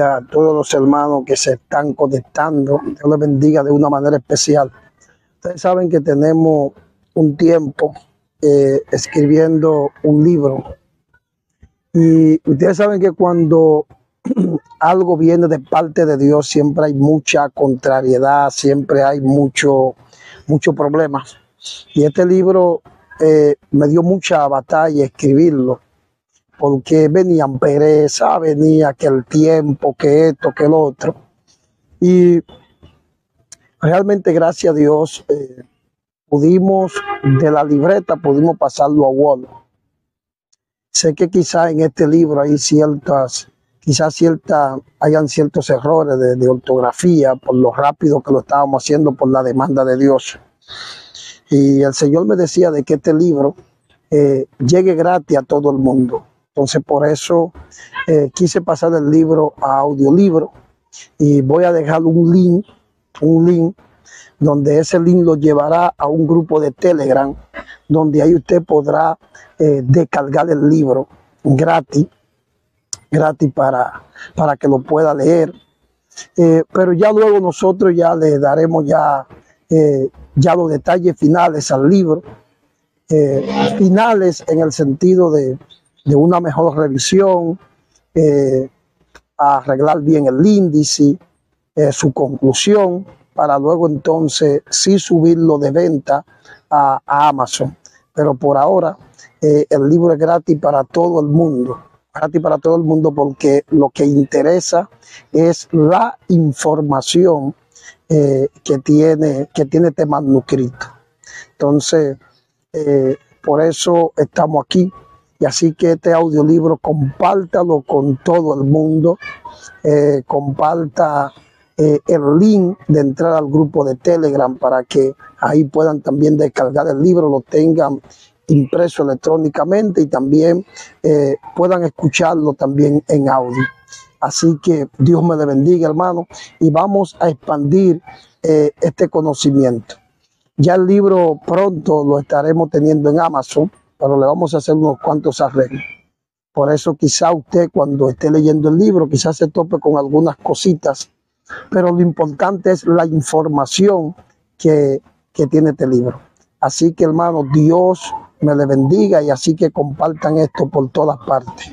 a todos los hermanos que se están conectando. Dios les bendiga de una manera especial. Ustedes saben que tenemos un tiempo eh, escribiendo un libro. Y ustedes saben que cuando algo viene de parte de Dios, siempre hay mucha contrariedad, siempre hay mucho, mucho problemas Y este libro eh, me dio mucha batalla escribirlo porque venían pereza, venía que el tiempo, que esto, que el otro. Y realmente, gracias a Dios, eh, pudimos de la libreta, pudimos pasarlo a Wall. Sé que quizás en este libro hay ciertas, quizás cierta, hayan ciertos errores de, ortografía por lo rápido que lo estábamos haciendo por la demanda de Dios. Y el Señor me decía de que este libro eh, llegue gratis a todo el mundo. Entonces por eso eh, quise pasar el libro a audiolibro y voy a dejar un link, un link donde ese link lo llevará a un grupo de Telegram, donde ahí usted podrá eh, descargar el libro gratis, gratis para, para que lo pueda leer. Eh, pero ya luego nosotros ya le daremos ya, ya los detalles finales al libro, finales en el sentido de, de una mejor revisión, eh, arreglar bien el índice, eh, su conclusión, para luego entonces sí subirlo de venta a, Amazon. Pero por ahora eh, el libro es gratis para todo el mundo, gratis para todo el mundo porque lo que interesa es la información que, tiene, que tiene este manuscrito. Entonces, por eso estamos aquí y así que este audiolibro compártalo con todo el mundo, eh, comparta eh, el link de entrar al grupo de Telegram para que ahí puedan también descargar el libro, lo tengan impreso electrónicamente y también eh, puedan escucharlo también en audio. Así que Dios me le bendiga, hermano, y vamos a expandir este conocimiento. Ya el libro pronto lo estaremos teniendo en Amazon pero le vamos a hacer unos cuantos arreglos. Por eso quizá usted cuando esté leyendo el libro, quizás se tope con algunas cositas, pero lo importante es la información que, que tiene este libro. Así que hermano, Dios me le bendiga y así que compartan esto por todas partes.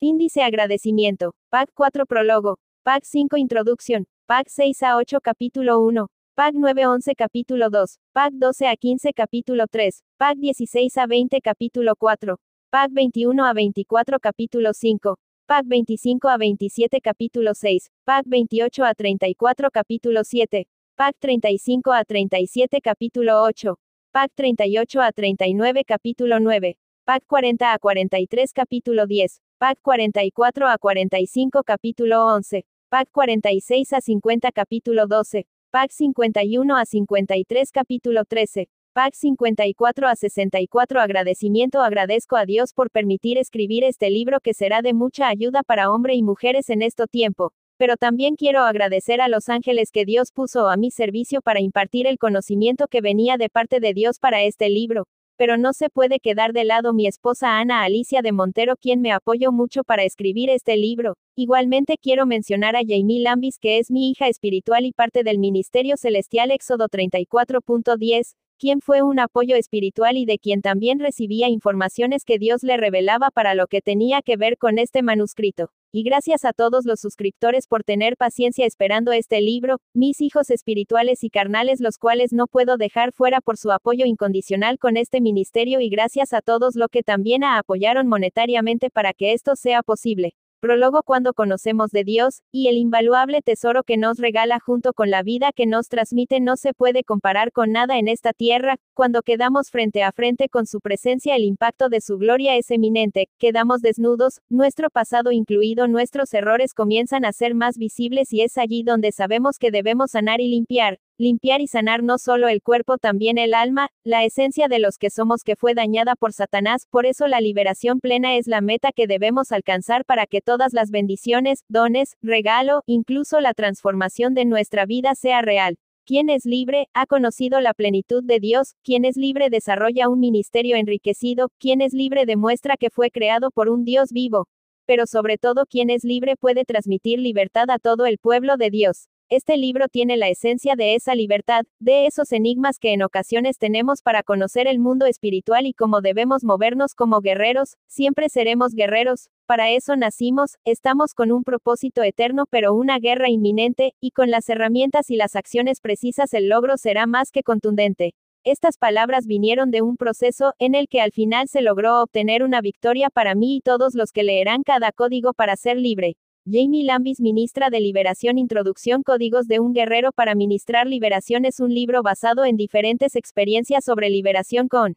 Índice agradecimiento. Pack 4 prólogo. Pack 5 introducción. Pack 6 a 8 capítulo 1. PAC 9-11 capítulo 2, PAC 12 a 15 capítulo 3, PAC 16 a 20 capítulo 4, PAC 21 a 24 capítulo 5, PAC 25 a 27 capítulo 6, PAC 28 a 34 capítulo 7, PAC 35 a 37 capítulo 8, PAC 38 a 39 capítulo 9, PAC 40 a 43 capítulo 10, PAC 44 a 45 capítulo 11, PAC 46 a 50 capítulo 12, PAC 51 a 53 capítulo 13. PAC 54 a 64 Agradecimiento Agradezco a Dios por permitir escribir este libro que será de mucha ayuda para hombre y mujeres en este tiempo, pero también quiero agradecer a los ángeles que Dios puso a mi servicio para impartir el conocimiento que venía de parte de Dios para este libro, pero no se puede quedar de lado mi esposa Ana Alicia de Montero, quien me apoyó mucho para escribir este libro. Igualmente quiero mencionar a Jamie Lambis, que es mi hija espiritual y parte del Ministerio Celestial Éxodo 34.10, quien fue un apoyo espiritual y de quien también recibía informaciones que Dios le revelaba para lo que tenía que ver con este manuscrito. Y gracias a todos los suscriptores por tener paciencia esperando este libro, mis hijos espirituales y carnales los cuales no puedo dejar fuera por su apoyo incondicional con este ministerio y gracias a todos lo que también a apoyaron monetariamente para que esto sea posible prólogo cuando conocemos de Dios, y el invaluable tesoro que nos regala junto con la vida que nos transmite no se puede comparar con nada en esta tierra, cuando quedamos frente a frente con su presencia el impacto de su gloria es eminente, quedamos desnudos, nuestro pasado incluido nuestros errores comienzan a ser más visibles y es allí donde sabemos que debemos sanar y limpiar, Limpiar y sanar no solo el cuerpo, también el alma, la esencia de los que somos que fue dañada por Satanás, por eso la liberación plena es la meta que debemos alcanzar para que todas las bendiciones, dones, regalo, incluso la transformación de nuestra vida sea real. Quien es libre, ha conocido la plenitud de Dios, quien es libre desarrolla un ministerio enriquecido, quien es libre demuestra que fue creado por un Dios vivo. Pero sobre todo quien es libre puede transmitir libertad a todo el pueblo de Dios. Este libro tiene la esencia de esa libertad, de esos enigmas que en ocasiones tenemos para conocer el mundo espiritual y cómo debemos movernos como guerreros, siempre seremos guerreros, para eso nacimos, estamos con un propósito eterno pero una guerra inminente, y con las herramientas y las acciones precisas el logro será más que contundente. Estas palabras vinieron de un proceso en el que al final se logró obtener una victoria para mí y todos los que leerán cada código para ser libre. Jamie Lambis ministra de Liberación Introducción Códigos de un guerrero para ministrar liberación es un libro basado en diferentes experiencias sobre liberación con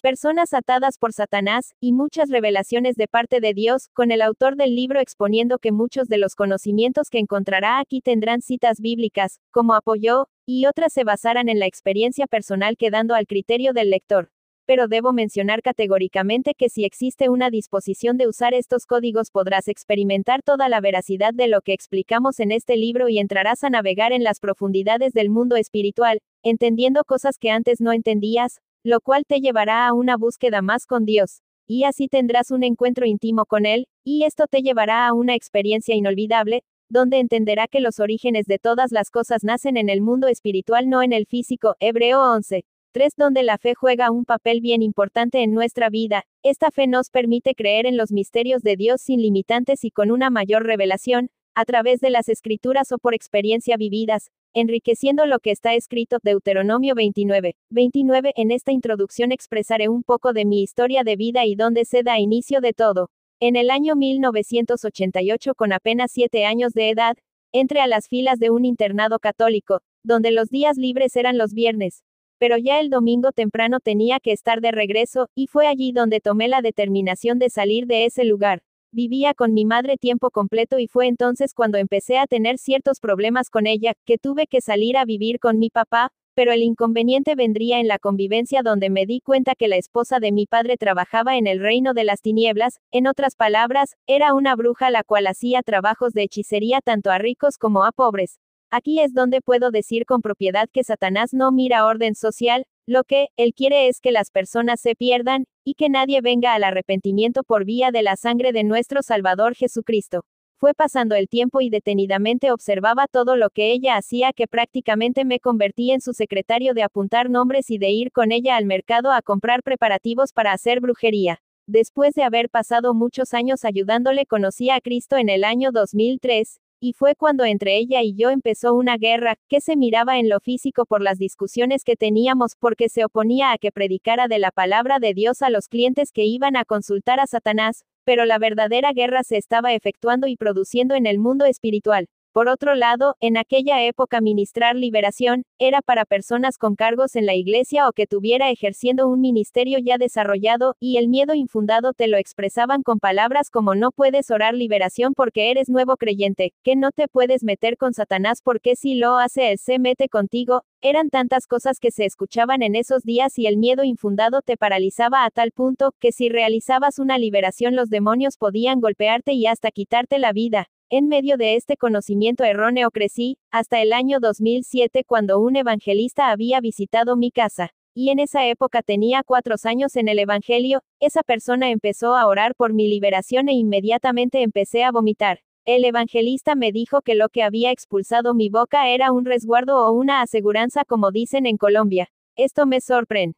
personas atadas por Satanás, y muchas revelaciones de parte de Dios, con el autor del libro exponiendo que muchos de los conocimientos que encontrará aquí tendrán citas bíblicas, como apoyó, y otras se basarán en la experiencia personal quedando al criterio del lector pero debo mencionar categóricamente que si existe una disposición de usar estos códigos podrás experimentar toda la veracidad de lo que explicamos en este libro y entrarás a navegar en las profundidades del mundo espiritual, entendiendo cosas que antes no entendías, lo cual te llevará a una búsqueda más con Dios, y así tendrás un encuentro íntimo con Él, y esto te llevará a una experiencia inolvidable, donde entenderá que los orígenes de todas las cosas nacen en el mundo espiritual no en el físico, Hebreo 11. 3. Donde la fe juega un papel bien importante en nuestra vida, esta fe nos permite creer en los misterios de Dios sin limitantes y con una mayor revelación, a través de las escrituras o por experiencia vividas, enriqueciendo lo que está escrito Deuteronomio 29. 29. En esta introducción expresaré un poco de mi historia de vida y donde se da inicio de todo. En el año 1988, con apenas 7 años de edad, entré a las filas de un internado católico, donde los días libres eran los viernes pero ya el domingo temprano tenía que estar de regreso, y fue allí donde tomé la determinación de salir de ese lugar. Vivía con mi madre tiempo completo y fue entonces cuando empecé a tener ciertos problemas con ella, que tuve que salir a vivir con mi papá, pero el inconveniente vendría en la convivencia donde me di cuenta que la esposa de mi padre trabajaba en el reino de las tinieblas, en otras palabras, era una bruja la cual hacía trabajos de hechicería tanto a ricos como a pobres, Aquí es donde puedo decir con propiedad que Satanás no mira orden social, lo que, él quiere es que las personas se pierdan, y que nadie venga al arrepentimiento por vía de la sangre de nuestro Salvador Jesucristo. Fue pasando el tiempo y detenidamente observaba todo lo que ella hacía que prácticamente me convertí en su secretario de apuntar nombres y de ir con ella al mercado a comprar preparativos para hacer brujería. Después de haber pasado muchos años ayudándole conocí a Cristo en el año 2003, y fue cuando entre ella y yo empezó una guerra, que se miraba en lo físico por las discusiones que teníamos, porque se oponía a que predicara de la palabra de Dios a los clientes que iban a consultar a Satanás, pero la verdadera guerra se estaba efectuando y produciendo en el mundo espiritual. Por otro lado, en aquella época ministrar liberación era para personas con cargos en la iglesia o que tuviera ejerciendo un ministerio ya desarrollado, y el miedo infundado te lo expresaban con palabras como no puedes orar liberación porque eres nuevo creyente, que no te puedes meter con Satanás porque si lo hace él se mete contigo, eran tantas cosas que se escuchaban en esos días y el miedo infundado te paralizaba a tal punto que si realizabas una liberación los demonios podían golpearte y hasta quitarte la vida. En medio de este conocimiento erróneo crecí, hasta el año 2007 cuando un evangelista había visitado mi casa, y en esa época tenía cuatro años en el Evangelio, esa persona empezó a orar por mi liberación e inmediatamente empecé a vomitar. El evangelista me dijo que lo que había expulsado mi boca era un resguardo o una aseguranza como dicen en Colombia. Esto me sorprende.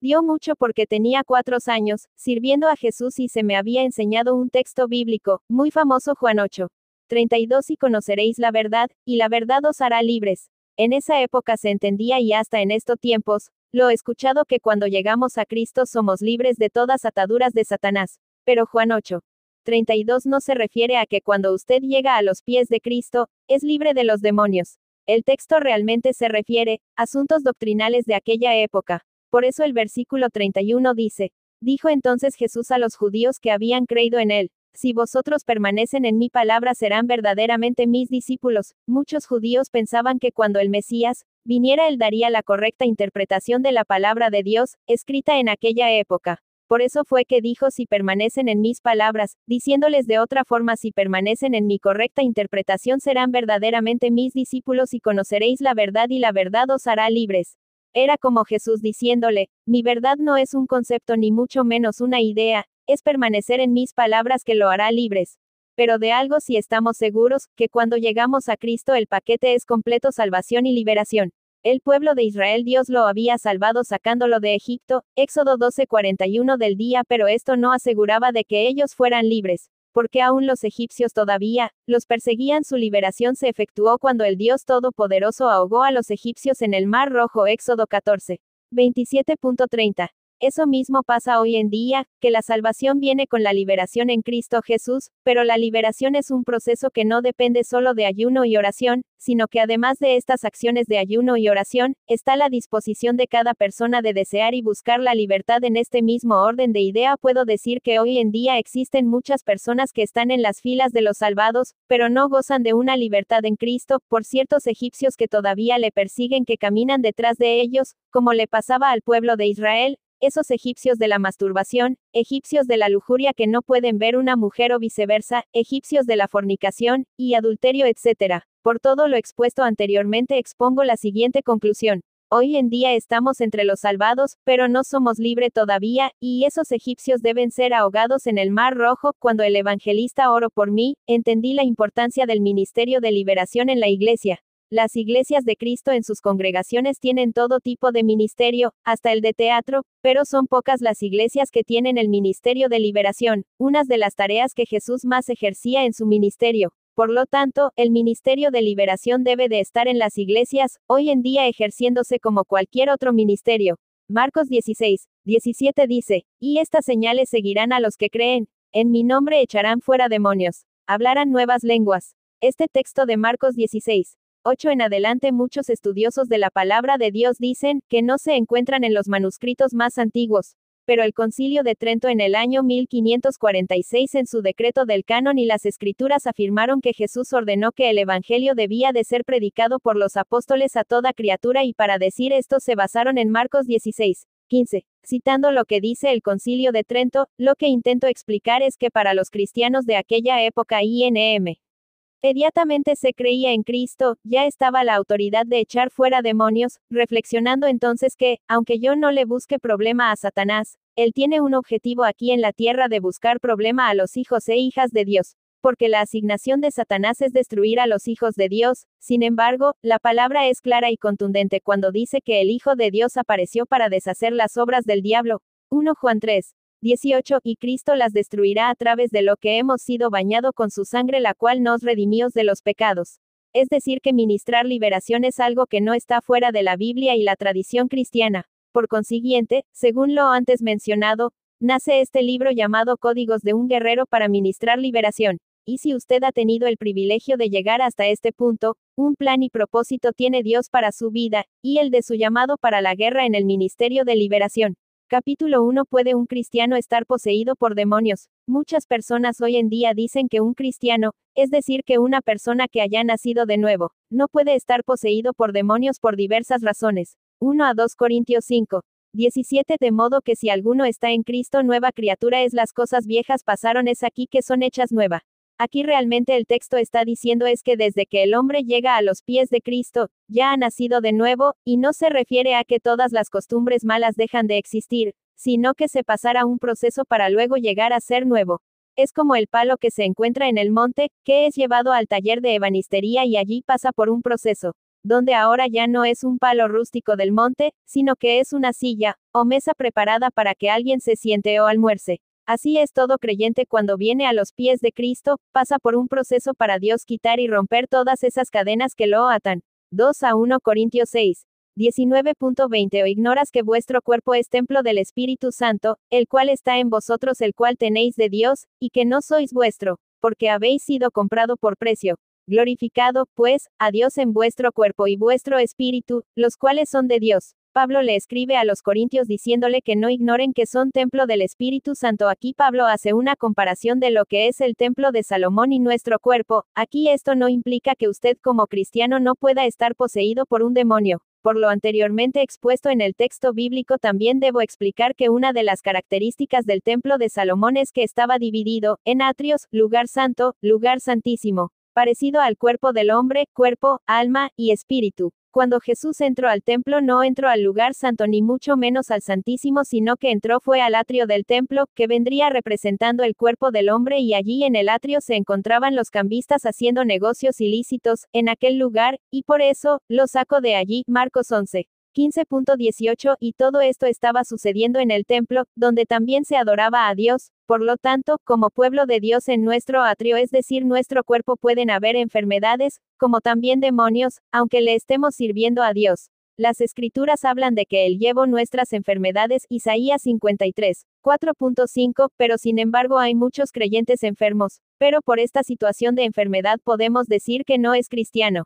Dio mucho porque tenía cuatro años, sirviendo a Jesús y se me había enseñado un texto bíblico, muy famoso Juan 8. 32 y conoceréis la verdad, y la verdad os hará libres. En esa época se entendía y hasta en estos tiempos, lo he escuchado que cuando llegamos a Cristo somos libres de todas ataduras de Satanás. Pero Juan 8. 32 no se refiere a que cuando usted llega a los pies de Cristo, es libre de los demonios. El texto realmente se refiere, asuntos doctrinales de aquella época. Por eso el versículo 31 dice, Dijo entonces Jesús a los judíos que habían creído en él, si vosotros permanecen en mi palabra serán verdaderamente mis discípulos. Muchos judíos pensaban que cuando el Mesías viniera él daría la correcta interpretación de la palabra de Dios, escrita en aquella época. Por eso fue que dijo si permanecen en mis palabras, diciéndoles de otra forma si permanecen en mi correcta interpretación serán verdaderamente mis discípulos y conoceréis la verdad y la verdad os hará libres. Era como Jesús diciéndole, mi verdad no es un concepto ni mucho menos una idea, es permanecer en mis palabras que lo hará libres. Pero de algo sí estamos seguros, que cuando llegamos a Cristo el paquete es completo salvación y liberación. El pueblo de Israel Dios lo había salvado sacándolo de Egipto, Éxodo 12:41 del día, pero esto no aseguraba de que ellos fueran libres, porque aún los egipcios todavía los perseguían. Su liberación se efectuó cuando el Dios Todopoderoso ahogó a los egipcios en el Mar Rojo, Éxodo 14. Eso mismo pasa hoy en día, que la salvación viene con la liberación en Cristo Jesús, pero la liberación es un proceso que no depende solo de ayuno y oración, sino que además de estas acciones de ayuno y oración, está la disposición de cada persona de desear y buscar la libertad en este mismo orden de idea. Puedo decir que hoy en día existen muchas personas que están en las filas de los salvados, pero no gozan de una libertad en Cristo, por ciertos egipcios que todavía le persiguen que caminan detrás de ellos, como le pasaba al pueblo de Israel, esos egipcios de la masturbación, egipcios de la lujuria que no pueden ver una mujer o viceversa, egipcios de la fornicación, y adulterio, etc. Por todo lo expuesto anteriormente expongo la siguiente conclusión. Hoy en día estamos entre los salvados, pero no somos libres todavía, y esos egipcios deben ser ahogados en el Mar Rojo. Cuando el evangelista oro por mí, entendí la importancia del ministerio de liberación en la iglesia. Las iglesias de Cristo en sus congregaciones tienen todo tipo de ministerio, hasta el de teatro, pero son pocas las iglesias que tienen el ministerio de liberación, unas de las tareas que Jesús más ejercía en su ministerio. Por lo tanto, el ministerio de liberación debe de estar en las iglesias, hoy en día ejerciéndose como cualquier otro ministerio. Marcos 16, 17 dice, y estas señales seguirán a los que creen, en mi nombre echarán fuera demonios, hablarán nuevas lenguas. Este texto de Marcos 16, 8 en adelante muchos estudiosos de la palabra de Dios dicen que no se encuentran en los manuscritos más antiguos, pero el concilio de Trento en el año 1546 en su decreto del canon y las escrituras afirmaron que Jesús ordenó que el Evangelio debía de ser predicado por los apóstoles a toda criatura y para decir esto se basaron en Marcos 16, 15. Citando lo que dice el concilio de Trento, lo que intento explicar es que para los cristianos de aquella época INM, Inmediatamente se creía en Cristo, ya estaba la autoridad de echar fuera demonios, reflexionando entonces que, aunque yo no le busque problema a Satanás, él tiene un objetivo aquí en la tierra de buscar problema a los hijos e hijas de Dios, porque la asignación de Satanás es destruir a los hijos de Dios, sin embargo, la palabra es clara y contundente cuando dice que el Hijo de Dios apareció para deshacer las obras del diablo. 1 Juan 3, 18. Y Cristo las destruirá a través de lo que hemos sido bañado con su sangre, la cual nos redimíos de los pecados. Es decir, que ministrar liberación es algo que no está fuera de la Biblia y la tradición cristiana. Por consiguiente, según lo antes mencionado, nace este libro llamado Códigos de un Guerrero para Ministrar Liberación. Y si usted ha tenido el privilegio de llegar hasta este punto, un plan y propósito tiene Dios para su vida, y el de su llamado para la guerra en el Ministerio de Liberación. Capítulo 1 ¿Puede un cristiano estar poseído por demonios? Muchas personas hoy en día dicen que un cristiano, es decir, que una persona que haya nacido de nuevo, no puede estar poseído por demonios por diversas razones. 1 a 2 Corintios 5. 17 De modo que si alguno está en Cristo nueva criatura es las cosas viejas pasaron es aquí que son hechas nueva. Aquí realmente el texto está diciendo es que desde que el hombre llega a los pies de Cristo, ya ha nacido de nuevo, y no se refiere a que todas las costumbres malas dejan de existir, sino que se pasará un proceso para luego llegar a ser nuevo. Es como el palo que se encuentra en el monte, que es llevado al taller de ebanistería y allí pasa por un proceso, donde ahora ya no es un palo rústico del monte, sino que es una silla, o mesa preparada para que alguien se siente o almuerce. Así es todo creyente cuando viene a los pies de Cristo, pasa por un proceso para Dios quitar y romper todas esas cadenas que lo atan. 2 a 1 Corintios 6. 19.20 O ignoras que vuestro cuerpo es templo del Espíritu Santo, el cual está en vosotros, el cual tenéis de Dios, y que no sois vuestro, porque habéis sido comprado por precio. Glorificado, pues, a Dios en vuestro cuerpo y vuestro espíritu, los cuales son de Dios. Pablo le escribe a los corintios diciéndole que no ignoren que son templo del Espíritu Santo. Aquí Pablo hace una comparación de lo que es el templo de Salomón y nuestro cuerpo. Aquí esto no implica que usted como cristiano no pueda estar poseído por un demonio. Por lo anteriormente expuesto en el texto bíblico también debo explicar que una de las características del templo de Salomón es que estaba dividido, en atrios, lugar santo, lugar santísimo parecido al cuerpo del hombre, cuerpo, alma y espíritu. Cuando Jesús entró al templo no entró al lugar santo ni mucho menos al Santísimo, sino que entró fue al atrio del templo, que vendría representando el cuerpo del hombre y allí en el atrio se encontraban los cambistas haciendo negocios ilícitos en aquel lugar, y por eso, lo sacó de allí, Marcos 11. 15.18 y todo esto estaba sucediendo en el templo, donde también se adoraba a Dios, por lo tanto, como pueblo de Dios en nuestro atrio, es decir, nuestro cuerpo pueden haber enfermedades, como también demonios, aunque le estemos sirviendo a Dios. Las escrituras hablan de que Él llevó nuestras enfermedades, Isaías 53, 4.5, pero sin embargo hay muchos creyentes enfermos, pero por esta situación de enfermedad podemos decir que no es cristiano.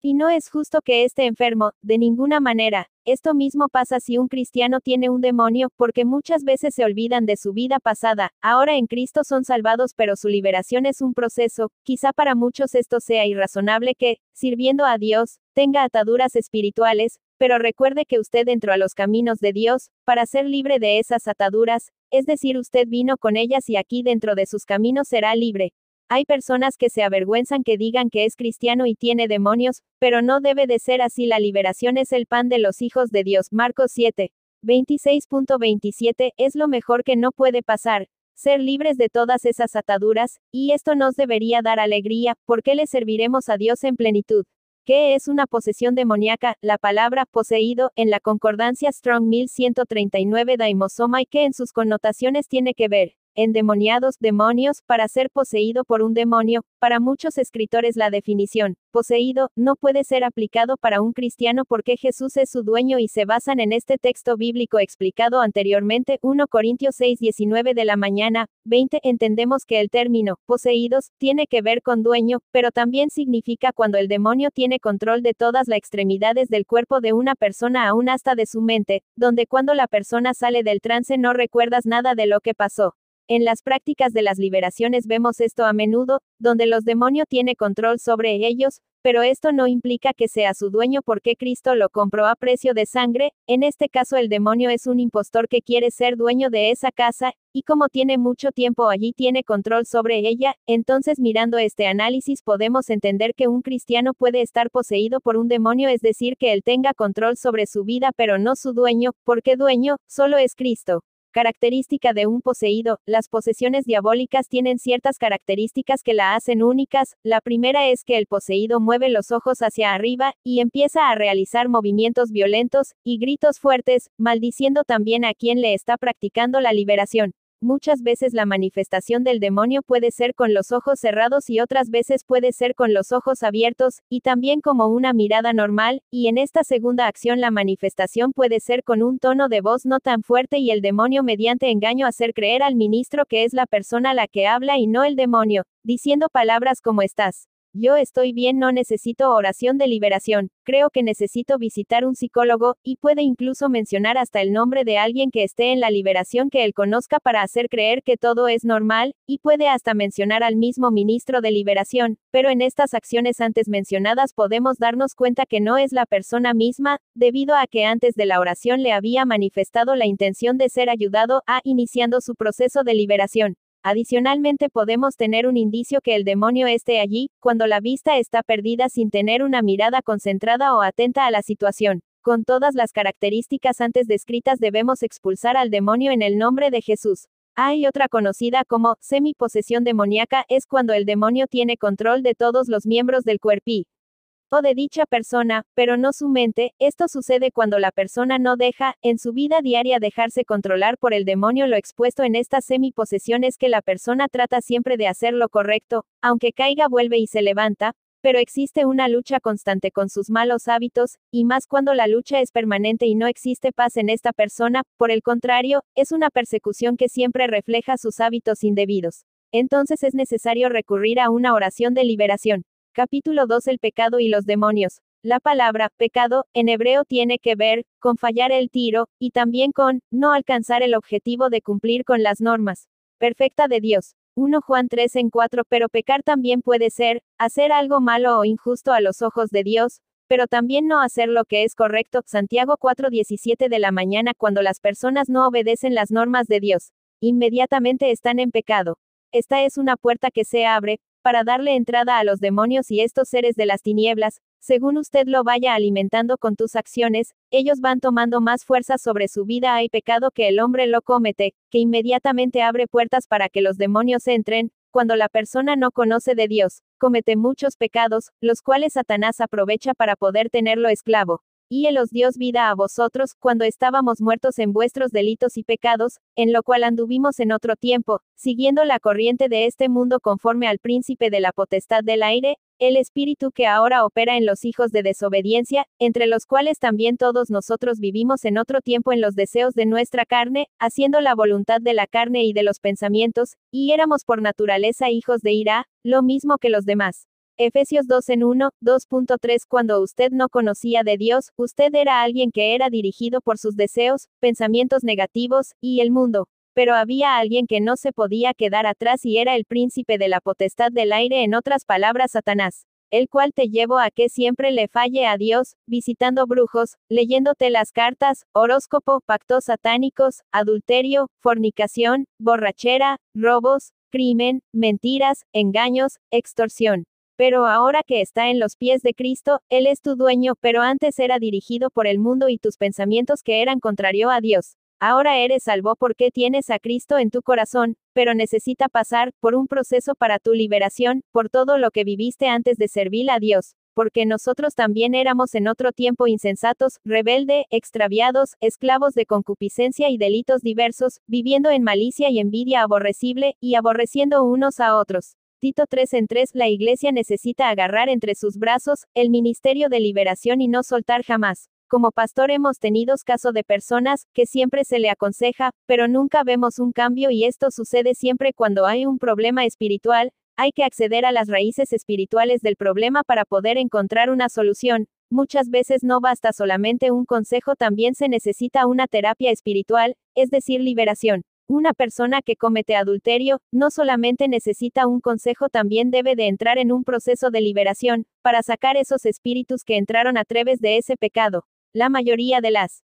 Y no es justo que esté enfermo, de ninguna manera. Esto mismo pasa si un cristiano tiene un demonio, porque muchas veces se olvidan de su vida pasada, ahora en Cristo son salvados pero su liberación es un proceso, quizá para muchos esto sea irrazonable que, sirviendo a Dios, tenga ataduras espirituales, pero recuerde que usted entró a los caminos de Dios, para ser libre de esas ataduras, es decir, usted vino con ellas y aquí dentro de sus caminos será libre, hay personas que se avergüenzan que digan que es cristiano y tiene demonios, pero no debe de ser así. La liberación es el pan de los hijos de Dios. Marcos 7. 26.27 es lo mejor que no puede pasar, ser libres de todas esas ataduras, y esto nos debería dar alegría, porque le serviremos a Dios en plenitud. ¿Qué es una posesión demoníaca? La palabra poseído en la concordancia Strong 1139 Daimosoma y qué en sus connotaciones tiene que ver endemoniados, demonios, para ser poseído por un demonio, para muchos escritores la definición, poseído, no puede ser aplicado para un cristiano porque Jesús es su dueño y se basan en este texto bíblico explicado anteriormente, 1 Corintios 6, 19 de la mañana, 20, entendemos que el término, poseídos, tiene que ver con dueño, pero también significa cuando el demonio tiene control de todas las extremidades del cuerpo de una persona aún hasta de su mente, donde cuando la persona sale del trance no recuerdas nada de lo que pasó. En las prácticas de las liberaciones vemos esto a menudo, donde los demonios tienen control sobre ellos, pero esto no implica que sea su dueño porque Cristo lo compró a precio de sangre, en este caso el demonio es un impostor que quiere ser dueño de esa casa, y como tiene mucho tiempo allí tiene control sobre ella, entonces mirando este análisis podemos entender que un cristiano puede estar poseído por un demonio, es decir, que él tenga control sobre su vida pero no su dueño, porque dueño, solo es Cristo. Característica de un poseído, las posesiones diabólicas tienen ciertas características que la hacen únicas, la primera es que el poseído mueve los ojos hacia arriba, y empieza a realizar movimientos violentos, y gritos fuertes, maldiciendo también a quien le está practicando la liberación. Muchas veces la manifestación del demonio puede ser con los ojos cerrados y otras veces puede ser con los ojos abiertos, y también como una mirada normal, y en esta segunda acción la manifestación puede ser con un tono de voz no tan fuerte y el demonio mediante engaño hacer creer al ministro que es la persona la que habla y no el demonio, diciendo palabras como estás. Yo estoy bien, no necesito oración de liberación, creo que necesito visitar un psicólogo, y puede incluso mencionar hasta el nombre de alguien que esté en la liberación que él conozca para hacer creer que todo es normal, y puede hasta mencionar al mismo ministro de liberación, pero en estas acciones antes mencionadas podemos darnos cuenta que no es la persona misma, debido a que antes de la oración le había manifestado la intención de ser ayudado a iniciando su proceso de liberación, Adicionalmente podemos tener un indicio que el demonio esté allí, cuando la vista está perdida sin tener una mirada concentrada o atenta a la situación. Con todas las características antes descritas debemos expulsar al demonio en el nombre de Jesús. Hay otra conocida como semi posesión demoníaca, es cuando el demonio tiene control de todos los miembros del cuerpo, o de dicha persona, pero no su mente, esto sucede cuando la persona no deja, en su vida diaria, dejarse controlar por el demonio lo expuesto en estas es que la persona trata siempre de hacer lo correcto, aunque caiga vuelve y se levanta, pero existe una lucha constante con sus malos hábitos, y más cuando la lucha es permanente y no existe paz en esta persona, por el contrario, es una persecución que siempre refleja sus hábitos indebidos. Entonces es necesario recurrir a una oración de liberación. Capítulo 2 El pecado y los demonios. La palabra pecado en hebreo tiene que ver con fallar el tiro, y también con no alcanzar el objetivo de cumplir con las normas. Perfecta de Dios. 1 Juan 3 en 4 Pero pecar también puede ser, hacer algo malo o injusto a los ojos de Dios, pero también no hacer lo que es correcto. Santiago 4:17 de la mañana cuando las personas no obedecen las normas de Dios, inmediatamente están en pecado. Esta es una puerta que se abre, para darle entrada a los demonios y estos seres de las tinieblas, según usted lo vaya alimentando con tus acciones, ellos van tomando más fuerza sobre su vida. Hay pecado que el hombre lo comete, que inmediatamente abre puertas para que los demonios entren, cuando la persona no conoce de Dios, comete muchos pecados, los cuales Satanás aprovecha para poder tenerlo esclavo y Él os dio vida a vosotros, cuando estábamos muertos en vuestros delitos y pecados, en lo cual anduvimos en otro tiempo, siguiendo la corriente de este mundo conforme al príncipe de la potestad del aire, el espíritu que ahora opera en los hijos de desobediencia, entre los cuales también todos nosotros vivimos en otro tiempo en los deseos de nuestra carne, haciendo la voluntad de la carne y de los pensamientos, y éramos por naturaleza hijos de ira, lo mismo que los demás. Efesios 2 en 1, 2.3 Cuando usted no conocía de Dios, usted era alguien que era dirigido por sus deseos, pensamientos negativos, y el mundo. Pero había alguien que no se podía quedar atrás y era el príncipe de la potestad del aire, en otras palabras, Satanás. El cual te llevó a que siempre le falle a Dios, visitando brujos, leyéndote las cartas, horóscopo, pactos satánicos, adulterio, fornicación, borrachera, robos, crimen, mentiras, engaños, extorsión. Pero ahora que está en los pies de Cristo, Él es tu dueño, pero antes era dirigido por el mundo y tus pensamientos que eran contrario a Dios. Ahora eres salvo porque tienes a Cristo en tu corazón, pero necesita pasar por un proceso para tu liberación, por todo lo que viviste antes de servir a Dios, porque nosotros también éramos en otro tiempo insensatos, rebelde, extraviados, esclavos de concupiscencia y delitos diversos, viviendo en malicia y envidia aborrecible, y aborreciendo unos a otros. Tito 3 en 3, la Iglesia necesita agarrar entre sus brazos el Ministerio de Liberación y no soltar jamás. Como pastor hemos tenido caso de personas que siempre se le aconseja, pero nunca vemos un cambio y esto sucede siempre cuando hay un problema espiritual, hay que acceder a las raíces espirituales del problema para poder encontrar una solución. Muchas veces no basta solamente un consejo, también se necesita una terapia espiritual, es decir, liberación. Una persona que comete adulterio, no solamente necesita un consejo, también debe de entrar en un proceso de liberación, para sacar esos espíritus que entraron a través de ese pecado. La mayoría de las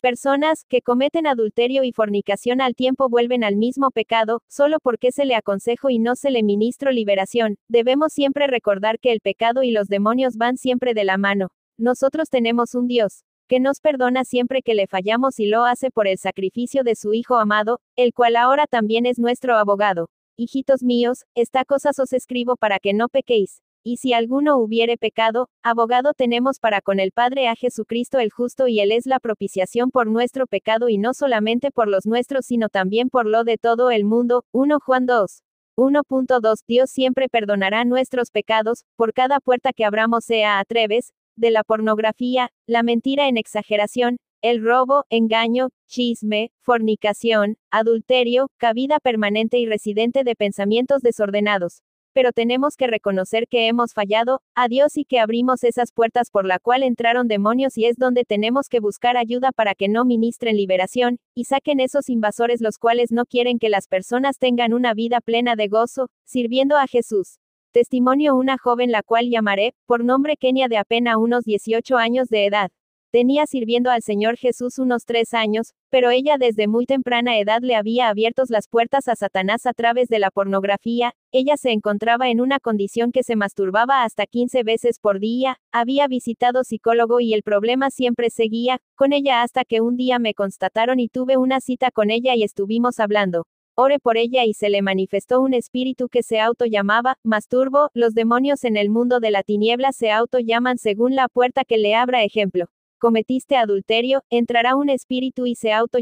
personas que cometen adulterio y fornicación al tiempo vuelven al mismo pecado, solo porque se le aconsejo y no se le ministro liberación. Debemos siempre recordar que el pecado y los demonios van siempre de la mano. Nosotros tenemos un Dios que nos perdona siempre que le fallamos y lo hace por el sacrificio de su Hijo amado, el cual ahora también es nuestro abogado. Hijitos míos, esta cosa os escribo para que no pequéis. Y si alguno hubiere pecado, abogado tenemos para con el Padre a Jesucristo el justo y Él es la propiciación por nuestro pecado y no solamente por los nuestros sino también por lo de todo el mundo. 1 Juan 2. 1.2 Dios siempre perdonará nuestros pecados, por cada puerta que abramos sea atreves, de la pornografía, la mentira en exageración, el robo, engaño, chisme, fornicación, adulterio, cabida permanente y residente de pensamientos desordenados. Pero tenemos que reconocer que hemos fallado a Dios y que abrimos esas puertas por la cual entraron demonios y es donde tenemos que buscar ayuda para que no ministren liberación y saquen esos invasores los cuales no quieren que las personas tengan una vida plena de gozo, sirviendo a Jesús. Testimonio una joven la cual llamaré, por nombre Kenia de apenas unos 18 años de edad. Tenía sirviendo al Señor Jesús unos tres años, pero ella desde muy temprana edad le había abiertos las puertas a Satanás a través de la pornografía, ella se encontraba en una condición que se masturbaba hasta 15 veces por día, había visitado psicólogo y el problema siempre seguía, con ella hasta que un día me constataron y tuve una cita con ella y estuvimos hablando ore por ella y se le manifestó un espíritu que se auto llamaba, Masturbo, los demonios en el mundo de la tiniebla se auto llaman según la puerta que le abra ejemplo. Cometiste adulterio, entrará un espíritu y se auto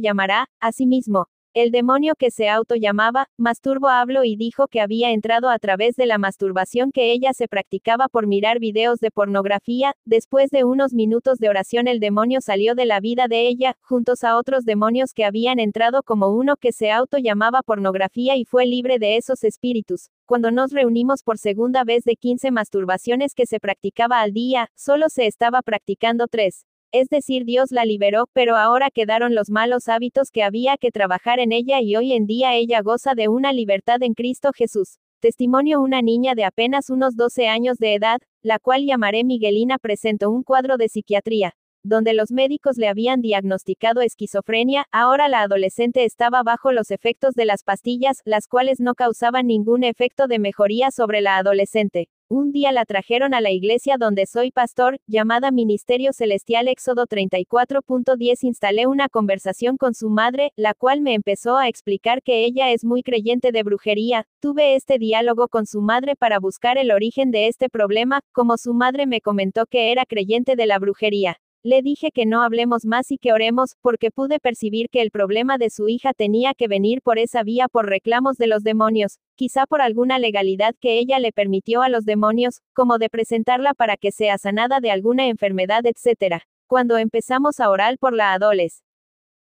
a sí mismo, el demonio que se auto llamaba, Masturbo habló y dijo que había entrado a través de la masturbación que ella se practicaba por mirar videos de pornografía, después de unos minutos de oración el demonio salió de la vida de ella, juntos a otros demonios que habían entrado como uno que se auto llamaba pornografía y fue libre de esos espíritus. Cuando nos reunimos por segunda vez de 15 masturbaciones que se practicaba al día, solo se estaba practicando tres es decir, Dios la liberó, pero ahora quedaron los malos hábitos que había que trabajar en ella y hoy en día ella goza de una libertad en Cristo Jesús. Testimonio una niña de apenas unos 12 años de edad, la cual llamaré Miguelina, presentó un cuadro de psiquiatría, donde los médicos le habían diagnosticado esquizofrenia, ahora la adolescente estaba bajo los efectos de las pastillas, las cuales no causaban ningún efecto de mejoría sobre la adolescente. Un día la trajeron a la iglesia donde soy pastor, llamada Ministerio Celestial Éxodo 34.10. Instalé una conversación con su madre, la cual me empezó a explicar que ella es muy creyente de brujería. Tuve este diálogo con su madre para buscar el origen de este problema, como su madre me comentó que era creyente de la brujería. Le dije que no hablemos más y que oremos, porque pude percibir que el problema de su hija tenía que venir por esa vía por reclamos de los demonios, quizá por alguna legalidad que ella le permitió a los demonios, como de presentarla para que sea sanada de alguna enfermedad, etc. Cuando empezamos a orar por la adoles.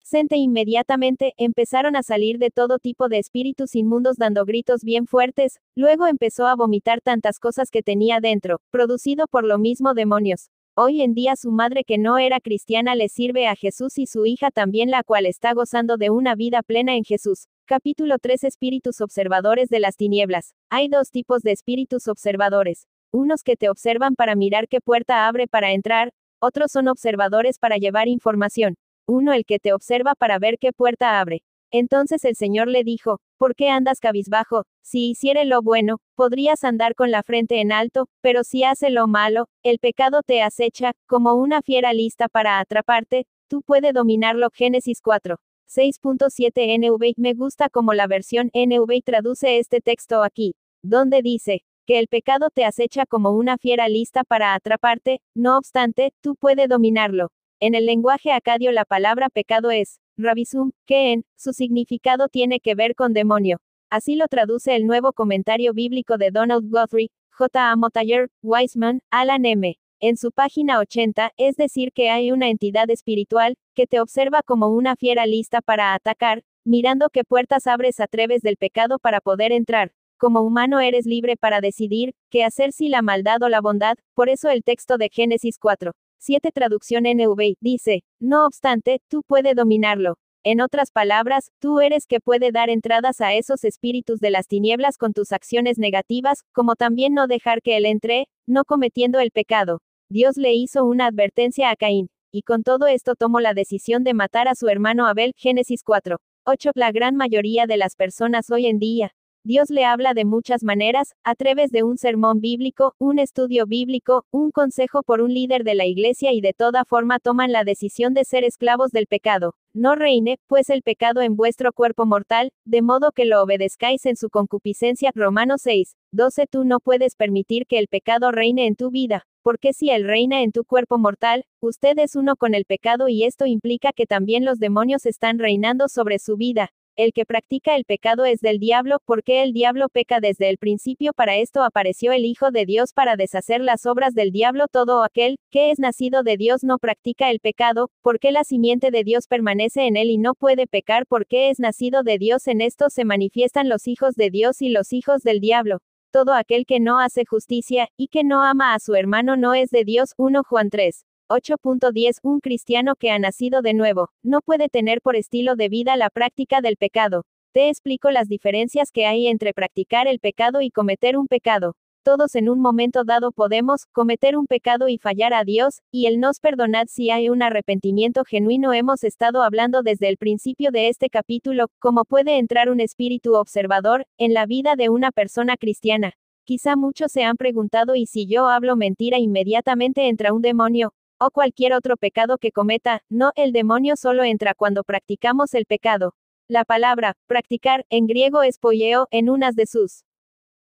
Sente inmediatamente, empezaron a salir de todo tipo de espíritus inmundos dando gritos bien fuertes, luego empezó a vomitar tantas cosas que tenía dentro, producido por lo mismo demonios, Hoy en día su madre que no era cristiana le sirve a Jesús y su hija también la cual está gozando de una vida plena en Jesús. Capítulo 3 Espíritus observadores de las tinieblas. Hay dos tipos de espíritus observadores. Unos que te observan para mirar qué puerta abre para entrar, otros son observadores para llevar información. Uno el que te observa para ver qué puerta abre. Entonces el Señor le dijo, ¿Por qué andas cabizbajo? Si hiciere lo bueno, podrías andar con la frente en alto, pero si hace lo malo, el pecado te acecha, como una fiera lista para atraparte, tú puede dominarlo. Génesis 4. 6.7 NV Me gusta como la versión NV traduce este texto aquí, donde dice, que el pecado te acecha como una fiera lista para atraparte, no obstante, tú puedes dominarlo. En el lenguaje acadio la palabra pecado es Rabizum, que en su significado tiene que ver con demonio. Así lo traduce el nuevo comentario bíblico de Donald Guthrie, J. A. Mottayer, Wiseman, Alan M. En su página 80, es decir, que hay una entidad espiritual, que te observa como una fiera lista para atacar, mirando qué puertas abres a través del pecado para poder entrar. Como humano eres libre para decidir qué hacer si la maldad o la bondad, por eso el texto de Génesis 4. 7 traducción NV, dice, no obstante, tú puedes dominarlo. En otras palabras, tú eres que puede dar entradas a esos espíritus de las tinieblas con tus acciones negativas, como también no dejar que él entre, no cometiendo el pecado. Dios le hizo una advertencia a Caín, y con todo esto tomó la decisión de matar a su hermano Abel, Génesis 4. 8. La gran mayoría de las personas hoy en día, Dios le habla de muchas maneras, a través de un sermón bíblico, un estudio bíblico, un consejo por un líder de la iglesia y de toda forma toman la decisión de ser esclavos del pecado. No reine, pues el pecado en vuestro cuerpo mortal, de modo que lo obedezcáis en su concupiscencia. Romanos 6, 12 Tú no puedes permitir que el pecado reine en tu vida, porque si él reina en tu cuerpo mortal, usted es uno con el pecado y esto implica que también los demonios están reinando sobre su vida, el que practica el pecado es del diablo, porque el diablo peca desde el principio. Para esto apareció el Hijo de Dios para deshacer las obras del diablo. Todo aquel que es nacido de Dios no practica el pecado, porque la simiente de Dios permanece en él y no puede pecar porque es nacido de Dios. En esto se manifiestan los hijos de Dios y los hijos del diablo todo aquel que no hace justicia, y que no ama a su hermano no es de Dios. 1 Juan 3. 8.10 Un cristiano que ha nacido de nuevo, no puede tener por estilo de vida la práctica del pecado. Te explico las diferencias que hay entre practicar el pecado y cometer un pecado. Todos en un momento dado podemos cometer un pecado y fallar a Dios, y el nos perdonad si hay un arrepentimiento genuino. Hemos estado hablando desde el principio de este capítulo, cómo puede entrar un espíritu observador en la vida de una persona cristiana. Quizá muchos se han preguntado y si yo hablo mentira inmediatamente entra un demonio, o cualquier otro pecado que cometa, no, el demonio solo entra cuando practicamos el pecado. La palabra, practicar, en griego es polleo, en unas de sus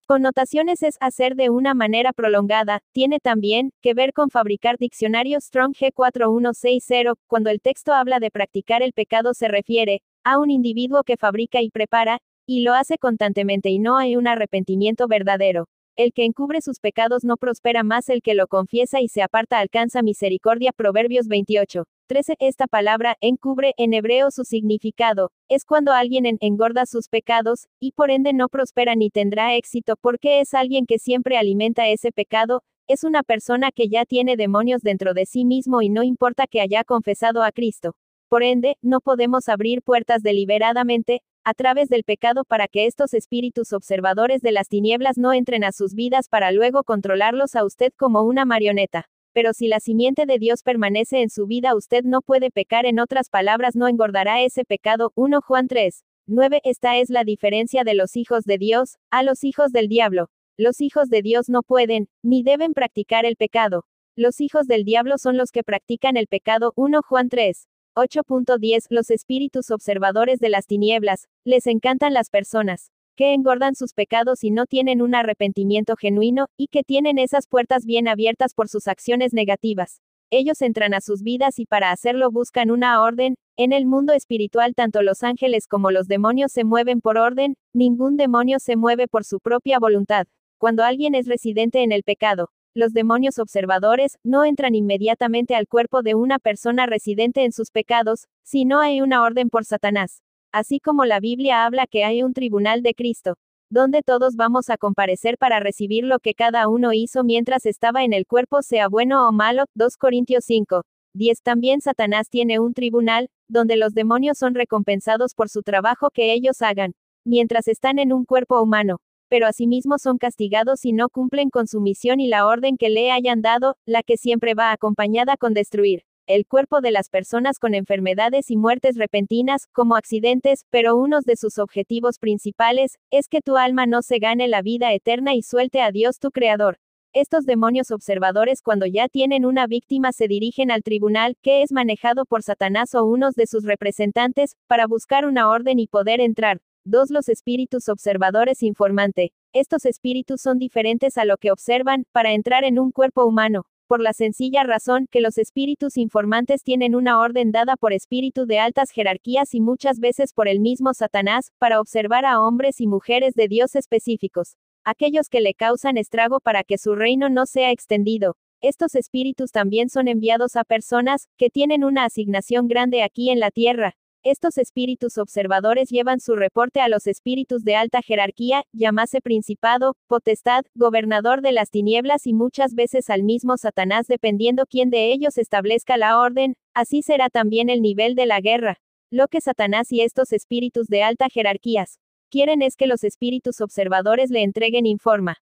connotaciones es hacer de una manera prolongada, tiene también que ver con fabricar diccionario Strong G4160, cuando el texto habla de practicar el pecado se refiere a un individuo que fabrica y prepara, y lo hace constantemente y no hay un arrepentimiento verdadero. El que encubre sus pecados no prospera más, el que lo confiesa y se aparta alcanza misericordia. Proverbios 28. 13. Esta palabra, encubre, en hebreo su significado, es cuando alguien engorda sus pecados, y por ende no prospera ni tendrá éxito, porque es alguien que siempre alimenta ese pecado, es una persona que ya tiene demonios dentro de sí mismo y no importa que haya confesado a Cristo. Por ende, no podemos abrir puertas deliberadamente, a través del pecado para que estos espíritus observadores de las tinieblas no entren a sus vidas para luego controlarlos a usted como una marioneta. Pero si la simiente de Dios permanece en su vida, usted no puede pecar, en otras palabras, no engordará ese pecado. 1 Juan 3. 9. Esta es la diferencia de los hijos de Dios, a los hijos del diablo. Los hijos de Dios no pueden, ni deben practicar el pecado. Los hijos del diablo son los que practican el pecado. 1 Juan 3. 8.10 Los espíritus observadores de las tinieblas, les encantan las personas que engordan sus pecados y no tienen un arrepentimiento genuino, y que tienen esas puertas bien abiertas por sus acciones negativas. Ellos entran a sus vidas y para hacerlo buscan una orden, en el mundo espiritual tanto los ángeles como los demonios se mueven por orden, ningún demonio se mueve por su propia voluntad. Cuando alguien es residente en el pecado, los demonios observadores no entran inmediatamente al cuerpo de una persona residente en sus pecados, si no hay una orden por Satanás. Así como la Biblia habla que hay un tribunal de Cristo, donde todos vamos a comparecer para recibir lo que cada uno hizo mientras estaba en el cuerpo, sea bueno o malo. 2 Corintios 5. 10 También Satanás tiene un tribunal, donde los demonios son recompensados por su trabajo que ellos hagan, mientras están en un cuerpo humano pero asimismo son castigados si no cumplen con su misión y la orden que le hayan dado, la que siempre va acompañada con destruir el cuerpo de las personas con enfermedades y muertes repentinas, como accidentes, pero uno de sus objetivos principales, es que tu alma no se gane la vida eterna y suelte a Dios tu Creador. Estos demonios observadores cuando ya tienen una víctima se dirigen al tribunal, que es manejado por Satanás o unos de sus representantes, para buscar una orden y poder entrar, 2. Los espíritus observadores informante. Estos espíritus son diferentes a lo que observan, para entrar en un cuerpo humano, por la sencilla razón que los espíritus informantes tienen una orden dada por espíritu de altas jerarquías y muchas veces por el mismo Satanás, para observar a hombres y mujeres de Dios específicos, aquellos que le causan estrago para que su reino no sea extendido. Estos espíritus también son enviados a personas, que tienen una asignación grande aquí en la tierra, estos espíritus observadores llevan su reporte a los espíritus de alta jerarquía, llamase principado, potestad, gobernador de las tinieblas y muchas veces al mismo Satanás dependiendo quién de ellos establezca la orden, así será también el nivel de la guerra. Lo que Satanás y estos espíritus de alta jerarquías quieren es que los espíritus observadores le entreguen información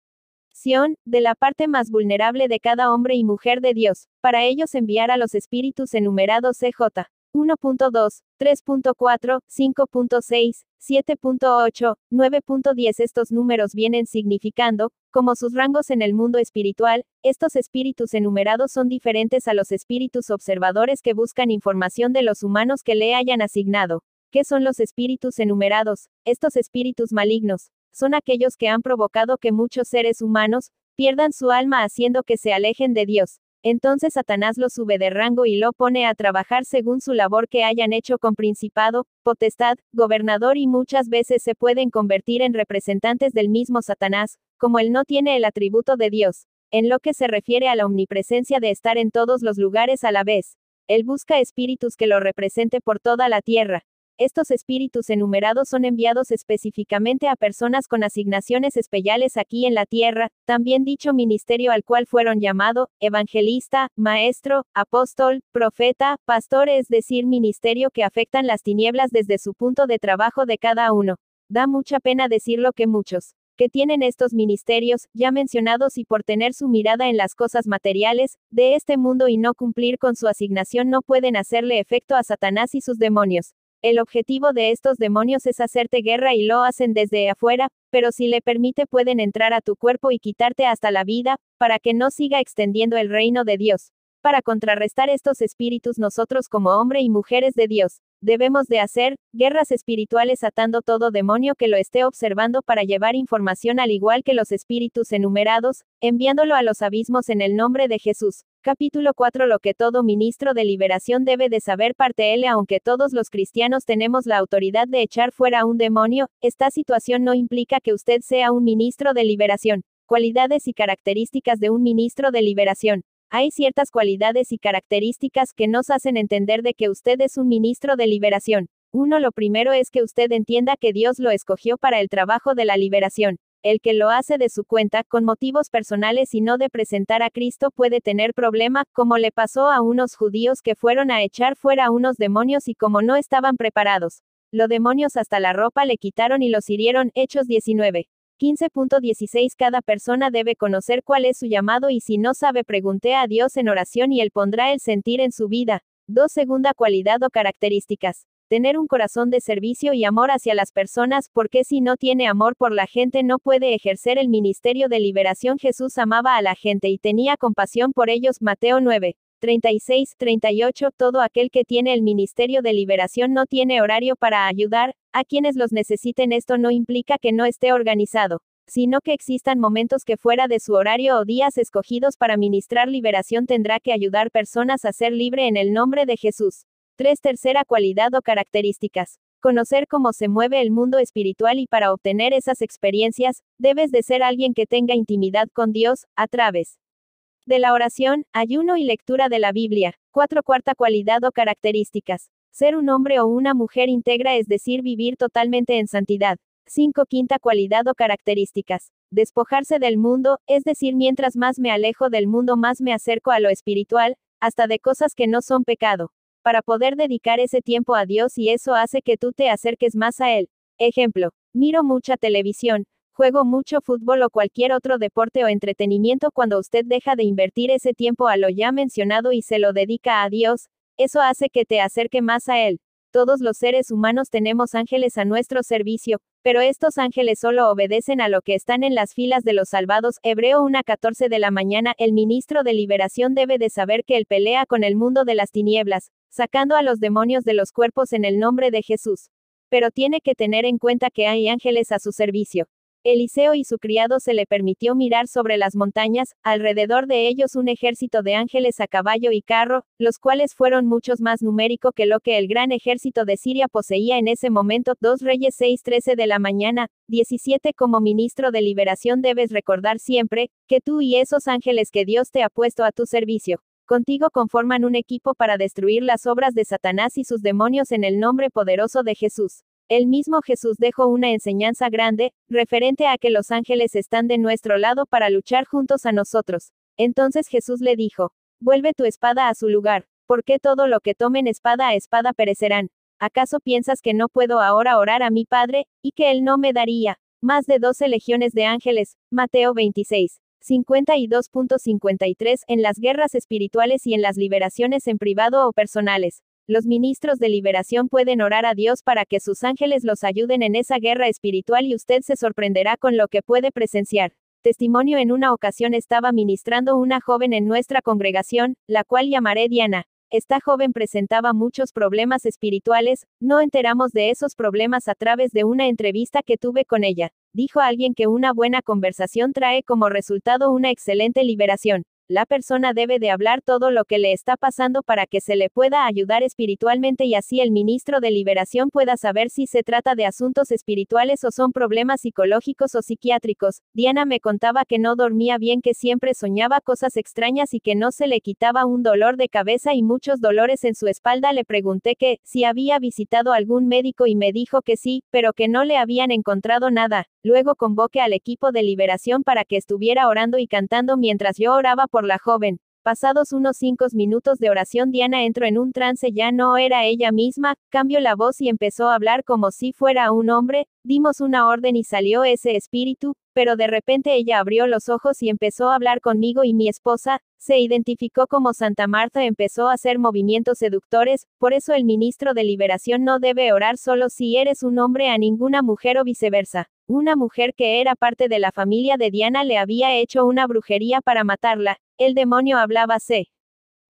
de la parte más vulnerable de cada hombre y mujer de Dios, para ellos enviar a los espíritus enumerados CJ. 1.2, 3.4, 5.6, 7.8, 9.10 Estos números vienen significando, como sus rangos en el mundo espiritual, estos espíritus enumerados son diferentes a los espíritus observadores que buscan información de los humanos que le hayan asignado. ¿Qué son los espíritus enumerados? Estos espíritus malignos, son aquellos que han provocado que muchos seres humanos, pierdan su alma haciendo que se alejen de Dios. Entonces Satanás lo sube de rango y lo pone a trabajar según su labor que hayan hecho con principado, potestad, gobernador y muchas veces se pueden convertir en representantes del mismo Satanás, como él no tiene el atributo de Dios, en lo que se refiere a la omnipresencia de estar en todos los lugares a la vez. Él busca espíritus que lo represente por toda la tierra, estos espíritus enumerados son enviados específicamente a personas con asignaciones especiales aquí en la tierra, también dicho ministerio al cual fueron llamado, evangelista, maestro, apóstol, profeta, pastor, es decir, ministerio que afectan las tinieblas desde su punto de trabajo de cada uno. Da mucha pena decirlo que muchos que tienen estos ministerios, ya mencionados y por tener su mirada en las cosas materiales, de este mundo y no cumplir con su asignación no pueden hacerle efecto a Satanás y sus demonios. El objetivo de estos demonios es hacerte guerra y lo hacen desde afuera, pero si le permite pueden entrar a tu cuerpo y quitarte hasta la vida, para que no siga extendiendo el reino de Dios. Para contrarrestar estos espíritus nosotros como hombre y mujeres de Dios, debemos de hacer guerras espirituales atando todo demonio que lo esté observando para llevar información al igual que los espíritus enumerados, enviándolo a los abismos en el nombre de Jesús. Capítulo 4 Lo que todo ministro de liberación debe de saber parte L aunque todos los cristianos tenemos la autoridad de echar fuera un demonio, esta situación no implica que usted sea un ministro de liberación. Cualidades y características de un ministro de liberación. Hay ciertas cualidades y características que nos hacen entender de que usted es un ministro de liberación. Uno, lo primero es que usted entienda que Dios lo escogió para el trabajo de la liberación. El que lo hace de su cuenta, con motivos personales y no de presentar a Cristo, puede tener problema, como le pasó a unos judíos que fueron a echar fuera a unos demonios y como no estaban preparados, los demonios hasta la ropa le quitaron y los hirieron. Hechos 19. 15.16 Cada persona debe conocer cuál es su llamado y si no sabe pregunte a Dios en oración y Él pondrá el sentir en su vida. 2. Segunda cualidad o características tener un corazón de servicio y amor hacia las personas, porque si no tiene amor por la gente no puede ejercer el ministerio de liberación. Jesús amaba a la gente y tenía compasión por ellos. Mateo 9. 36, 38, todo aquel que tiene el Ministerio de Liberación no tiene horario para ayudar, a quienes los necesiten esto no implica que no esté organizado, sino que existan momentos que fuera de su horario o días escogidos para ministrar liberación tendrá que ayudar personas a ser libre en el nombre de Jesús. 3. Tercera cualidad o características. Conocer cómo se mueve el mundo espiritual y para obtener esas experiencias, debes de ser alguien que tenga intimidad con Dios, a través de la oración, ayuno y lectura de la Biblia. 4. Cuarta cualidad o características. Ser un hombre o una mujer íntegra es decir, vivir totalmente en santidad. 5. Quinta cualidad o características. Despojarse del mundo, es decir, mientras más me alejo del mundo, más me acerco a lo espiritual, hasta de cosas que no son pecado para poder dedicar ese tiempo a Dios y eso hace que tú te acerques más a Él. Ejemplo, miro mucha televisión, juego mucho fútbol o cualquier otro deporte o entretenimiento cuando usted deja de invertir ese tiempo a lo ya mencionado y se lo dedica a Dios, eso hace que te acerque más a Él. Todos los seres humanos tenemos ángeles a nuestro servicio, pero estos ángeles solo obedecen a lo que están en las filas de los salvados. Hebreo 1.14 de la mañana, el ministro de liberación debe de saber que él pelea con el mundo de las tinieblas, sacando a los demonios de los cuerpos en el nombre de Jesús. Pero tiene que tener en cuenta que hay ángeles a su servicio. Eliseo y su criado se le permitió mirar sobre las montañas, alrededor de ellos un ejército de ángeles a caballo y carro, los cuales fueron muchos más numérico que lo que el gran ejército de Siria poseía en ese momento. Dos Reyes 6:13 de la mañana, 17 Como ministro de liberación debes recordar siempre, que tú y esos ángeles que Dios te ha puesto a tu servicio, contigo conforman un equipo para destruir las obras de Satanás y sus demonios en el nombre poderoso de Jesús. El mismo Jesús dejó una enseñanza grande, referente a que los ángeles están de nuestro lado para luchar juntos a nosotros. Entonces Jesús le dijo, vuelve tu espada a su lugar, porque todo lo que tomen espada a espada perecerán. ¿Acaso piensas que no puedo ahora orar a mi Padre, y que Él no me daría más de doce legiones de ángeles? Mateo 26. 52.53 en las guerras espirituales y en las liberaciones en privado o personales. Los ministros de liberación pueden orar a Dios para que sus ángeles los ayuden en esa guerra espiritual y usted se sorprenderá con lo que puede presenciar. Testimonio en una ocasión estaba ministrando una joven en nuestra congregación, la cual llamaré Diana. Esta joven presentaba muchos problemas espirituales, no enteramos de esos problemas a través de una entrevista que tuve con ella. Dijo alguien que una buena conversación trae como resultado una excelente liberación. La persona debe de hablar todo lo que le está pasando para que se le pueda ayudar espiritualmente y así el ministro de liberación pueda saber si se trata de asuntos espirituales o son problemas psicológicos o psiquiátricos. Diana me contaba que no dormía bien, que siempre soñaba cosas extrañas y que no se le quitaba un dolor de cabeza y muchos dolores en su espalda. Le pregunté que si había visitado algún médico y me dijo que sí, pero que no le habían encontrado nada. Luego convoque al equipo de liberación para que estuviera orando y cantando mientras yo oraba por la joven. Pasados unos cinco minutos de oración, Diana entró en un trance, ya no era ella misma, cambió la voz y empezó a hablar como si fuera un hombre, dimos una orden y salió ese espíritu, pero de repente ella abrió los ojos y empezó a hablar conmigo y mi esposa, se identificó como Santa Marta, empezó a hacer movimientos seductores, por eso el ministro de liberación no debe orar solo si eres un hombre a ninguna mujer o viceversa. Una mujer que era parte de la familia de Diana le había hecho una brujería para matarla, el demonio hablaba C.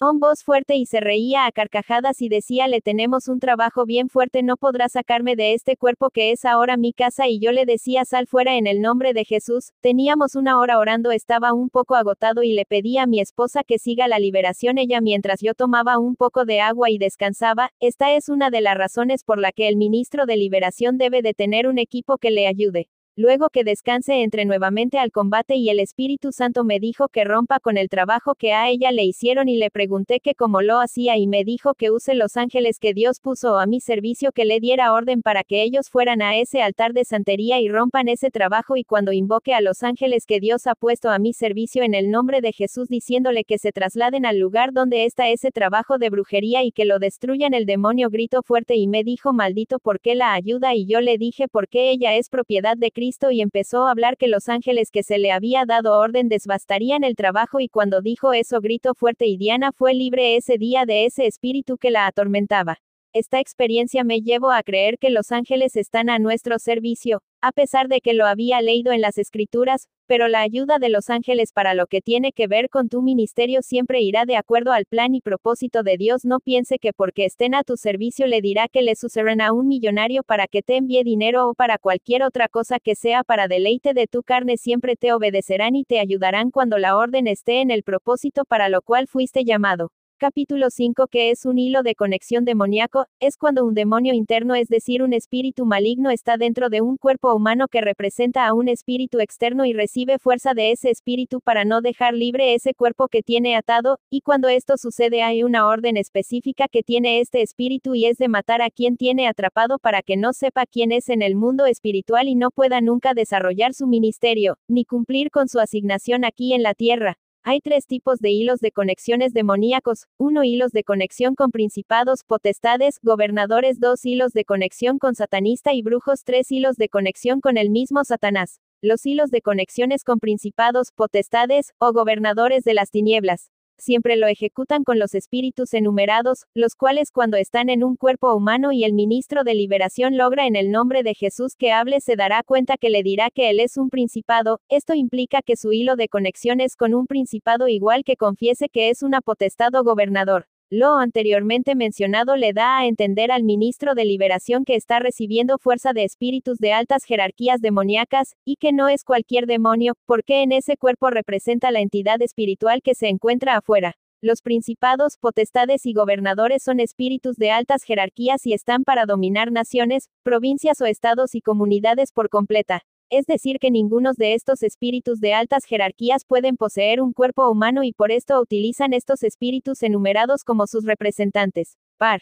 Un voz fuerte y se reía a carcajadas y decía le tenemos un trabajo bien fuerte no podrá sacarme de este cuerpo que es ahora mi casa y yo le decía sal fuera en el nombre de Jesús, teníamos una hora orando estaba un poco agotado y le pedí a mi esposa que siga la liberación ella mientras yo tomaba un poco de agua y descansaba, esta es una de las razones por la que el ministro de liberación debe de tener un equipo que le ayude. Luego que descanse entre nuevamente al combate y el Espíritu Santo me dijo que rompa con el trabajo que a ella le hicieron y le pregunté que cómo lo hacía y me dijo que use los ángeles que Dios puso a mi servicio que le diera orden para que ellos fueran a ese altar de santería y rompan ese trabajo y cuando invoque a los ángeles que Dios ha puesto a mi servicio en el nombre de Jesús diciéndole que se trasladen al lugar donde está ese trabajo de brujería y que lo destruyan el demonio gritó fuerte y me dijo maldito porque la ayuda y yo le dije porque ella es propiedad de Cristo y empezó a hablar que los ángeles que se le había dado orden desbastarían el trabajo y cuando dijo eso gritó fuerte y Diana fue libre ese día de ese espíritu que la atormentaba. Esta experiencia me llevó a creer que los ángeles están a nuestro servicio, a pesar de que lo había leído en las escrituras, pero la ayuda de los ángeles para lo que tiene que ver con tu ministerio siempre irá de acuerdo al plan y propósito de Dios. No piense que porque estén a tu servicio le dirá que le sucederán a un millonario para que te envíe dinero o para cualquier otra cosa que sea para deleite de tu carne. Siempre te obedecerán y te ayudarán cuando la orden esté en el propósito para lo cual fuiste llamado. Capítulo 5 que es un hilo de conexión demoníaco, es cuando un demonio interno, es decir, un espíritu maligno está dentro de un cuerpo humano que representa a un espíritu externo y recibe fuerza de ese espíritu para no dejar libre ese cuerpo que tiene atado, y cuando esto sucede hay una orden específica que tiene este espíritu y es de matar a quien tiene atrapado para que no sepa quién es en el mundo espiritual y no pueda nunca desarrollar su ministerio, ni cumplir con su asignación aquí en la tierra. Hay tres tipos de hilos de conexiones demoníacos, uno Hilos de conexión con principados, potestades, gobernadores, dos Hilos de conexión con satanista y brujos, tres Hilos de conexión con el mismo Satanás. Los hilos de conexiones con principados, potestades, o gobernadores de las tinieblas siempre lo ejecutan con los espíritus enumerados, los cuales cuando están en un cuerpo humano y el ministro de liberación logra en el nombre de Jesús que hable se dará cuenta que le dirá que él es un principado, esto implica que su hilo de conexión es con un principado igual que confiese que es un apotestado gobernador. Lo anteriormente mencionado le da a entender al ministro de Liberación que está recibiendo fuerza de espíritus de altas jerarquías demoníacas, y que no es cualquier demonio, porque en ese cuerpo representa la entidad espiritual que se encuentra afuera. Los principados, potestades y gobernadores son espíritus de altas jerarquías y están para dominar naciones, provincias o estados y comunidades por completa. Es decir, que ninguno de estos espíritus de altas jerarquías pueden poseer un cuerpo humano y por esto utilizan estos espíritus enumerados como sus representantes. Par.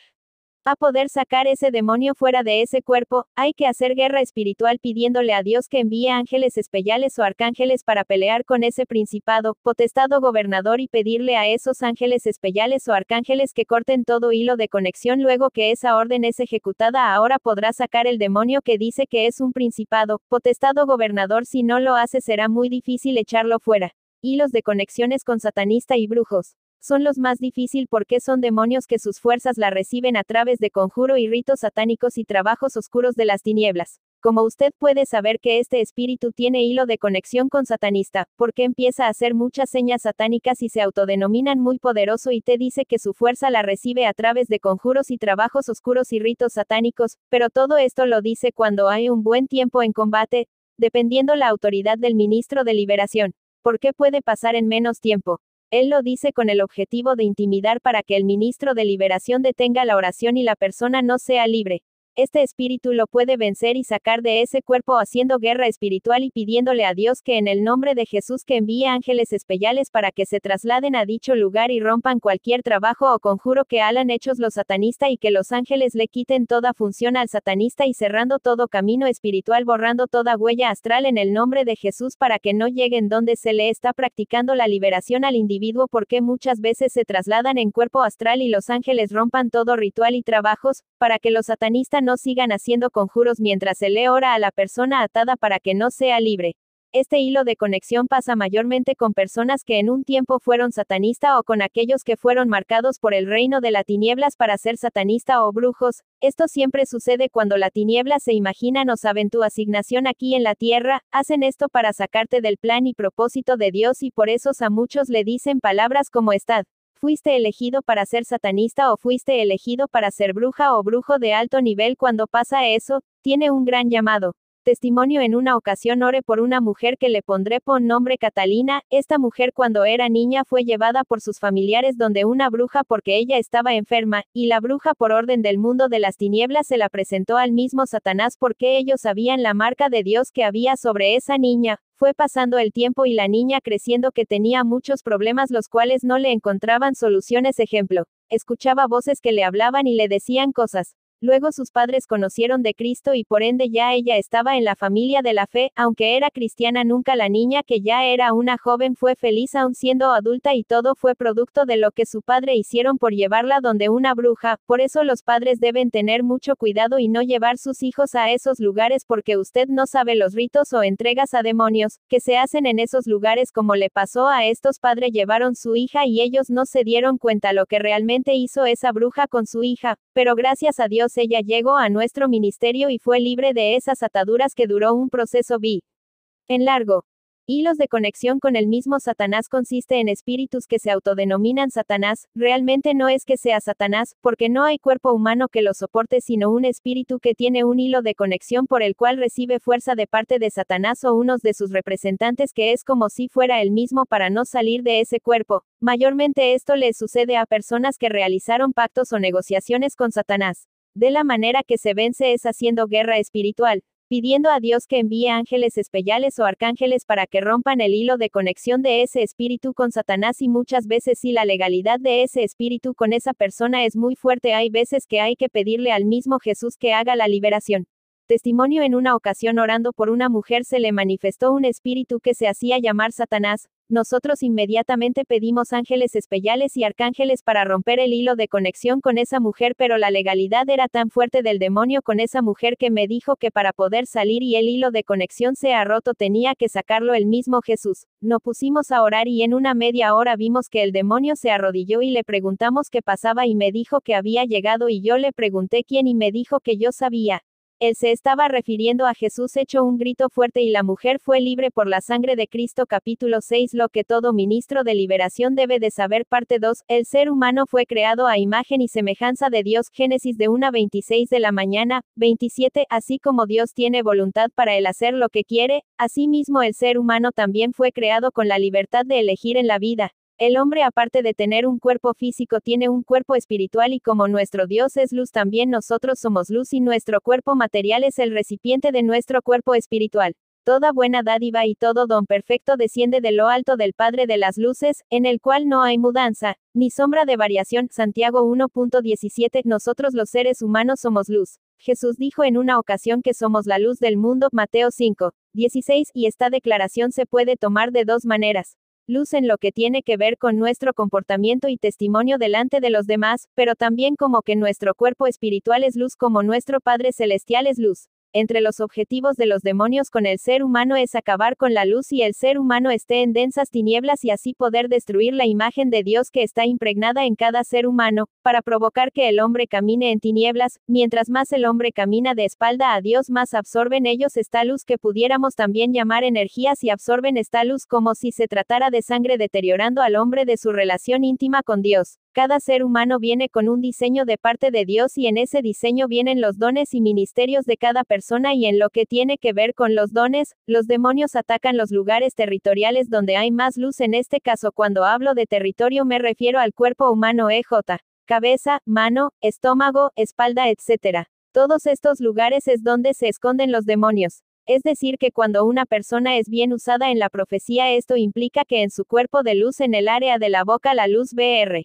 A poder sacar ese demonio fuera de ese cuerpo, hay que hacer guerra espiritual pidiéndole a Dios que envíe ángeles espellales o arcángeles para pelear con ese principado, potestado gobernador y pedirle a esos ángeles espellales o arcángeles que corten todo hilo de conexión luego que esa orden es ejecutada ahora podrá sacar el demonio que dice que es un principado, potestado gobernador si no lo hace será muy difícil echarlo fuera. Hilos de conexiones con satanista y brujos son los más difícil porque son demonios que sus fuerzas la reciben a través de conjuro y ritos satánicos y trabajos oscuros de las tinieblas. Como usted puede saber que este espíritu tiene hilo de conexión con satanista, porque empieza a hacer muchas señas satánicas y se autodenominan muy poderoso y te dice que su fuerza la recibe a través de conjuros y trabajos oscuros y ritos satánicos, pero todo esto lo dice cuando hay un buen tiempo en combate, dependiendo la autoridad del ministro de liberación. Porque qué puede pasar en menos tiempo? Él lo dice con el objetivo de intimidar para que el ministro de liberación detenga la oración y la persona no sea libre. Este espíritu lo puede vencer y sacar de ese cuerpo haciendo guerra espiritual y pidiéndole a Dios que en el nombre de Jesús que envíe ángeles especiales para que se trasladen a dicho lugar y rompan cualquier trabajo o conjuro que alan hechos los satanistas y que los ángeles le quiten toda función al satanista y cerrando todo camino espiritual borrando toda huella astral en el nombre de Jesús para que no lleguen donde se le está practicando la liberación al individuo porque muchas veces se trasladan en cuerpo astral y los ángeles rompan todo ritual y trabajos, para que los satanistas no sigan haciendo conjuros mientras se le ora a la persona atada para que no sea libre. Este hilo de conexión pasa mayormente con personas que en un tiempo fueron satanista o con aquellos que fueron marcados por el reino de las tinieblas para ser satanista o brujos. Esto siempre sucede cuando la tiniebla se imaginan o saben tu asignación aquí en la tierra, hacen esto para sacarte del plan y propósito de Dios y por eso a muchos le dicen palabras como estad fuiste elegido para ser satanista o fuiste elegido para ser bruja o brujo de alto nivel cuando pasa eso, tiene un gran llamado. Testimonio en una ocasión ore por una mujer que le pondré por nombre Catalina, esta mujer cuando era niña fue llevada por sus familiares donde una bruja porque ella estaba enferma, y la bruja por orden del mundo de las tinieblas se la presentó al mismo Satanás porque ellos sabían la marca de Dios que había sobre esa niña, fue pasando el tiempo y la niña creciendo que tenía muchos problemas los cuales no le encontraban soluciones. Ejemplo, escuchaba voces que le hablaban y le decían cosas. Luego sus padres conocieron de Cristo y por ende ya ella estaba en la familia de la fe, aunque era cristiana nunca la niña que ya era una joven fue feliz aún siendo adulta y todo fue producto de lo que su padre hicieron por llevarla donde una bruja, por eso los padres deben tener mucho cuidado y no llevar sus hijos a esos lugares porque usted no sabe los ritos o entregas a demonios que se hacen en esos lugares como le pasó a estos padres llevaron su hija y ellos no se dieron cuenta lo que realmente hizo esa bruja con su hija, pero gracias a Dios ella llegó a nuestro ministerio y fue libre de esas ataduras que duró un proceso vi. En largo. Hilos de conexión con el mismo Satanás consiste en espíritus que se autodenominan Satanás, realmente no es que sea Satanás, porque no hay cuerpo humano que lo soporte, sino un espíritu que tiene un hilo de conexión por el cual recibe fuerza de parte de Satanás o unos de sus representantes que es como si fuera el mismo para no salir de ese cuerpo. Mayormente esto le sucede a personas que realizaron pactos o negociaciones con Satanás. De la manera que se vence es haciendo guerra espiritual, pidiendo a Dios que envíe ángeles especiales o arcángeles para que rompan el hilo de conexión de ese espíritu con Satanás y muchas veces si la legalidad de ese espíritu con esa persona es muy fuerte hay veces que hay que pedirle al mismo Jesús que haga la liberación. Testimonio en una ocasión orando por una mujer se le manifestó un espíritu que se hacía llamar Satanás, nosotros inmediatamente pedimos ángeles espellales y arcángeles para romper el hilo de conexión con esa mujer, pero la legalidad era tan fuerte del demonio con esa mujer que me dijo que para poder salir y el hilo de conexión se ha roto tenía que sacarlo el mismo Jesús. Nos pusimos a orar y en una media hora vimos que el demonio se arrodilló y le preguntamos qué pasaba y me dijo que había llegado y yo le pregunté quién y me dijo que yo sabía, él se estaba refiriendo a Jesús hecho un grito fuerte y la mujer fue libre por la sangre de Cristo capítulo 6 Lo que todo ministro de liberación debe de saber parte 2 El ser humano fue creado a imagen y semejanza de Dios Génesis de 1 26 de la mañana, 27 Así como Dios tiene voluntad para el hacer lo que quiere, asimismo el ser humano también fue creado con la libertad de elegir en la vida, el hombre aparte de tener un cuerpo físico tiene un cuerpo espiritual y como nuestro Dios es luz también nosotros somos luz y nuestro cuerpo material es el recipiente de nuestro cuerpo espiritual. Toda buena dádiva y todo don perfecto desciende de lo alto del Padre de las Luces, en el cual no hay mudanza, ni sombra de variación. Santiago 1.17 Nosotros los seres humanos somos luz. Jesús dijo en una ocasión que somos la luz del mundo, Mateo 5.16 y esta declaración se puede tomar de dos maneras luz en lo que tiene que ver con nuestro comportamiento y testimonio delante de los demás, pero también como que nuestro cuerpo espiritual es luz como nuestro Padre Celestial es luz. Entre los objetivos de los demonios con el ser humano es acabar con la luz y el ser humano esté en densas tinieblas y así poder destruir la imagen de Dios que está impregnada en cada ser humano, para provocar que el hombre camine en tinieblas, mientras más el hombre camina de espalda a Dios más absorben ellos esta luz que pudiéramos también llamar energías y absorben esta luz como si se tratara de sangre deteriorando al hombre de su relación íntima con Dios. Cada ser humano viene con un diseño de parte de Dios y en ese diseño vienen los dones y ministerios de cada persona y en lo que tiene que ver con los dones, los demonios atacan los lugares territoriales donde hay más luz. En este caso cuando hablo de territorio me refiero al cuerpo humano EJ, cabeza, mano, estómago, espalda, etc. Todos estos lugares es donde se esconden los demonios. Es decir, que cuando una persona es bien usada en la profecía, esto implica que en su cuerpo de luz en el área de la boca la luz BR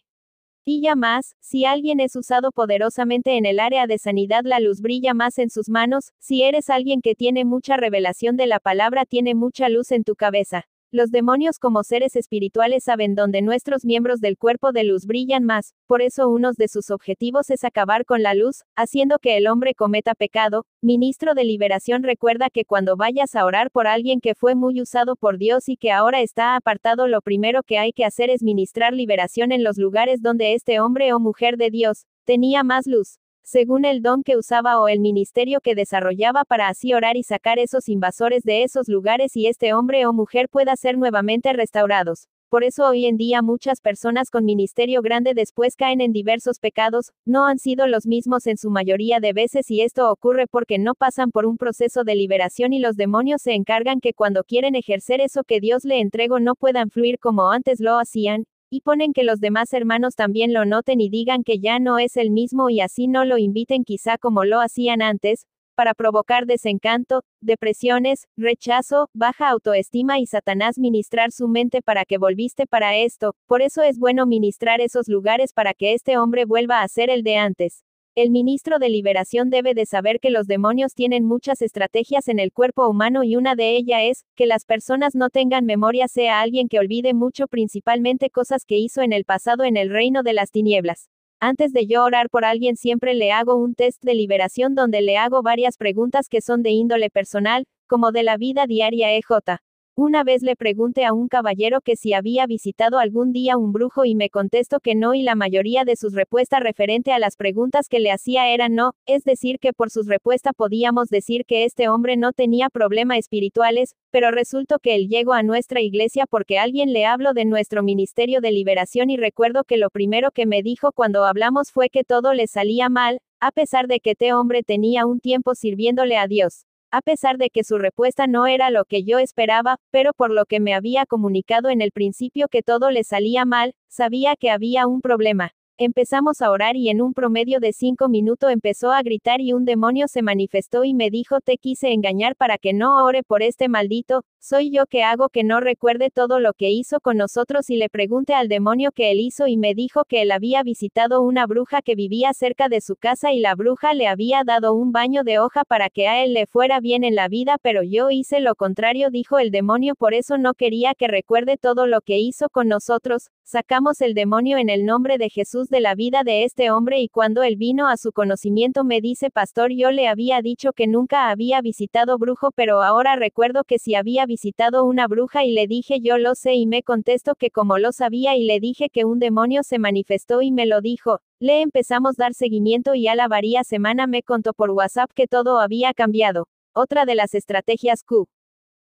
y ya más, si alguien es usado poderosamente en el área de sanidad, la luz brilla más en sus manos, si eres alguien que tiene mucha revelación de la palabra, tiene mucha luz en tu cabeza. Los demonios como seres espirituales saben dónde nuestros miembros del cuerpo de luz brillan más, por eso uno de sus objetivos es acabar con la luz, haciendo que el hombre cometa pecado. Ministro de Liberación recuerda que cuando vayas a orar por alguien que fue muy usado por Dios y que ahora está apartado, lo primero que hay que hacer es ministrar liberación en los lugares donde este hombre o mujer de Dios tenía más luz según el don que usaba o el ministerio que desarrollaba para así orar y sacar esos invasores de esos lugares y este hombre o mujer pueda ser nuevamente restaurados. Por eso hoy en día muchas personas con ministerio grande después caen en diversos pecados, no han sido los mismos en su mayoría de veces y esto ocurre porque no pasan por un proceso de liberación y los demonios se encargan que cuando quieren ejercer eso que Dios le entregó no puedan fluir como antes lo hacían, y ponen que los demás hermanos también lo noten y digan que ya no es el mismo y así no lo inviten quizá como lo hacían antes, para provocar desencanto, depresiones, rechazo, baja autoestima y Satanás ministrar su mente para que volviste para esto, por eso es bueno ministrar esos lugares para que este hombre vuelva a ser el de antes. El ministro de Liberación debe de saber que los demonios tienen muchas estrategias en el cuerpo humano y una de ellas es, que las personas no tengan memoria sea alguien que olvide mucho principalmente cosas que hizo en el pasado en el reino de las tinieblas. Antes de yo orar por alguien siempre le hago un test de liberación donde le hago varias preguntas que son de índole personal, como de la vida diaria EJ. Una vez le pregunté a un caballero que si había visitado algún día un brujo y me contestó que no y la mayoría de sus respuestas referente a las preguntas que le hacía era no, es decir que por sus respuestas podíamos decir que este hombre no tenía problemas espirituales, pero resultó que él llegó a nuestra iglesia porque alguien le habló de nuestro ministerio de liberación y recuerdo que lo primero que me dijo cuando hablamos fue que todo le salía mal, a pesar de que este hombre tenía un tiempo sirviéndole a Dios a pesar de que su respuesta no era lo que yo esperaba, pero por lo que me había comunicado en el principio que todo le salía mal, sabía que había un problema. Empezamos a orar y en un promedio de cinco minutos empezó a gritar y un demonio se manifestó y me dijo te quise engañar para que no ore por este maldito, soy yo que hago que no recuerde todo lo que hizo con nosotros y le pregunte al demonio que él hizo y me dijo que él había visitado una bruja que vivía cerca de su casa y la bruja le había dado un baño de hoja para que a él le fuera bien en la vida, pero yo hice lo contrario, dijo el demonio, por eso no quería que recuerde todo lo que hizo con nosotros, sacamos el demonio en el nombre de Jesús de la vida de este hombre y cuando él vino a su conocimiento me dice, pastor, yo le había dicho que nunca había visitado brujo, pero ahora recuerdo que si había visitado una bruja y le dije yo lo sé y me contesto que como lo sabía y le dije que un demonio se manifestó y me lo dijo, le empezamos dar seguimiento y a la varía semana me contó por WhatsApp que todo había cambiado. Otra de las estrategias Q.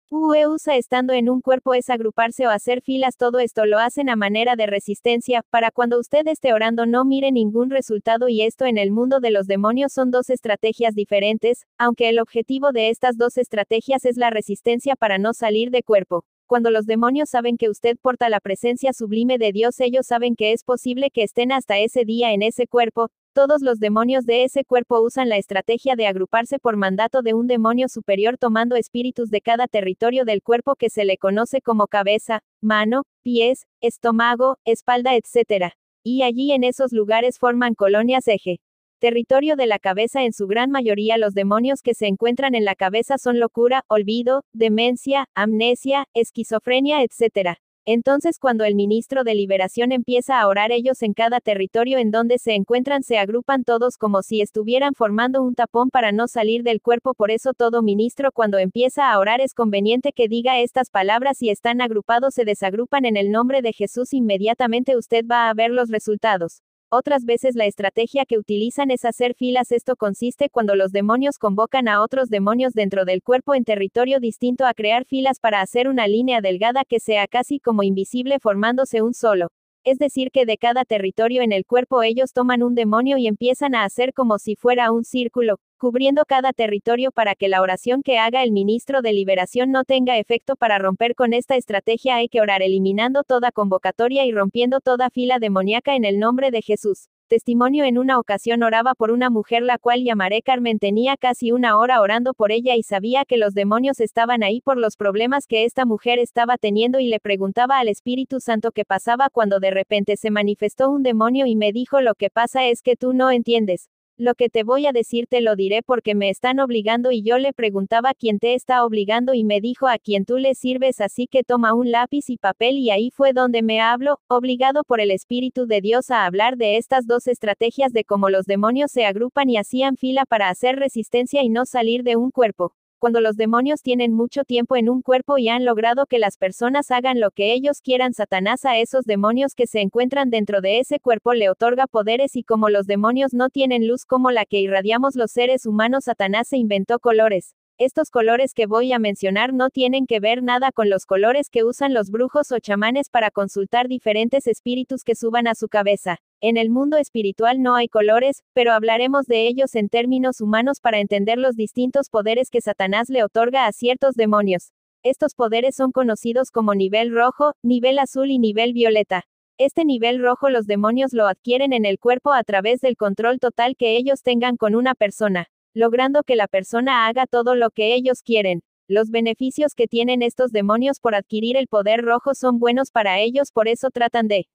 E usa estando en un cuerpo es agruparse o hacer filas, todo esto lo hacen a manera de resistencia, para cuando usted esté orando no mire ningún resultado y esto en el mundo de los demonios son dos estrategias diferentes, aunque el objetivo de estas dos estrategias es la resistencia para no salir de cuerpo. Cuando los demonios saben que usted porta la presencia sublime de Dios, ellos saben que es posible que estén hasta ese día en ese cuerpo, todos los demonios de ese cuerpo usan la estrategia de agruparse por mandato de un demonio superior tomando espíritus de cada territorio del cuerpo que se le conoce como cabeza, mano, pies, estómago, espalda, etc. Y allí en esos lugares forman colonias eje. Territorio de la cabeza en su gran mayoría los demonios que se encuentran en la cabeza son locura, olvido, demencia, amnesia, esquizofrenia, etc. Entonces cuando el ministro de Liberación empieza a orar ellos en cada territorio en donde se encuentran se agrupan todos como si estuvieran formando un tapón para no salir del cuerpo por eso todo ministro cuando empieza a orar es conveniente que diga estas palabras y están agrupados se desagrupan en el nombre de Jesús inmediatamente usted va a ver los resultados. Otras veces la estrategia que utilizan es hacer filas. Esto consiste cuando los demonios convocan a otros demonios dentro del cuerpo en territorio distinto a crear filas para hacer una línea delgada que sea casi como invisible formándose un solo. Es decir, que de cada territorio en el cuerpo ellos toman un demonio y empiezan a hacer como si fuera un círculo, cubriendo cada territorio para que la oración que haga el ministro de Liberación no tenga efecto para romper con esta estrategia hay que orar eliminando toda convocatoria y rompiendo toda fila demoníaca en el nombre de Jesús. Testimonio en una ocasión oraba por una mujer la cual llamaré Carmen tenía casi una hora orando por ella y sabía que los demonios estaban ahí por los problemas que esta mujer estaba teniendo y le preguntaba al Espíritu Santo qué pasaba cuando de repente se manifestó un demonio y me dijo lo que pasa es que tú no entiendes, lo que te voy a decir te lo diré porque me están obligando y yo le preguntaba quién te está obligando y me dijo a quien tú le sirves así que toma un lápiz y papel y ahí fue donde me hablo, obligado por el Espíritu de Dios a hablar de estas dos estrategias de cómo los demonios se agrupan y hacían fila para hacer resistencia y no salir de un cuerpo cuando los demonios tienen mucho tiempo en un cuerpo y han logrado que las personas hagan lo que ellos quieran, Satanás a esos demonios que se encuentran dentro de ese cuerpo le otorga poderes y como los demonios no tienen luz como la que irradiamos los seres humanos, Satanás se inventó colores, estos colores que voy a mencionar no tienen que ver nada con los colores que usan los brujos o chamanes para consultar diferentes espíritus que suban a su cabeza. En el mundo espiritual no hay colores, pero hablaremos de ellos en términos humanos para entender los distintos poderes que Satanás le otorga a ciertos demonios. Estos poderes son conocidos como nivel rojo, nivel azul y nivel violeta. Este nivel rojo los demonios lo adquieren en el cuerpo a través del control total que ellos tengan con una persona logrando que la persona haga todo lo que ellos quieren. Los beneficios que tienen estos demonios por adquirir el poder rojo son buenos para ellos, por eso tratan de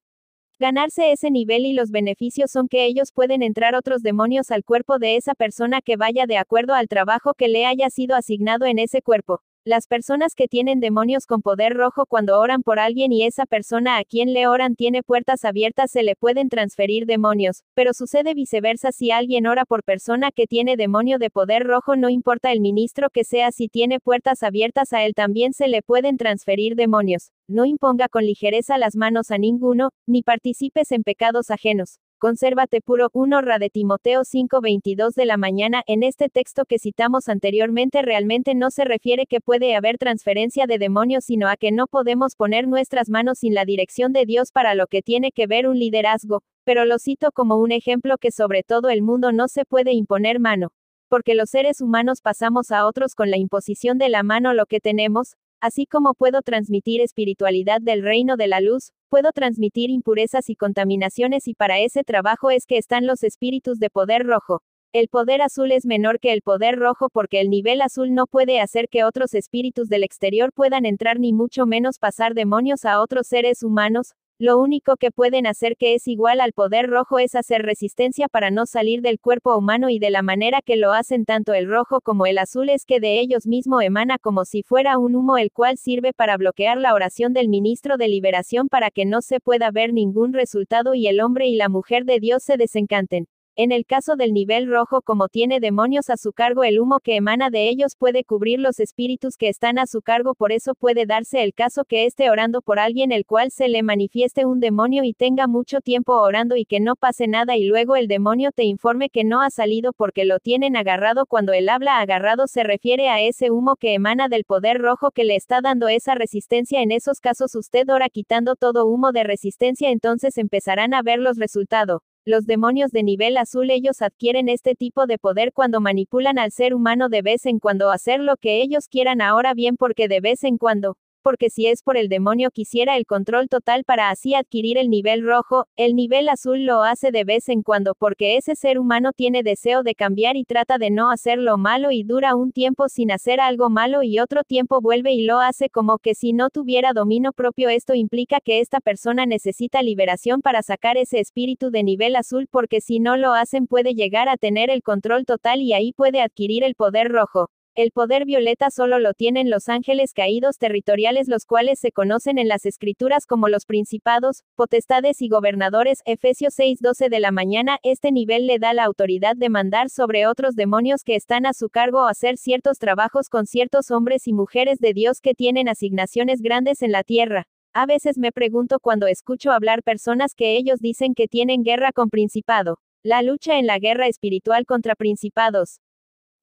ganarse ese nivel y los beneficios son que ellos pueden entrar otros demonios al cuerpo de esa persona que vaya de acuerdo al trabajo que le haya sido asignado en ese cuerpo. Las personas que tienen demonios con poder rojo cuando oran por alguien y esa persona a quien le oran tiene puertas abiertas se le pueden transferir demonios, pero sucede viceversa si alguien ora por persona que tiene demonio de poder rojo no importa el ministro que sea si tiene puertas abiertas a él también se le pueden transferir demonios. No imponga con ligereza las manos a ninguno, ni participes en pecados ajenos consérvate puro, 1 Ra de Timoteo 5:22 de la mañana, en este texto que citamos anteriormente realmente no se refiere que puede haber transferencia de demonios, sino a que no podemos poner nuestras manos sin la dirección de Dios para lo que tiene que ver un liderazgo, pero lo cito como un ejemplo que sobre todo el mundo no se puede imponer mano, porque los seres humanos pasamos a otros con la imposición de la mano lo que tenemos, Así como puedo transmitir espiritualidad del reino de la luz, puedo transmitir impurezas y contaminaciones y para ese trabajo es que están los espíritus de poder rojo. El poder azul es menor que el poder rojo porque el nivel azul no puede hacer que otros espíritus del exterior puedan entrar ni mucho menos pasar demonios a otros seres humanos, lo único que pueden hacer que es igual al poder rojo es hacer resistencia para no salir del cuerpo humano y de la manera que lo hacen tanto el rojo como el azul es que de ellos mismo emana como si fuera un humo el cual sirve para bloquear la oración del ministro de liberación para que no se pueda ver ningún resultado y el hombre y la mujer de Dios se desencanten. En el caso del nivel rojo, como tiene demonios a su cargo, el humo que emana de ellos puede cubrir los espíritus que están a su cargo, por eso puede darse el caso que esté orando por alguien el cual se le manifieste un demonio y tenga mucho tiempo orando y que no pase nada y luego el demonio te informe que no ha salido porque lo tienen agarrado cuando él habla agarrado se refiere a ese humo que emana del poder rojo que le está dando esa resistencia en esos casos usted ora quitando todo humo de resistencia entonces empezarán a ver los resultados. Los demonios de nivel azul ellos adquieren este tipo de poder cuando manipulan al ser humano de vez en cuando hacer lo que ellos quieran ahora bien porque de vez en cuando, porque si es por el demonio quisiera el control total para así adquirir el nivel rojo, el nivel azul lo hace de vez en cuando porque ese ser humano tiene deseo de cambiar y trata de no hacer lo malo y dura un tiempo sin hacer algo malo y otro tiempo vuelve y lo hace como que si no tuviera dominio propio esto implica que esta persona necesita liberación para sacar ese espíritu de nivel azul porque si no lo hacen puede llegar a tener el control total y ahí puede adquirir el poder rojo. El poder violeta solo lo tienen los ángeles caídos territoriales los cuales se conocen en las escrituras como los principados, potestades y gobernadores, Efesios 6:12 de la mañana, este nivel le da la autoridad de mandar sobre otros demonios que están a su cargo o hacer ciertos trabajos con ciertos hombres y mujeres de Dios que tienen asignaciones grandes en la tierra. A veces me pregunto cuando escucho hablar personas que ellos dicen que tienen guerra con principado. La lucha en la guerra espiritual contra principados,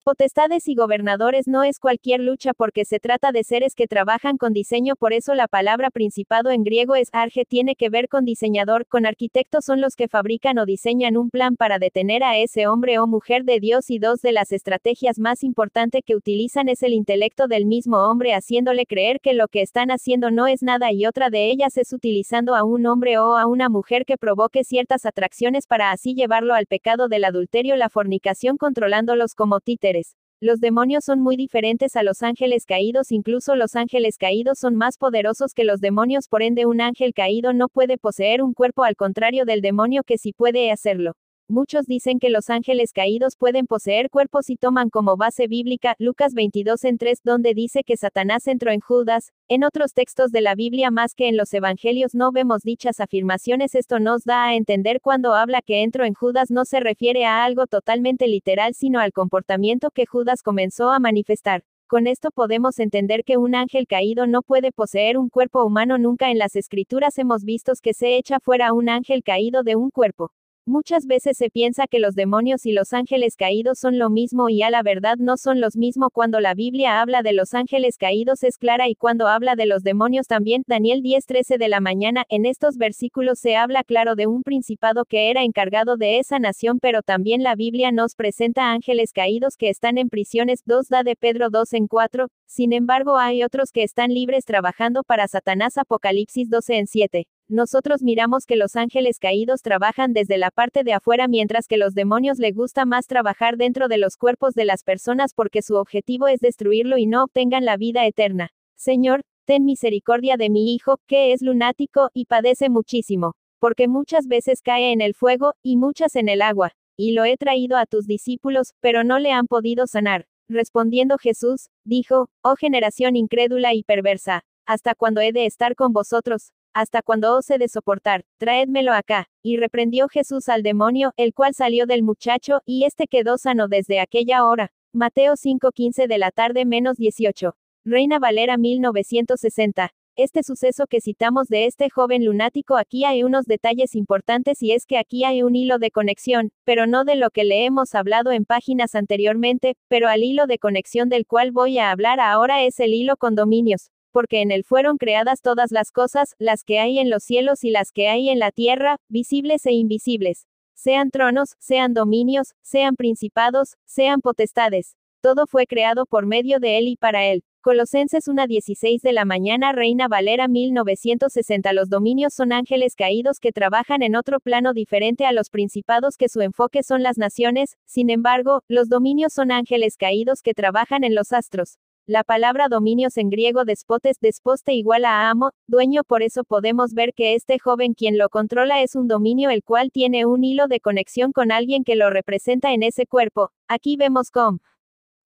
potestades y gobernadores no es cualquier lucha porque se trata de seres que trabajan con diseño, por eso la palabra principado en griego es arge tiene que ver con diseñador, con arquitectos son los que fabrican o diseñan un plan para detener a ese hombre o mujer de Dios y dos de las estrategias más importantes que utilizan es el intelecto del mismo hombre haciéndole creer que lo que están haciendo no es nada y otra de ellas es utilizando a un hombre o a una mujer que provoque ciertas atracciones para así llevarlo al pecado del adulterio, la fornicación controlándolos como títeres. Los demonios son muy diferentes a los ángeles caídos, incluso los ángeles caídos son más poderosos que los demonios, por ende un ángel caído no puede poseer un cuerpo al contrario del demonio que sí puede hacerlo. Muchos dicen que los ángeles caídos pueden poseer cuerpos y toman como base bíblica Lucas 22 en 3 donde dice que Satanás entró en Judas, en otros textos de la Biblia más que en los evangelios no vemos dichas afirmaciones, esto nos da a entender cuando habla que entró en Judas no se refiere a algo totalmente literal sino al comportamiento que Judas comenzó a manifestar. Con esto podemos entender que un ángel caído no puede poseer un cuerpo humano nunca en las escrituras hemos visto que se echa fuera un ángel caído de un cuerpo. Muchas veces se piensa que los demonios y los ángeles caídos son lo mismo y a la verdad no son los mismos cuando la Biblia habla de los ángeles caídos es clara y cuando habla de los demonios también. Daniel 10:13 de la mañana, en estos versículos se habla claro de un principado que era encargado de esa nación, pero también la Biblia nos presenta ángeles caídos que están en prisiones. 2 da de Pedro 2 en 4. Sin embargo, hay otros que están libres trabajando para Satanás. Apocalipsis 12 en 7. Nosotros miramos que los ángeles caídos trabajan desde la parte de afuera mientras que los demonios le gusta más trabajar dentro de los cuerpos de las personas porque su objetivo es destruirlo y no obtengan la vida eterna. Señor, ten misericordia de mi hijo, que es lunático y padece muchísimo, porque muchas veces cae en el fuego y muchas en el agua, y lo he traído a tus discípulos, pero no le han podido sanar. Respondiendo Jesús, dijo, Oh generación incrédula y perversa, ¿hasta cuando he de estar con vosotros? hasta cuando ose de soportar, traedmelo acá. Y reprendió Jesús al demonio, el cual salió del muchacho, y éste quedó sano desde aquella hora. Mateo 5:15 de la tarde menos 18. Reina Valera 1960. Este suceso que citamos de este joven lunático aquí hay unos detalles importantes y es que aquí hay un hilo de conexión, pero no de lo que le hemos hablado en páginas anteriormente, pero al hilo de conexión del cual voy a hablar ahora es el hilo con dominios, porque en él fueron creadas todas las cosas, las que hay en los cielos y las que hay en la tierra, visibles e invisibles. Sean tronos, sean dominios, sean principados, sean potestades. Todo fue creado por medio de él y para él. Colosenses 1.16 de la mañana Reina Valera 1960 Los dominios son ángeles caídos que trabajan en otro plano diferente a los principados que su enfoque son las naciones, sin embargo, los dominios son ángeles caídos que trabajan en los astros. La palabra dominios en griego despotes desposte igual a amo, dueño, por eso podemos ver que este joven quien lo controla es un dominio el cual tiene un hilo de conexión con alguien que lo representa en ese cuerpo, aquí vemos com.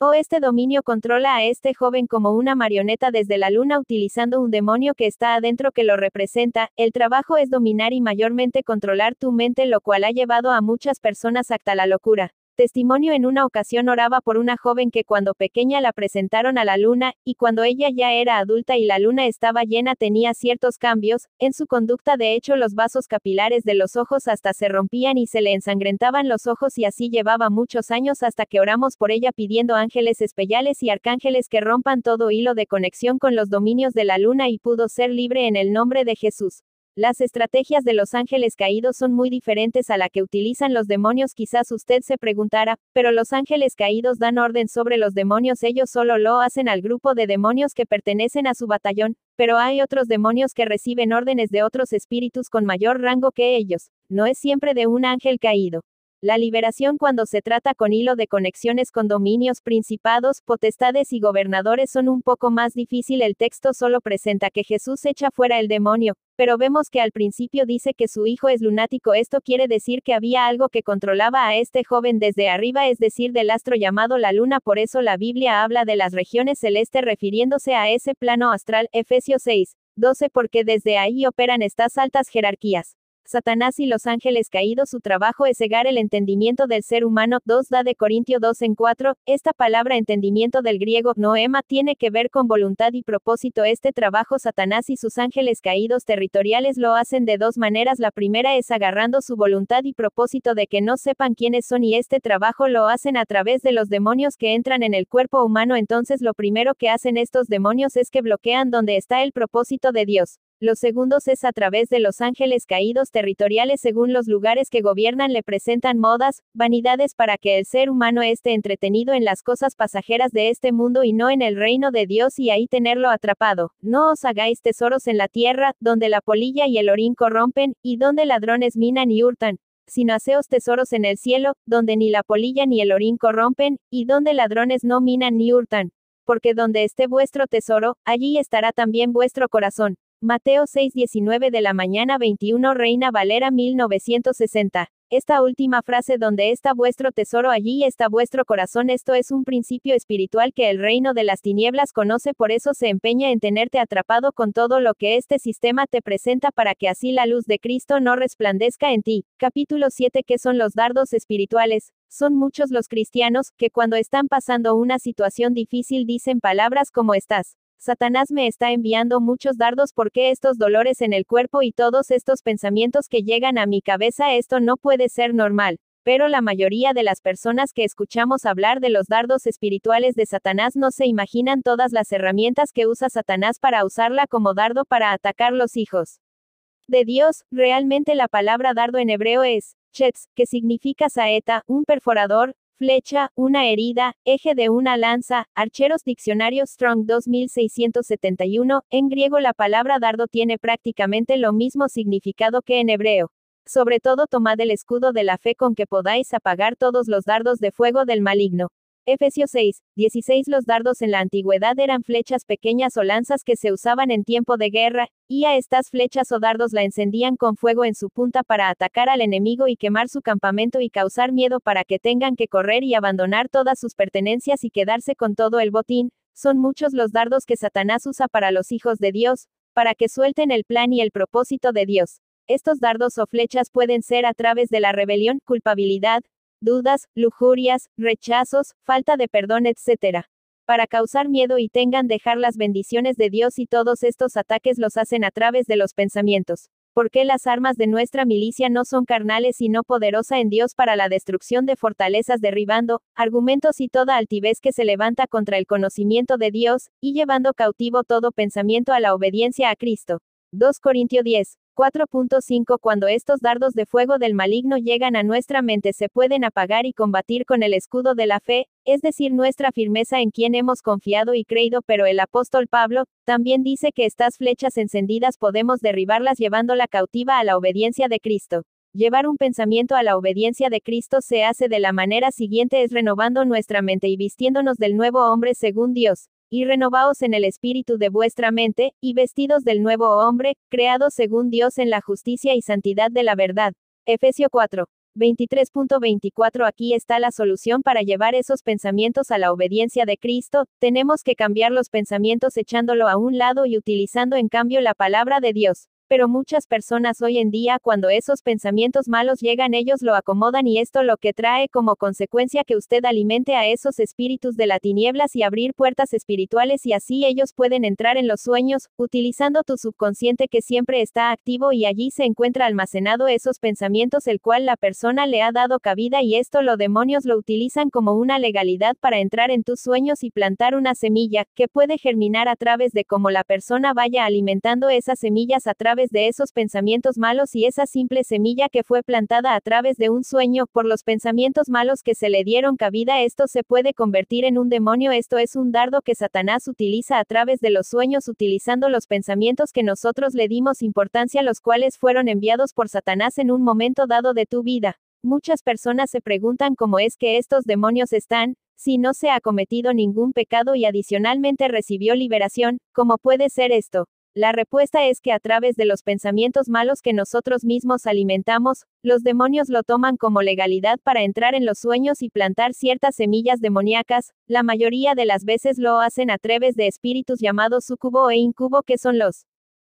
O oh, este dominio controla a este joven como una marioneta desde la luna utilizando un demonio que está adentro que lo representa, el trabajo es dominar y mayormente controlar tu mente lo cual ha llevado a muchas personas hasta la locura testimonio en una ocasión oraba por una joven que cuando pequeña la presentaron a la luna, y cuando ella ya era adulta y la luna estaba llena tenía ciertos cambios, en su conducta de hecho los vasos capilares de los ojos hasta se rompían y se le ensangrentaban los ojos y así llevaba muchos años hasta que oramos por ella pidiendo ángeles espellales y arcángeles que rompan todo hilo de conexión con los dominios de la luna y pudo ser libre en el nombre de Jesús. Las estrategias de los ángeles caídos son muy diferentes a la que utilizan los demonios, quizás usted se preguntara, pero los ángeles caídos dan orden sobre los demonios, ellos solo lo hacen al grupo de demonios que pertenecen a su batallón, pero hay otros demonios que reciben órdenes de otros espíritus con mayor rango que ellos, no es siempre de un ángel caído. La liberación cuando se trata con hilo de conexiones con dominios, principados, potestades y gobernadores son un poco más difícil. El texto solo presenta que Jesús echa fuera el demonio, pero vemos que al principio dice que su hijo es lunático. Esto quiere decir que había algo que controlaba a este joven desde arriba, es decir, del astro llamado la luna. Por eso la Biblia habla de las regiones celestes refiriéndose a ese plano astral, Efesios 6, 12, porque desde ahí operan estas altas jerarquías. Satanás y los ángeles caídos su trabajo es cegar el entendimiento del ser humano, 2 da de Corintio 2 en 4, esta palabra entendimiento del griego, noema, tiene que ver con voluntad y propósito, este trabajo Satanás y sus ángeles caídos territoriales lo hacen de dos maneras, la primera es agarrando su voluntad y propósito de que no sepan quiénes son y este trabajo lo hacen a través de los demonios que entran en el cuerpo humano, entonces lo primero que hacen estos demonios es que bloquean donde está el propósito de Dios. Los segundos es a través de los ángeles caídos territoriales según los lugares que gobiernan le presentan modas, vanidades para que el ser humano esté entretenido en las cosas pasajeras de este mundo y no en el reino de Dios y ahí tenerlo atrapado. No os hagáis tesoros en la tierra, donde la polilla y el orín corrompen, y donde ladrones minan y hurtan, sino haceos tesoros en el cielo, donde ni la polilla ni el orín corrompen, y donde ladrones no minan ni hurtan. Porque donde esté vuestro tesoro, allí estará también vuestro corazón. Mateo 6:19 de la mañana 21 Reina Valera 1960. Esta última frase donde está vuestro tesoro allí está vuestro corazón. Esto es un principio espiritual que el reino de las tinieblas conoce, por eso se empeña en tenerte atrapado con todo lo que este sistema te presenta para que así la luz de Cristo no resplandezca en ti. Capítulo 7 ¿Qué son los dardos espirituales? Son muchos los cristianos que cuando están pasando una situación difícil dicen palabras como estás Satanás me está enviando muchos dardos porque estos dolores en el cuerpo y todos estos pensamientos que llegan a mi cabeza, esto no puede ser normal. Pero la mayoría de las personas que escuchamos hablar de los dardos espirituales de Satanás no se imaginan todas las herramientas que usa Satanás para usarla como dardo para atacar los hijos de Dios, realmente la palabra dardo en hebreo es, chets que significa saeta, un perforador, flecha, una herida, eje de una lanza, archeros diccionario Strong 2671, en griego la palabra dardo tiene prácticamente lo mismo significado que en hebreo. Sobre todo tomad el escudo de la fe con que podáis apagar todos los dardos de fuego del maligno. Efesios 6, 16 Los dardos en la antigüedad eran flechas pequeñas o lanzas que se usaban en tiempo de guerra, y a estas flechas o dardos la encendían con fuego en su punta para atacar al enemigo y quemar su campamento y causar miedo para que tengan que correr y abandonar todas sus pertenencias y quedarse con todo el botín. Son muchos los dardos que Satanás usa para los hijos de Dios, para que suelten el plan y el propósito de Dios. Estos dardos o flechas pueden ser a través de la rebelión, culpabilidad, dudas, lujurias, rechazos, falta de perdón, etc. Para causar miedo y tengan dejar las bendiciones de Dios y todos estos ataques los hacen a través de los pensamientos. Porque las armas de nuestra milicia no son carnales y no poderosa en Dios para la destrucción de fortalezas derribando, argumentos y toda altivez que se levanta contra el conocimiento de Dios, y llevando cautivo todo pensamiento a la obediencia a Cristo? 2 Corintio 10. 4.5 Cuando estos dardos de fuego del maligno llegan a nuestra mente se pueden apagar y combatir con el escudo de la fe, es decir, nuestra firmeza en quien hemos confiado y creído, pero el apóstol Pablo también dice que estas flechas encendidas podemos derribarlas llevándola cautiva a la obediencia de Cristo. Llevar un pensamiento a la obediencia de Cristo se hace de la manera siguiente es renovando nuestra mente y vistiéndonos del nuevo hombre según Dios y renovaos en el espíritu de vuestra mente, y vestidos del nuevo hombre, creados según Dios en la justicia y santidad de la verdad. Efesio 4. 23.24 Aquí está la solución para llevar esos pensamientos a la obediencia de Cristo, tenemos que cambiar los pensamientos echándolo a un lado y utilizando en cambio la palabra de Dios pero muchas personas hoy en día cuando esos pensamientos malos llegan ellos lo acomodan y esto lo que trae como consecuencia que usted alimente a esos espíritus de la tinieblas y abrir puertas espirituales y así ellos pueden entrar en los sueños, utilizando tu subconsciente que siempre está activo y allí se encuentra almacenado esos pensamientos el cual la persona le ha dado cabida y esto los demonios lo utilizan como una legalidad para entrar en tus sueños y plantar una semilla, que puede germinar a través de cómo la persona vaya alimentando esas semillas a través de esos pensamientos malos y esa simple semilla que fue plantada a través de un sueño, por los pensamientos malos que se le dieron cabida, esto se puede convertir en un demonio, esto es un dardo que Satanás utiliza a través de los sueños utilizando los pensamientos que nosotros le dimos importancia, los cuales fueron enviados por Satanás en un momento dado de tu vida. Muchas personas se preguntan cómo es que estos demonios están, si no se ha cometido ningún pecado y adicionalmente recibió liberación, ¿cómo puede ser esto? La respuesta es que a través de los pensamientos malos que nosotros mismos alimentamos, los demonios lo toman como legalidad para entrar en los sueños y plantar ciertas semillas demoníacas, la mayoría de las veces lo hacen a través de espíritus llamados sucubo e incubo que son los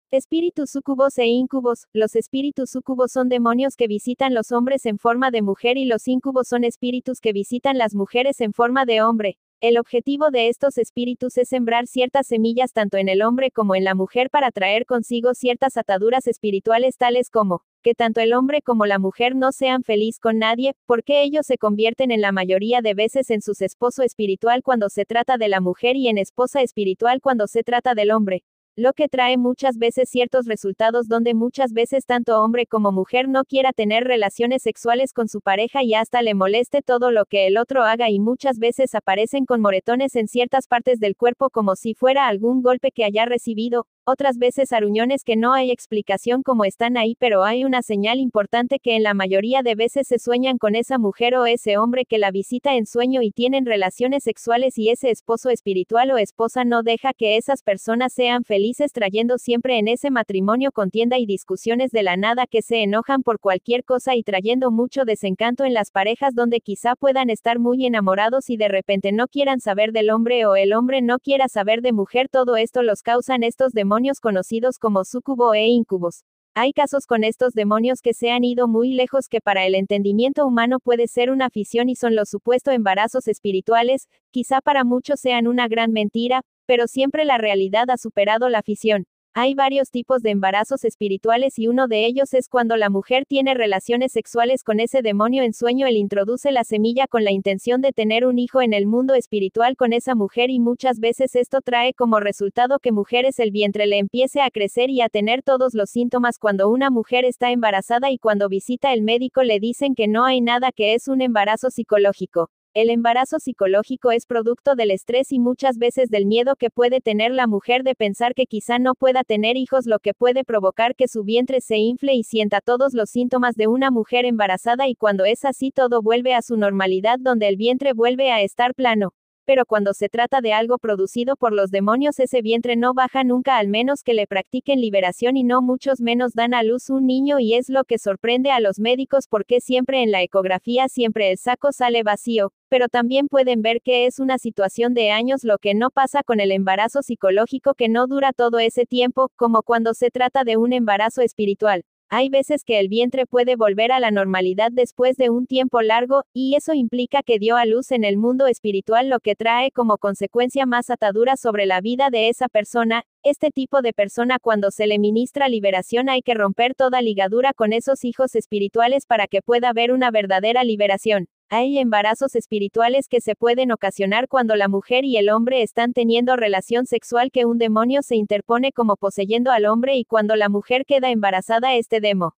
Espíritus sucubos e incubos. Los espíritus sucubos son demonios que visitan los hombres en forma de mujer y los incubos son espíritus que visitan las mujeres en forma de hombre. El objetivo de estos espíritus es sembrar ciertas semillas tanto en el hombre como en la mujer para traer consigo ciertas ataduras espirituales tales como, que tanto el hombre como la mujer no sean feliz con nadie, porque ellos se convierten en la mayoría de veces en sus esposo espiritual cuando se trata de la mujer y en esposa espiritual cuando se trata del hombre, lo que trae muchas veces ciertos resultados donde muchas veces tanto hombre como mujer no quiera tener relaciones sexuales con su pareja y hasta le moleste todo lo que el otro haga y muchas veces aparecen con moretones en ciertas partes del cuerpo como si fuera algún golpe que haya recibido, otras veces aruñones que no hay explicación como están ahí, pero hay una señal importante que en la mayoría de veces se sueñan con esa mujer o ese hombre que la visita en sueño y tienen relaciones sexuales y ese esposo espiritual o esposa no deja que esas personas sean felices trayendo siempre en ese matrimonio contienda y discusiones de la nada que se enojan por cualquier cosa y trayendo mucho desencanto en las parejas donde quizá puedan estar muy enamorados y de repente no quieran saber del hombre o el hombre no quiera saber de mujer, todo esto los causan estos demonios demonios conocidos como sucubo e incubos. Hay casos con estos demonios que se han ido muy lejos que para el entendimiento humano puede ser una afición y son los supuestos embarazos espirituales, quizá para muchos sean una gran mentira, pero siempre la realidad ha superado la afición. Hay varios tipos de embarazos espirituales y uno de ellos es cuando la mujer tiene relaciones sexuales con ese demonio en sueño. Él introduce la semilla con la intención de tener un hijo en el mundo espiritual con esa mujer y muchas veces esto trae como resultado que mujeres el vientre le empiece a crecer y a tener todos los síntomas cuando una mujer está embarazada y cuando visita el médico le dicen que no hay nada que es un embarazo psicológico. El embarazo psicológico es producto del estrés y muchas veces del miedo que puede tener la mujer de pensar que quizá no pueda tener hijos, lo que puede provocar que su vientre se infle y sienta todos los síntomas de una mujer embarazada y cuando es así todo vuelve a su normalidad donde el vientre vuelve a estar plano pero cuando se trata de algo producido por los demonios ese vientre no baja nunca al menos que le practiquen liberación y no muchos menos dan a luz un niño y es lo que sorprende a los médicos porque siempre en la ecografía siempre el saco sale vacío, pero también pueden ver que es una situación de años lo que no pasa con el embarazo psicológico que no dura todo ese tiempo, como cuando se trata de un embarazo espiritual. Hay veces que el vientre puede volver a la normalidad después de un tiempo largo, y eso implica que dio a luz en el mundo espiritual lo que trae como consecuencia más atadura sobre la vida de esa persona. Este tipo de persona cuando se le ministra liberación hay que romper toda ligadura con esos hijos espirituales para que pueda haber una verdadera liberación. Hay embarazos espirituales que se pueden ocasionar cuando la mujer y el hombre están teniendo relación sexual que un demonio se interpone como poseyendo al hombre y cuando la mujer queda embarazada este demo.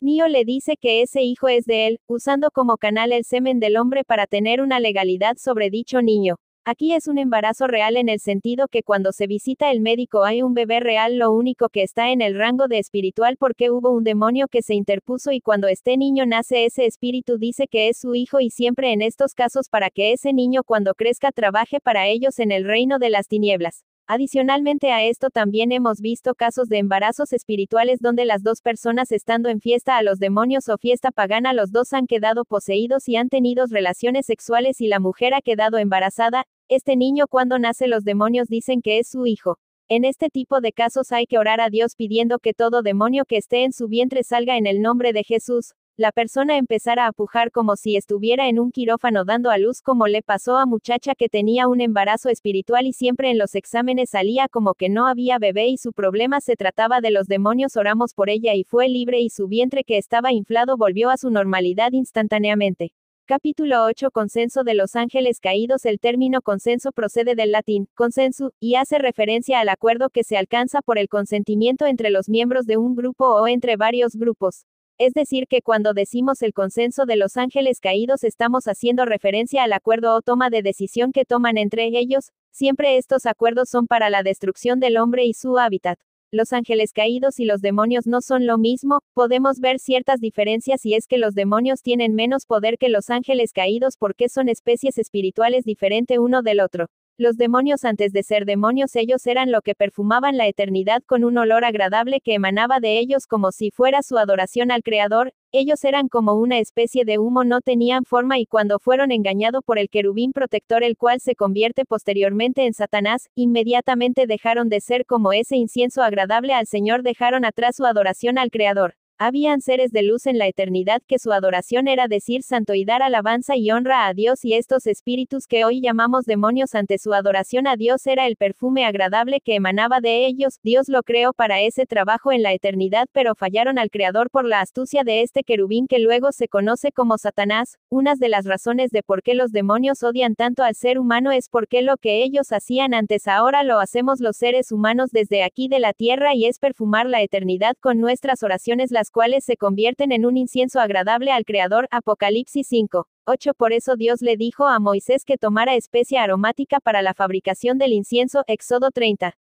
Nio le dice que ese hijo es de él, usando como canal el semen del hombre para tener una legalidad sobre dicho niño. Aquí es un embarazo real en el sentido que cuando se visita el médico hay un bebé real, lo único que está en el rango de espiritual porque hubo un demonio que se interpuso y cuando este niño nace ese espíritu dice que es su hijo y siempre en estos casos para que ese niño cuando crezca trabaje para ellos en el reino de las tinieblas. Adicionalmente a esto también hemos visto casos de embarazos espirituales donde las dos personas estando en fiesta a los demonios o fiesta pagana los dos han quedado poseídos y han tenido relaciones sexuales y la mujer ha quedado embarazada, este niño cuando nace los demonios dicen que es su hijo. En este tipo de casos hay que orar a Dios pidiendo que todo demonio que esté en su vientre salga en el nombre de Jesús. La persona empezara a pujar como si estuviera en un quirófano dando a luz como le pasó a muchacha que tenía un embarazo espiritual y siempre en los exámenes salía como que no había bebé y su problema se trataba de los demonios. Oramos por ella y fue libre y su vientre que estaba inflado volvió a su normalidad instantáneamente. Capítulo 8 Consenso de los ángeles caídos El término consenso procede del latín, consensu, y hace referencia al acuerdo que se alcanza por el consentimiento entre los miembros de un grupo o entre varios grupos. Es decir, que cuando decimos el consenso de los ángeles caídos estamos haciendo referencia al acuerdo o toma de decisión que toman entre ellos, siempre estos acuerdos son para la destrucción del hombre y su hábitat los ángeles caídos y los demonios no son lo mismo, podemos ver ciertas diferencias y es que los demonios tienen menos poder que los ángeles caídos porque son especies espirituales diferente uno del otro. Los demonios antes de ser demonios ellos eran lo que perfumaban la eternidad con un olor agradable que emanaba de ellos como si fuera su adoración al Creador, ellos eran como una especie de humo no tenían forma y cuando fueron engañados por el querubín protector el cual se convierte posteriormente en Satanás, inmediatamente dejaron de ser como ese incienso agradable al Señor dejaron atrás su adoración al Creador. Habían seres de luz en la eternidad que su adoración era decir santo y dar alabanza y honra a Dios y estos espíritus que hoy llamamos demonios ante su adoración a Dios era el perfume agradable que emanaba de ellos, Dios lo creó para ese trabajo en la eternidad pero fallaron al Creador por la astucia de este querubín que luego se conoce como Satanás, unas de las razones de por qué los demonios odian tanto al ser humano es porque lo que ellos hacían antes ahora lo hacemos los seres humanos desde aquí de la tierra y es perfumar la eternidad con nuestras oraciones cuales se convierten en un incienso agradable al Creador. Apocalipsis 5.8 Por eso Dios le dijo a Moisés que tomara especia aromática para la fabricación del incienso. Éxodo 30,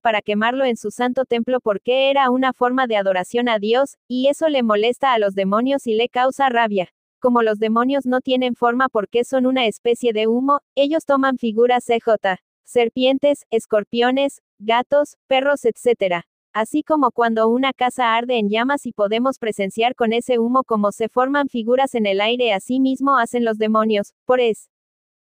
para quemarlo en su santo templo porque era una forma de adoración a Dios, y eso le molesta a los demonios y le causa rabia. Como los demonios no tienen forma porque son una especie de humo, ellos toman figuras CJ, serpientes, escorpiones, gatos, perros, etc así como cuando una casa arde en llamas y podemos presenciar con ese humo como se forman figuras en el aire, así mismo hacen los demonios, por es.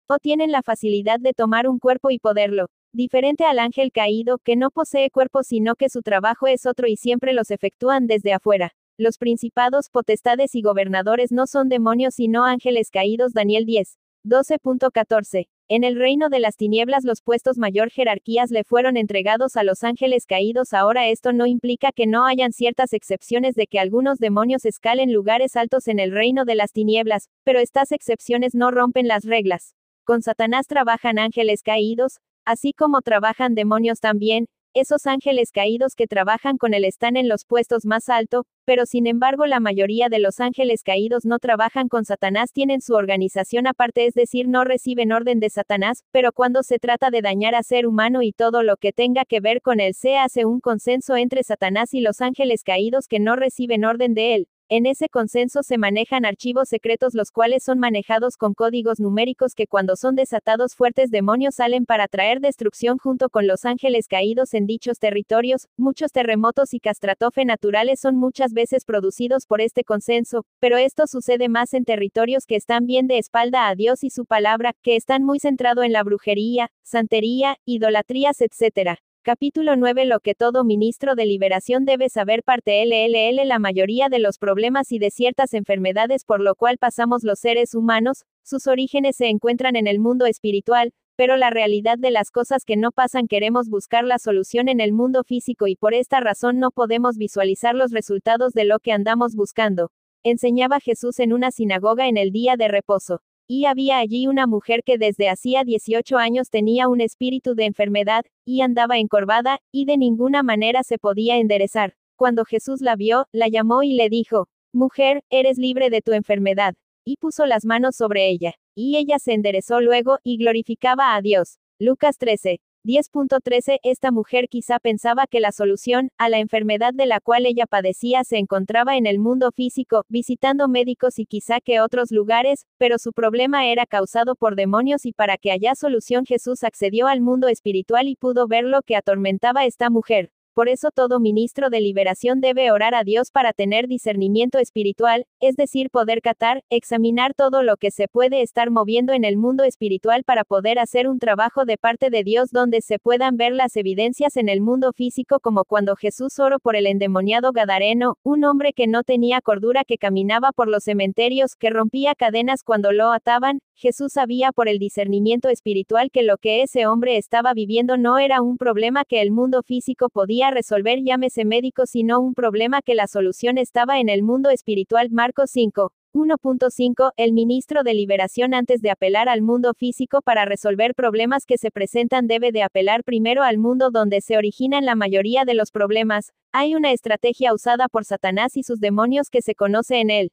O tienen la facilidad de tomar un cuerpo y poderlo, diferente al ángel caído, que no posee cuerpo sino que su trabajo es otro y siempre los efectúan desde afuera. Los principados, potestades y gobernadores no son demonios sino ángeles caídos. Daniel 10. 12.14. En el reino de las tinieblas los puestos mayor jerarquías le fueron entregados a los ángeles caídos. Ahora esto no implica que no hayan ciertas excepciones de que algunos demonios escalen lugares altos en el reino de las tinieblas, pero estas excepciones no rompen las reglas. Con Satanás trabajan ángeles caídos, así como trabajan demonios también, esos ángeles caídos que trabajan con él están en los puestos más alto, pero sin embargo la mayoría de los ángeles caídos no trabajan con Satanás, tienen su organización aparte, es decir, no reciben orden de Satanás, pero cuando se trata de dañar a ser humano y todo lo que tenga que ver con él se hace un consenso entre Satanás y los ángeles caídos que no reciben orden de él, en ese consenso se manejan archivos secretos los cuales son manejados con códigos numéricos que cuando son desatados fuertes demonios salen para traer destrucción junto con los ángeles caídos en dichos territorios, muchos terremotos y castratofe naturales son muchas veces producidos por este consenso, pero esto sucede más en territorios que están bien de espalda a Dios y su palabra, que están muy centrado en la brujería, santería, idolatrías, etc. Capítulo 9 Lo que todo ministro de liberación debe saber parte LLL La mayoría de los problemas y de ciertas enfermedades por lo cual pasamos los seres humanos, sus orígenes se encuentran en el mundo espiritual, pero la realidad de las cosas que no pasan queremos buscar la solución en el mundo físico y por esta razón no podemos visualizar los resultados de lo que andamos buscando, enseñaba Jesús en una sinagoga en el día de reposo y había allí una mujer que desde hacía 18 años tenía un espíritu de enfermedad, y andaba encorvada, y de ninguna manera se podía enderezar. Cuando Jesús la vio, la llamó y le dijo, Mujer, eres libre de tu enfermedad. Y puso las manos sobre ella, y ella se enderezó luego, y glorificaba a Dios. Lucas 13. 10.13 Esta mujer quizá pensaba que la solución a la enfermedad de la cual ella padecía se encontraba en el mundo físico, visitando médicos y quizá que otros lugares, pero su problema era causado por demonios y para que haya solución Jesús accedió al mundo espiritual y pudo ver lo que atormentaba a esta mujer. Por eso todo ministro de liberación debe orar a Dios para tener discernimiento espiritual, es decir, poder catar, examinar todo lo que se puede estar moviendo en el mundo espiritual para poder hacer un trabajo de parte de Dios donde se puedan ver las evidencias en el mundo físico como cuando Jesús oró por el endemoniado Gadareno, un hombre que no tenía cordura que caminaba por los cementerios, que rompía cadenas cuando lo ataban, Jesús sabía por el discernimiento espiritual que lo que ese hombre estaba viviendo no era un problema que el mundo físico podía a resolver, llámese médico, sino un problema que la solución estaba en el mundo espiritual. Marco 5. 1.5. El ministro de Liberación antes de apelar al mundo físico para resolver problemas que se presentan debe de apelar primero al mundo donde se originan la mayoría de los problemas. Hay una estrategia usada por Satanás y sus demonios que se conoce en el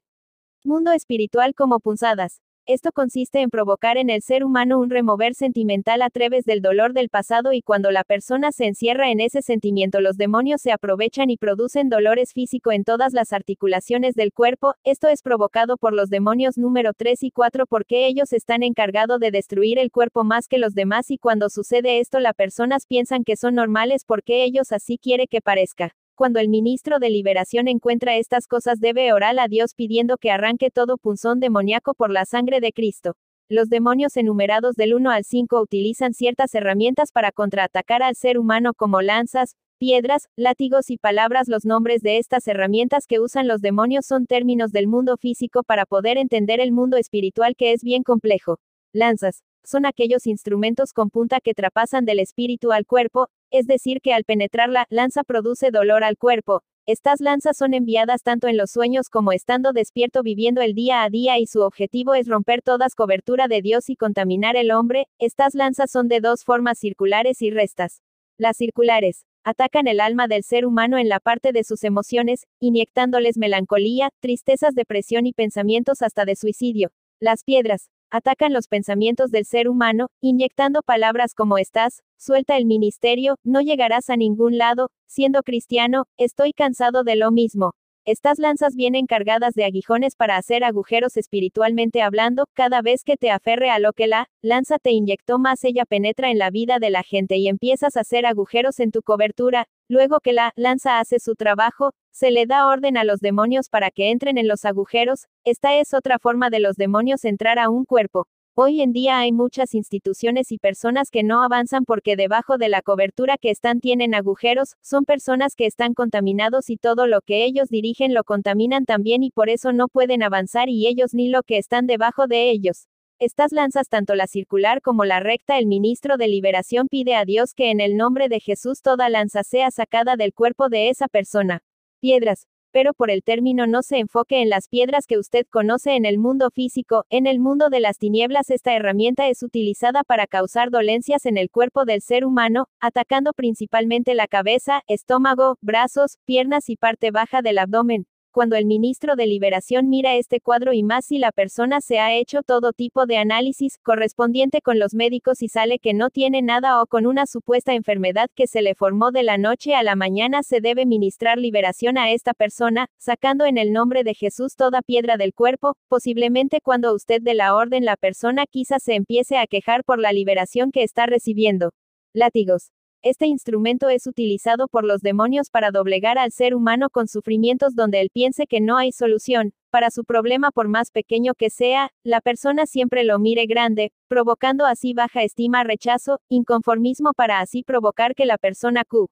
mundo espiritual como punzadas. Esto consiste en provocar en el ser humano un remover sentimental a través del dolor del pasado y cuando la persona se encierra en ese sentimiento los demonios se aprovechan y producen dolores físico en todas las articulaciones del cuerpo, esto es provocado por los demonios número 3 y 4 porque ellos están encargados de destruir el cuerpo más que los demás y cuando sucede esto las personas piensan que son normales porque ellos así quiere que parezca cuando el ministro de Liberación encuentra estas cosas debe orar a Dios pidiendo que arranque todo punzón demoníaco por la sangre de Cristo. Los demonios enumerados del 1 al 5 utilizan ciertas herramientas para contraatacar al ser humano como lanzas, piedras, látigos y palabras. Los nombres de estas herramientas que usan los demonios son términos del mundo físico para poder entender el mundo espiritual que es bien complejo. Lanzas. Son aquellos instrumentos con punta que trapasan del espíritu al cuerpo, es decir que al penetrar la lanza produce dolor al cuerpo. Estas lanzas son enviadas tanto en los sueños como estando despierto viviendo el día a día y su objetivo es romper todas cobertura de Dios y contaminar el hombre. Estas lanzas son de dos formas circulares y restas. Las circulares atacan el alma del ser humano en la parte de sus emociones, inyectándoles melancolía, tristezas, depresión y pensamientos hasta de suicidio. Las piedras atacan los pensamientos del ser humano, inyectando palabras como estás, suelta el ministerio, no llegarás a ningún lado, siendo cristiano, estoy cansado de lo mismo, estas lanzas vienen cargadas de aguijones para hacer agujeros espiritualmente hablando, cada vez que te aferre a lo que la lanza te inyectó más ella penetra en la vida de la gente y empiezas a hacer agujeros en tu cobertura, luego que la lanza hace su trabajo, se le da orden a los demonios para que entren en los agujeros, esta es otra forma de los demonios entrar a un cuerpo, Hoy en día hay muchas instituciones y personas que no avanzan porque debajo de la cobertura que están tienen agujeros, son personas que están contaminados y todo lo que ellos dirigen lo contaminan también y por eso no pueden avanzar y ellos ni lo que están debajo de ellos. Estas lanzas tanto la circular como la recta el ministro de liberación pide a Dios que en el nombre de Jesús toda lanza sea sacada del cuerpo de esa persona. Piedras, pero por el término no se enfoque en las piedras que usted conoce en el mundo físico, en el mundo de las tinieblas esta herramienta es utilizada para causar dolencias en el cuerpo del ser humano, atacando principalmente la cabeza, estómago, brazos, piernas y parte baja del abdomen cuando el ministro de Liberación mira este cuadro y más si la persona se ha hecho todo tipo de análisis correspondiente con los médicos y sale que no tiene nada o con una supuesta enfermedad que se le formó de la noche a la mañana se debe ministrar liberación a esta persona, sacando en el nombre de Jesús toda piedra del cuerpo, posiblemente cuando usted de la orden la persona quizás se empiece a quejar por la liberación que está recibiendo. Látigos. Este instrumento es utilizado por los demonios para doblegar al ser humano con sufrimientos donde él piense que no hay solución, para su problema por más pequeño que sea, la persona siempre lo mire grande, provocando así baja estima, rechazo, inconformismo para así provocar que la persona Q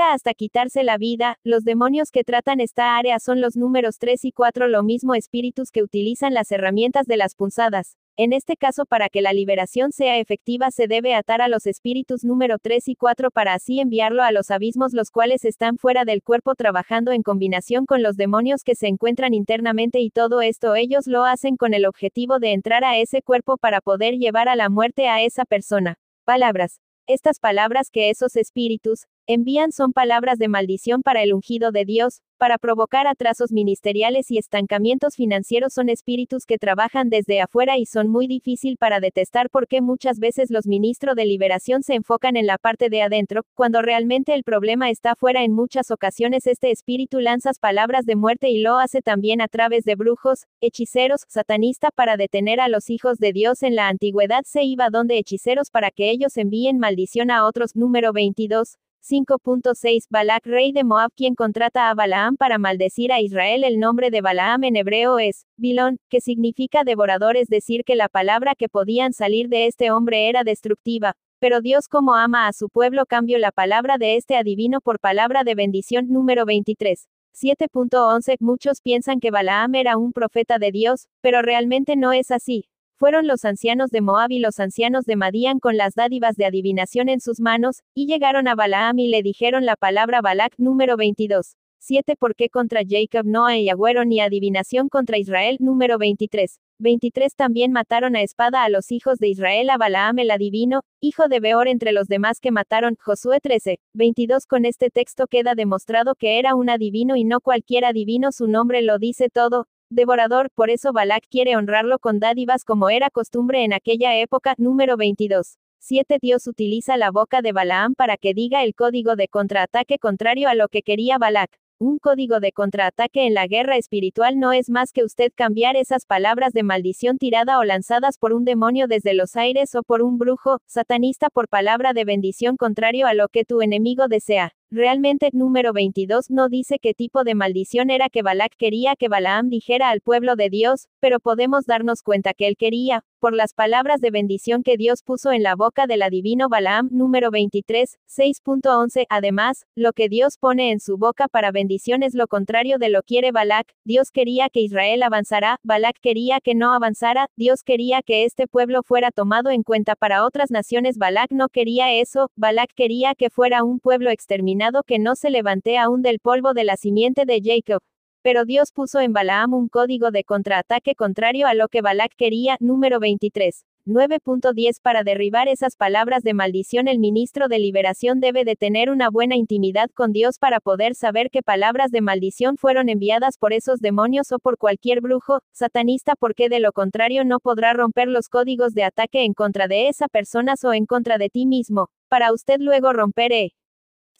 hasta quitarse la vida, los demonios que tratan esta área son los números 3 y 4, lo mismo espíritus que utilizan las herramientas de las punzadas. En este caso, para que la liberación sea efectiva, se debe atar a los espíritus número 3 y 4 para así enviarlo a los abismos, los cuales están fuera del cuerpo trabajando en combinación con los demonios que se encuentran internamente y todo esto ellos lo hacen con el objetivo de entrar a ese cuerpo para poder llevar a la muerte a esa persona. Palabras. Estas palabras que esos espíritus, envían son palabras de maldición para el ungido de Dios, para provocar atrasos ministeriales y estancamientos financieros son espíritus que trabajan desde afuera y son muy difícil para detestar porque muchas veces los ministros de liberación se enfocan en la parte de adentro, cuando realmente el problema está fuera en muchas ocasiones este espíritu lanzas palabras de muerte y lo hace también a través de brujos, hechiceros, satanista para detener a los hijos de Dios en la antigüedad se iba donde hechiceros para que ellos envíen maldición a otros número 22, 5.6 Balak rey de Moab quien contrata a Balaam para maldecir a Israel el nombre de Balaam en hebreo es, Bilón, que significa devorador es decir que la palabra que podían salir de este hombre era destructiva, pero Dios como ama a su pueblo cambió la palabra de este adivino por palabra de bendición número 23. 7.11 Muchos piensan que Balaam era un profeta de Dios, pero realmente no es así fueron los ancianos de Moab y los ancianos de Madían con las dádivas de adivinación en sus manos, y llegaron a Balaam y le dijeron la palabra Balak, número 22. 7 ¿Por qué contra Jacob no hay agüero ni adivinación contra Israel? Número 23. 23 También mataron a espada a los hijos de Israel a Balaam el adivino, hijo de Beor entre los demás que mataron, Josué 13. 22 Con este texto queda demostrado que era un adivino y no cualquier adivino su nombre lo dice todo, devorador, por eso Balak quiere honrarlo con dádivas como era costumbre en aquella época. Número 22. 7. Dios utiliza la boca de Balaam para que diga el código de contraataque contrario a lo que quería Balak. Un código de contraataque en la guerra espiritual no es más que usted cambiar esas palabras de maldición tirada o lanzadas por un demonio desde los aires o por un brujo, satanista por palabra de bendición contrario a lo que tu enemigo desea. Realmente número 22 no dice qué tipo de maldición era que Balak quería que Balaam dijera al pueblo de Dios, pero podemos darnos cuenta que él quería por las palabras de bendición que Dios puso en la boca del adivino Balaam, número 23, 6.11. Además, lo que Dios pone en su boca para bendición es lo contrario de lo quiere Balak, Dios quería que Israel avanzara, Balak quería que no avanzara, Dios quería que este pueblo fuera tomado en cuenta para otras naciones, Balak no quería eso, Balak quería que fuera un pueblo exterminado que no se levante aún del polvo de la simiente de Jacob. Pero Dios puso en Balaam un código de contraataque contrario a lo que Balak quería, número 23. 9.10 Para derribar esas palabras de maldición el ministro de liberación debe de tener una buena intimidad con Dios para poder saber qué palabras de maldición fueron enviadas por esos demonios o por cualquier brujo, satanista porque de lo contrario no podrá romper los códigos de ataque en contra de esa persona o en contra de ti mismo, para usted luego romperé.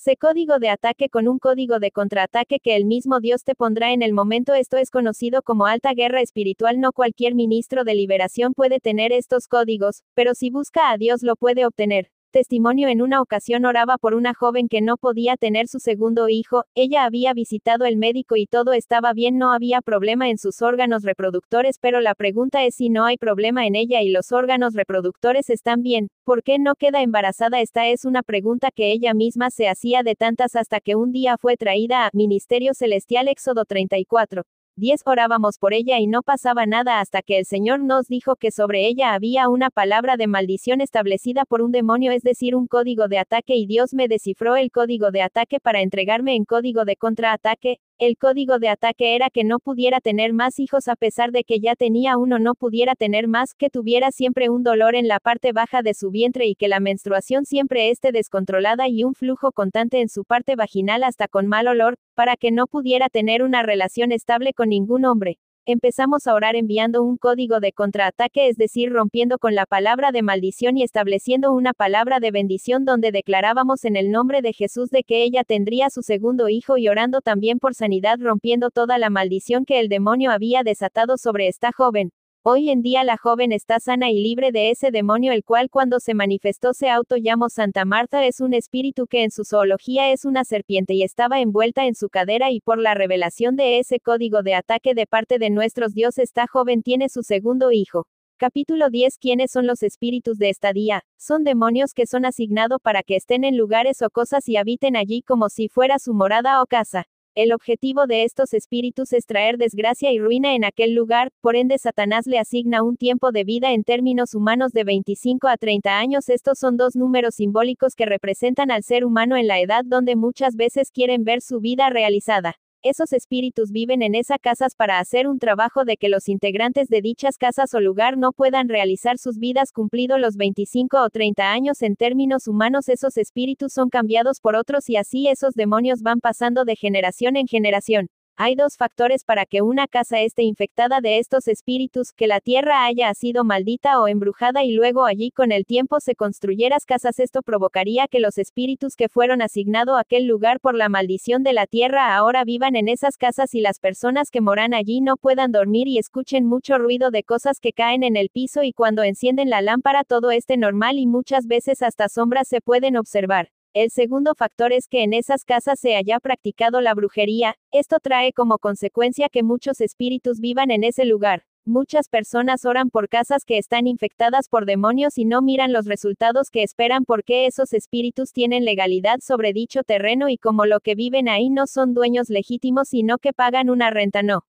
Se código de ataque con un código de contraataque que el mismo Dios te pondrá en el momento. Esto es conocido como alta guerra espiritual. No cualquier ministro de liberación puede tener estos códigos, pero si busca a Dios lo puede obtener testimonio en una ocasión oraba por una joven que no podía tener su segundo hijo, ella había visitado el médico y todo estaba bien, no había problema en sus órganos reproductores, pero la pregunta es si no hay problema en ella y los órganos reproductores están bien, ¿por qué no queda embarazada? Esta es una pregunta que ella misma se hacía de tantas hasta que un día fue traída a Ministerio Celestial Éxodo 34. 10 orábamos por ella y no pasaba nada hasta que el Señor nos dijo que sobre ella había una palabra de maldición establecida por un demonio, es decir, un código de ataque y Dios me descifró el código de ataque para entregarme en código de contraataque, el código de ataque era que no pudiera tener más hijos a pesar de que ya tenía uno, no pudiera tener más, que tuviera siempre un dolor en la parte baja de su vientre y que la menstruación siempre esté descontrolada y un flujo constante en su parte vaginal hasta con mal olor, para que no pudiera tener una relación estable con ningún hombre. Empezamos a orar enviando un código de contraataque, es decir, rompiendo con la palabra de maldición y estableciendo una palabra de bendición donde declarábamos en el nombre de Jesús de que ella tendría su segundo hijo y orando también por sanidad, rompiendo toda la maldición que el demonio había desatado sobre esta joven. Hoy en día la joven está sana y libre de ese demonio el cual cuando se manifestó se llamó Santa Marta es un espíritu que en su zoología es una serpiente y estaba envuelta en su cadera y por la revelación de ese código de ataque de parte de nuestros dioses esta joven tiene su segundo hijo. Capítulo 10 ¿Quiénes son los espíritus de esta día? Son demonios que son asignados para que estén en lugares o cosas y habiten allí como si fuera su morada o casa. El objetivo de estos espíritus es traer desgracia y ruina en aquel lugar, por ende Satanás le asigna un tiempo de vida en términos humanos de 25 a 30 años. Estos son dos números simbólicos que representan al ser humano en la edad donde muchas veces quieren ver su vida realizada esos espíritus viven en esas casas para hacer un trabajo de que los integrantes de dichas casas o lugar no puedan realizar sus vidas cumplido los 25 o 30 años en términos humanos esos espíritus son cambiados por otros y así esos demonios van pasando de generación en generación. Hay dos factores para que una casa esté infectada de estos espíritus, que la tierra haya sido maldita o embrujada y luego allí con el tiempo se construyeras casas. Esto provocaría que los espíritus que fueron asignado a aquel lugar por la maldición de la tierra ahora vivan en esas casas y las personas que moran allí no puedan dormir y escuchen mucho ruido de cosas que caen en el piso y cuando encienden la lámpara todo esté normal y muchas veces hasta sombras se pueden observar. El segundo factor es que en esas casas se haya practicado la brujería, esto trae como consecuencia que muchos espíritus vivan en ese lugar. Muchas personas oran por casas que están infectadas por demonios y no miran los resultados que esperan porque esos espíritus tienen legalidad sobre dicho terreno y como lo que viven ahí no son dueños legítimos sino que pagan una renta no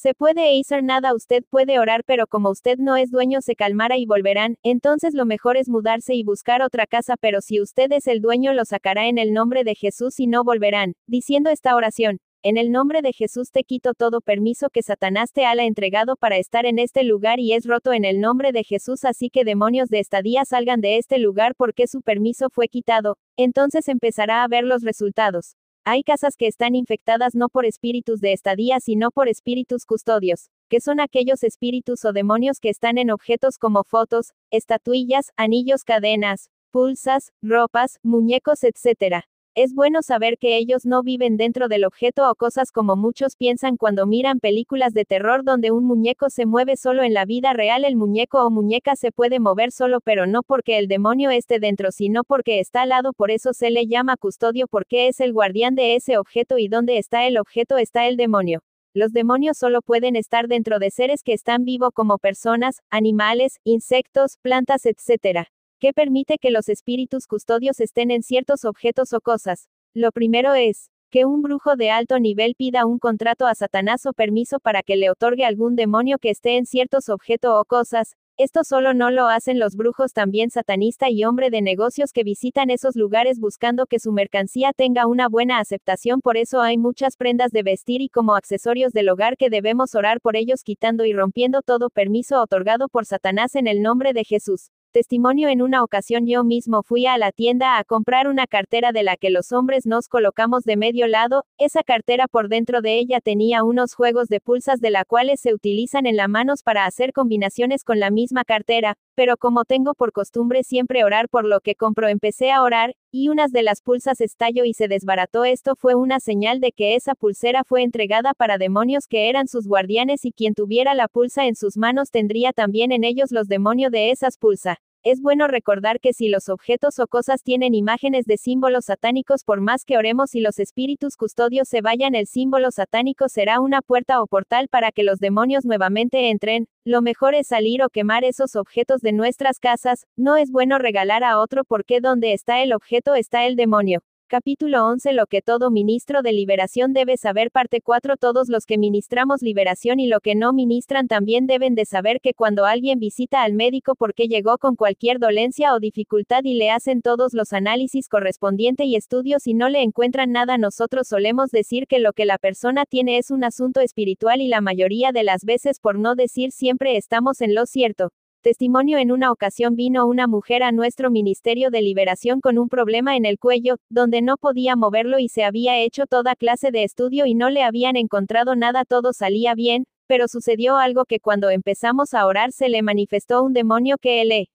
se puede hacer nada, usted puede orar, pero como usted no es dueño, se calmará y volverán, entonces lo mejor es mudarse y buscar otra casa, pero si usted es el dueño, lo sacará en el nombre de Jesús y no volverán, diciendo esta oración. En el nombre de Jesús te quito todo permiso que Satanás te ha entregado para estar en este lugar y es roto en el nombre de Jesús, así que demonios de estadía salgan de este lugar porque su permiso fue quitado, entonces empezará a ver los resultados. Hay casas que están infectadas no por espíritus de estadía, sino por espíritus custodios, que son aquellos espíritus o demonios que están en objetos como fotos, estatuillas, anillos, cadenas, pulsas, ropas, muñecos, etc., es bueno saber que ellos no viven dentro del objeto o cosas como muchos piensan cuando miran películas de terror donde un muñeco se mueve solo en la vida real. El muñeco o muñeca se puede mover solo pero no porque el demonio esté dentro sino porque está al lado. Por eso se le llama custodio porque es el guardián de ese objeto y donde está el objeto está el demonio. Los demonios solo pueden estar dentro de seres que están vivos como personas, animales, insectos, plantas, etc. ¿Qué permite que los espíritus custodios estén en ciertos objetos o cosas. Lo primero es, que un brujo de alto nivel pida un contrato a Satanás o permiso para que le otorgue algún demonio que esté en ciertos objetos o cosas, esto solo no lo hacen los brujos también satanista y hombre de negocios que visitan esos lugares buscando que su mercancía tenga una buena aceptación. Por eso hay muchas prendas de vestir y como accesorios del hogar que debemos orar por ellos quitando y rompiendo todo permiso otorgado por Satanás en el nombre de Jesús. Testimonio en una ocasión yo mismo fui a la tienda a comprar una cartera de la que los hombres nos colocamos de medio lado, esa cartera por dentro de ella tenía unos juegos de pulsas de la cuales se utilizan en las manos para hacer combinaciones con la misma cartera, pero como tengo por costumbre siempre orar por lo que compro empecé a orar, y unas de las pulsas estalló y se desbarató esto fue una señal de que esa pulsera fue entregada para demonios que eran sus guardianes y quien tuviera la pulsa en sus manos tendría también en ellos los demonios de esas pulsa. Es bueno recordar que si los objetos o cosas tienen imágenes de símbolos satánicos por más que oremos y los espíritus custodios se vayan, el símbolo satánico será una puerta o portal para que los demonios nuevamente entren, lo mejor es salir o quemar esos objetos de nuestras casas, no es bueno regalar a otro porque donde está el objeto está el demonio. Capítulo 11 Lo que todo ministro de liberación debe saber Parte 4 Todos los que ministramos liberación y lo que no ministran también deben de saber que cuando alguien visita al médico porque llegó con cualquier dolencia o dificultad y le hacen todos los análisis correspondiente y estudios y no le encuentran nada nosotros solemos decir que lo que la persona tiene es un asunto espiritual y la mayoría de las veces por no decir siempre estamos en lo cierto. Testimonio en una ocasión vino una mujer a nuestro Ministerio de Liberación con un problema en el cuello, donde no podía moverlo y se había hecho toda clase de estudio y no le habían encontrado nada, todo salía bien, pero sucedió algo que cuando empezamos a orar se le manifestó un demonio que le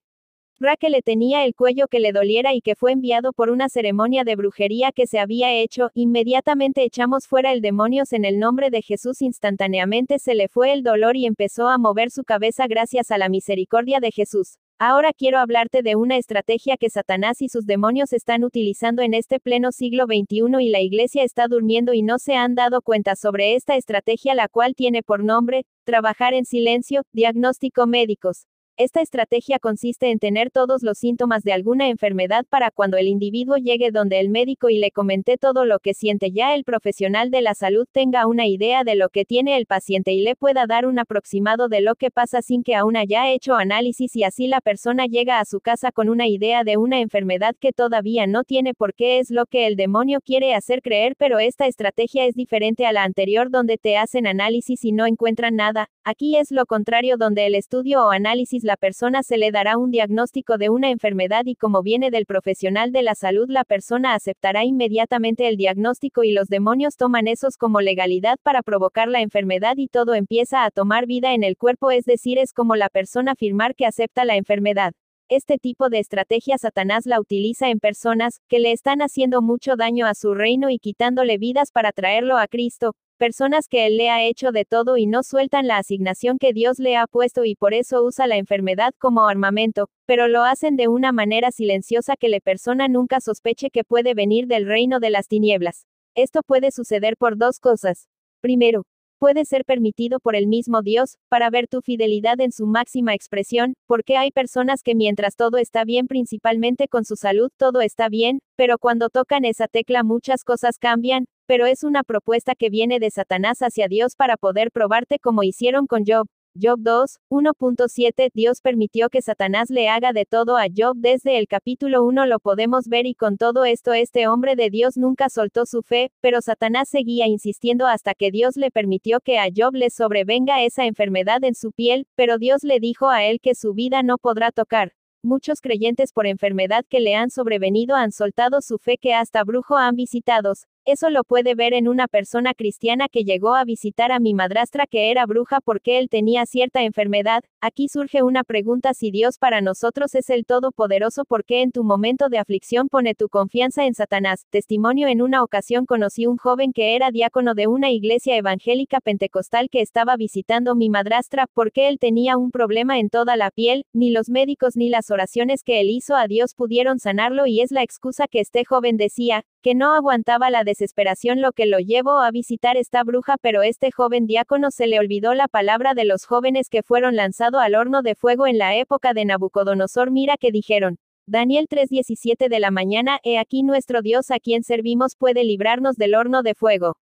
Ra que le tenía el cuello que le doliera y que fue enviado por una ceremonia de brujería que se había hecho, inmediatamente echamos fuera el demonios en el nombre de Jesús instantáneamente se le fue el dolor y empezó a mover su cabeza gracias a la misericordia de Jesús. Ahora quiero hablarte de una estrategia que Satanás y sus demonios están utilizando en este pleno siglo XXI y la iglesia está durmiendo y no se han dado cuenta sobre esta estrategia la cual tiene por nombre, trabajar en silencio, diagnóstico médicos. Esta estrategia consiste en tener todos los síntomas de alguna enfermedad para cuando el individuo llegue donde el médico y le comente todo lo que siente ya el profesional de la salud tenga una idea de lo que tiene el paciente y le pueda dar un aproximado de lo que pasa sin que aún haya hecho análisis y así la persona llega a su casa con una idea de una enfermedad que todavía no tiene porque es lo que el demonio quiere hacer creer pero esta estrategia es diferente a la anterior donde te hacen análisis y no encuentran nada, aquí es lo contrario donde el estudio o análisis la persona se le dará un diagnóstico de una enfermedad y como viene del profesional de la salud la persona aceptará inmediatamente el diagnóstico y los demonios toman esos como legalidad para provocar la enfermedad y todo empieza a tomar vida en el cuerpo, es decir, es como la persona firmar que acepta la enfermedad. Este tipo de estrategia Satanás la utiliza en personas que le están haciendo mucho daño a su reino y quitándole vidas para traerlo a Cristo, personas que Él le ha hecho de todo y no sueltan la asignación que Dios le ha puesto y por eso usa la enfermedad como armamento, pero lo hacen de una manera silenciosa que la persona nunca sospeche que puede venir del reino de las tinieblas. Esto puede suceder por dos cosas. Primero, puede ser permitido por el mismo Dios, para ver tu fidelidad en su máxima expresión, porque hay personas que mientras todo está bien principalmente con su salud, todo está bien, pero cuando tocan esa tecla muchas cosas cambian, pero es una propuesta que viene de Satanás hacia Dios para poder probarte como hicieron con Job. Job 2, 1.7 Dios permitió que Satanás le haga de todo a Job desde el capítulo 1 lo podemos ver y con todo esto este hombre de Dios nunca soltó su fe, pero Satanás seguía insistiendo hasta que Dios le permitió que a Job le sobrevenga esa enfermedad en su piel, pero Dios le dijo a él que su vida no podrá tocar. Muchos creyentes por enfermedad que le han sobrevenido han soltado su fe que hasta brujo han visitados, eso lo puede ver en una persona cristiana que llegó a visitar a mi madrastra que era bruja porque él tenía cierta enfermedad. Aquí surge una pregunta si Dios para nosotros es el Todopoderoso porque en tu momento de aflicción pone tu confianza en Satanás. Testimonio en una ocasión conocí un joven que era diácono de una iglesia evangélica pentecostal que estaba visitando mi madrastra porque él tenía un problema en toda la piel, ni los médicos ni las oraciones que él hizo a Dios pudieron sanarlo y es la excusa que este joven decía, que no aguantaba la desesperación lo que lo llevó a visitar esta bruja, pero este joven diácono se le olvidó la palabra de los jóvenes que fueron lanzado al horno de fuego en la época de Nabucodonosor. Mira que dijeron, Daniel 3:17 de la mañana, he aquí nuestro Dios a quien servimos puede librarnos del horno de fuego.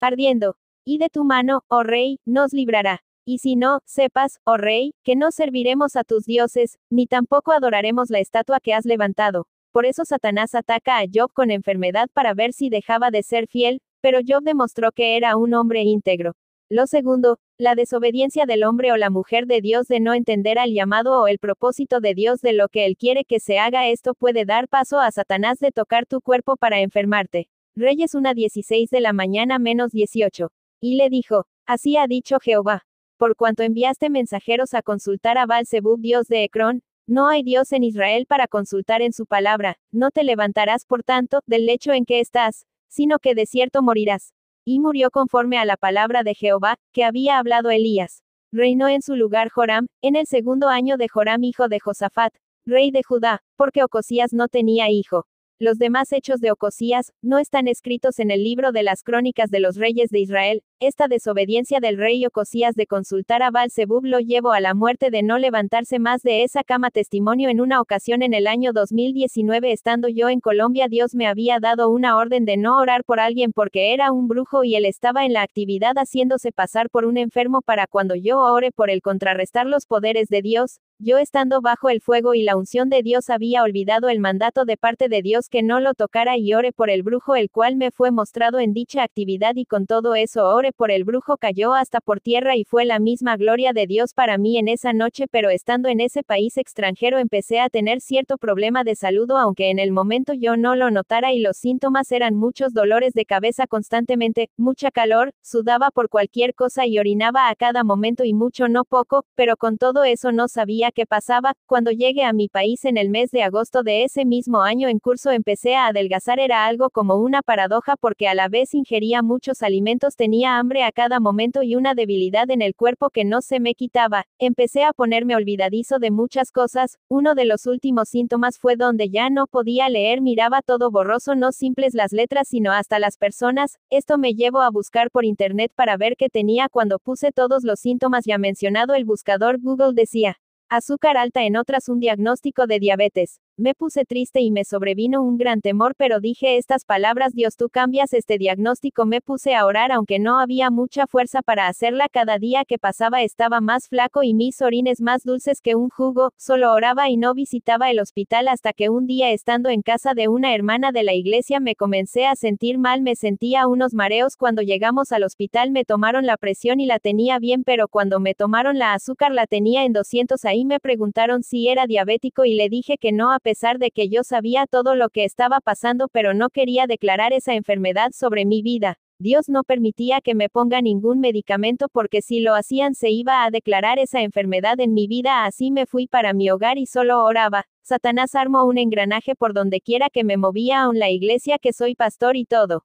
Ardiendo. Y de tu mano, oh rey, nos librará. Y si no, sepas, oh rey, que no serviremos a tus dioses, ni tampoco adoraremos la estatua que has levantado, por eso Satanás ataca a Job con enfermedad para ver si dejaba de ser fiel, pero Job demostró que era un hombre íntegro. Lo segundo, la desobediencia del hombre o la mujer de Dios de no entender al llamado o el propósito de Dios de lo que Él quiere que se haga, esto puede dar paso a Satanás de tocar tu cuerpo para enfermarte. Reyes 1.16 de la mañana menos 18. Y le dijo, así ha dicho Jehová. Por cuanto enviaste mensajeros a consultar a baal Dios de Ecrón, no hay Dios en Israel para consultar en su palabra, no te levantarás por tanto, del lecho en que estás, sino que de cierto morirás. Y murió conforme a la palabra de Jehová, que había hablado Elías. Reinó en su lugar Joram, en el segundo año de Joram hijo de Josafat, rey de Judá, porque Ocosías no tenía hijo. Los demás hechos de Ocosías no están escritos en el libro de las crónicas de los reyes de Israel. Esta desobediencia del rey Ocosías de consultar a baal lo llevó a la muerte de no levantarse más de esa cama. Testimonio en una ocasión en el año 2019 estando yo en Colombia Dios me había dado una orden de no orar por alguien porque era un brujo y él estaba en la actividad haciéndose pasar por un enfermo para cuando yo ore por el contrarrestar los poderes de Dios, yo estando bajo el fuego y la unción de Dios había olvidado el mandato de parte de Dios que no lo tocara y ore por el brujo el cual me fue mostrado en dicha actividad y con todo eso ore por el brujo cayó hasta por tierra y fue la misma gloria de Dios para mí en esa noche pero estando en ese país extranjero empecé a tener cierto problema de salud aunque en el momento yo no lo notara y los síntomas eran muchos dolores de cabeza constantemente, mucha calor, sudaba por cualquier cosa y orinaba a cada momento y mucho no poco, pero con todo eso no sabía que pasaba, cuando llegué a mi país en el mes de agosto de ese mismo año en curso empecé a adelgazar era algo como una paradoja porque a la vez ingería muchos alimentos, tenía hambre a cada momento y una debilidad en el cuerpo que no se me quitaba, empecé a ponerme olvidadizo de muchas cosas, uno de los últimos síntomas fue donde ya no podía leer, miraba todo borroso, no simples las letras sino hasta las personas, esto me llevó a buscar por internet para ver qué tenía cuando puse todos los síntomas ya mencionado el buscador Google decía, azúcar alta en otras un diagnóstico de diabetes. Me puse triste y me sobrevino un gran temor, pero dije estas palabras, Dios, tú cambias este diagnóstico. Me puse a orar, aunque no había mucha fuerza para hacerla. Cada día que pasaba estaba más flaco y mis orines más dulces que un jugo, solo oraba y no visitaba el hospital hasta que un día estando en casa de una hermana de la iglesia me comencé a sentir mal, me sentía unos mareos. Cuando llegamos al hospital me tomaron la presión y la tenía bien, pero cuando me tomaron la azúcar la tenía en 200, ahí me preguntaron si era diabético y le dije que no pesar de que yo sabía todo lo que estaba pasando pero no quería declarar esa enfermedad sobre mi vida. Dios no permitía que me ponga ningún medicamento porque si lo hacían se iba a declarar esa enfermedad en mi vida, así me fui para mi hogar y solo oraba. Satanás armó un engranaje por donde quiera que me movía aún la iglesia que soy pastor y todo.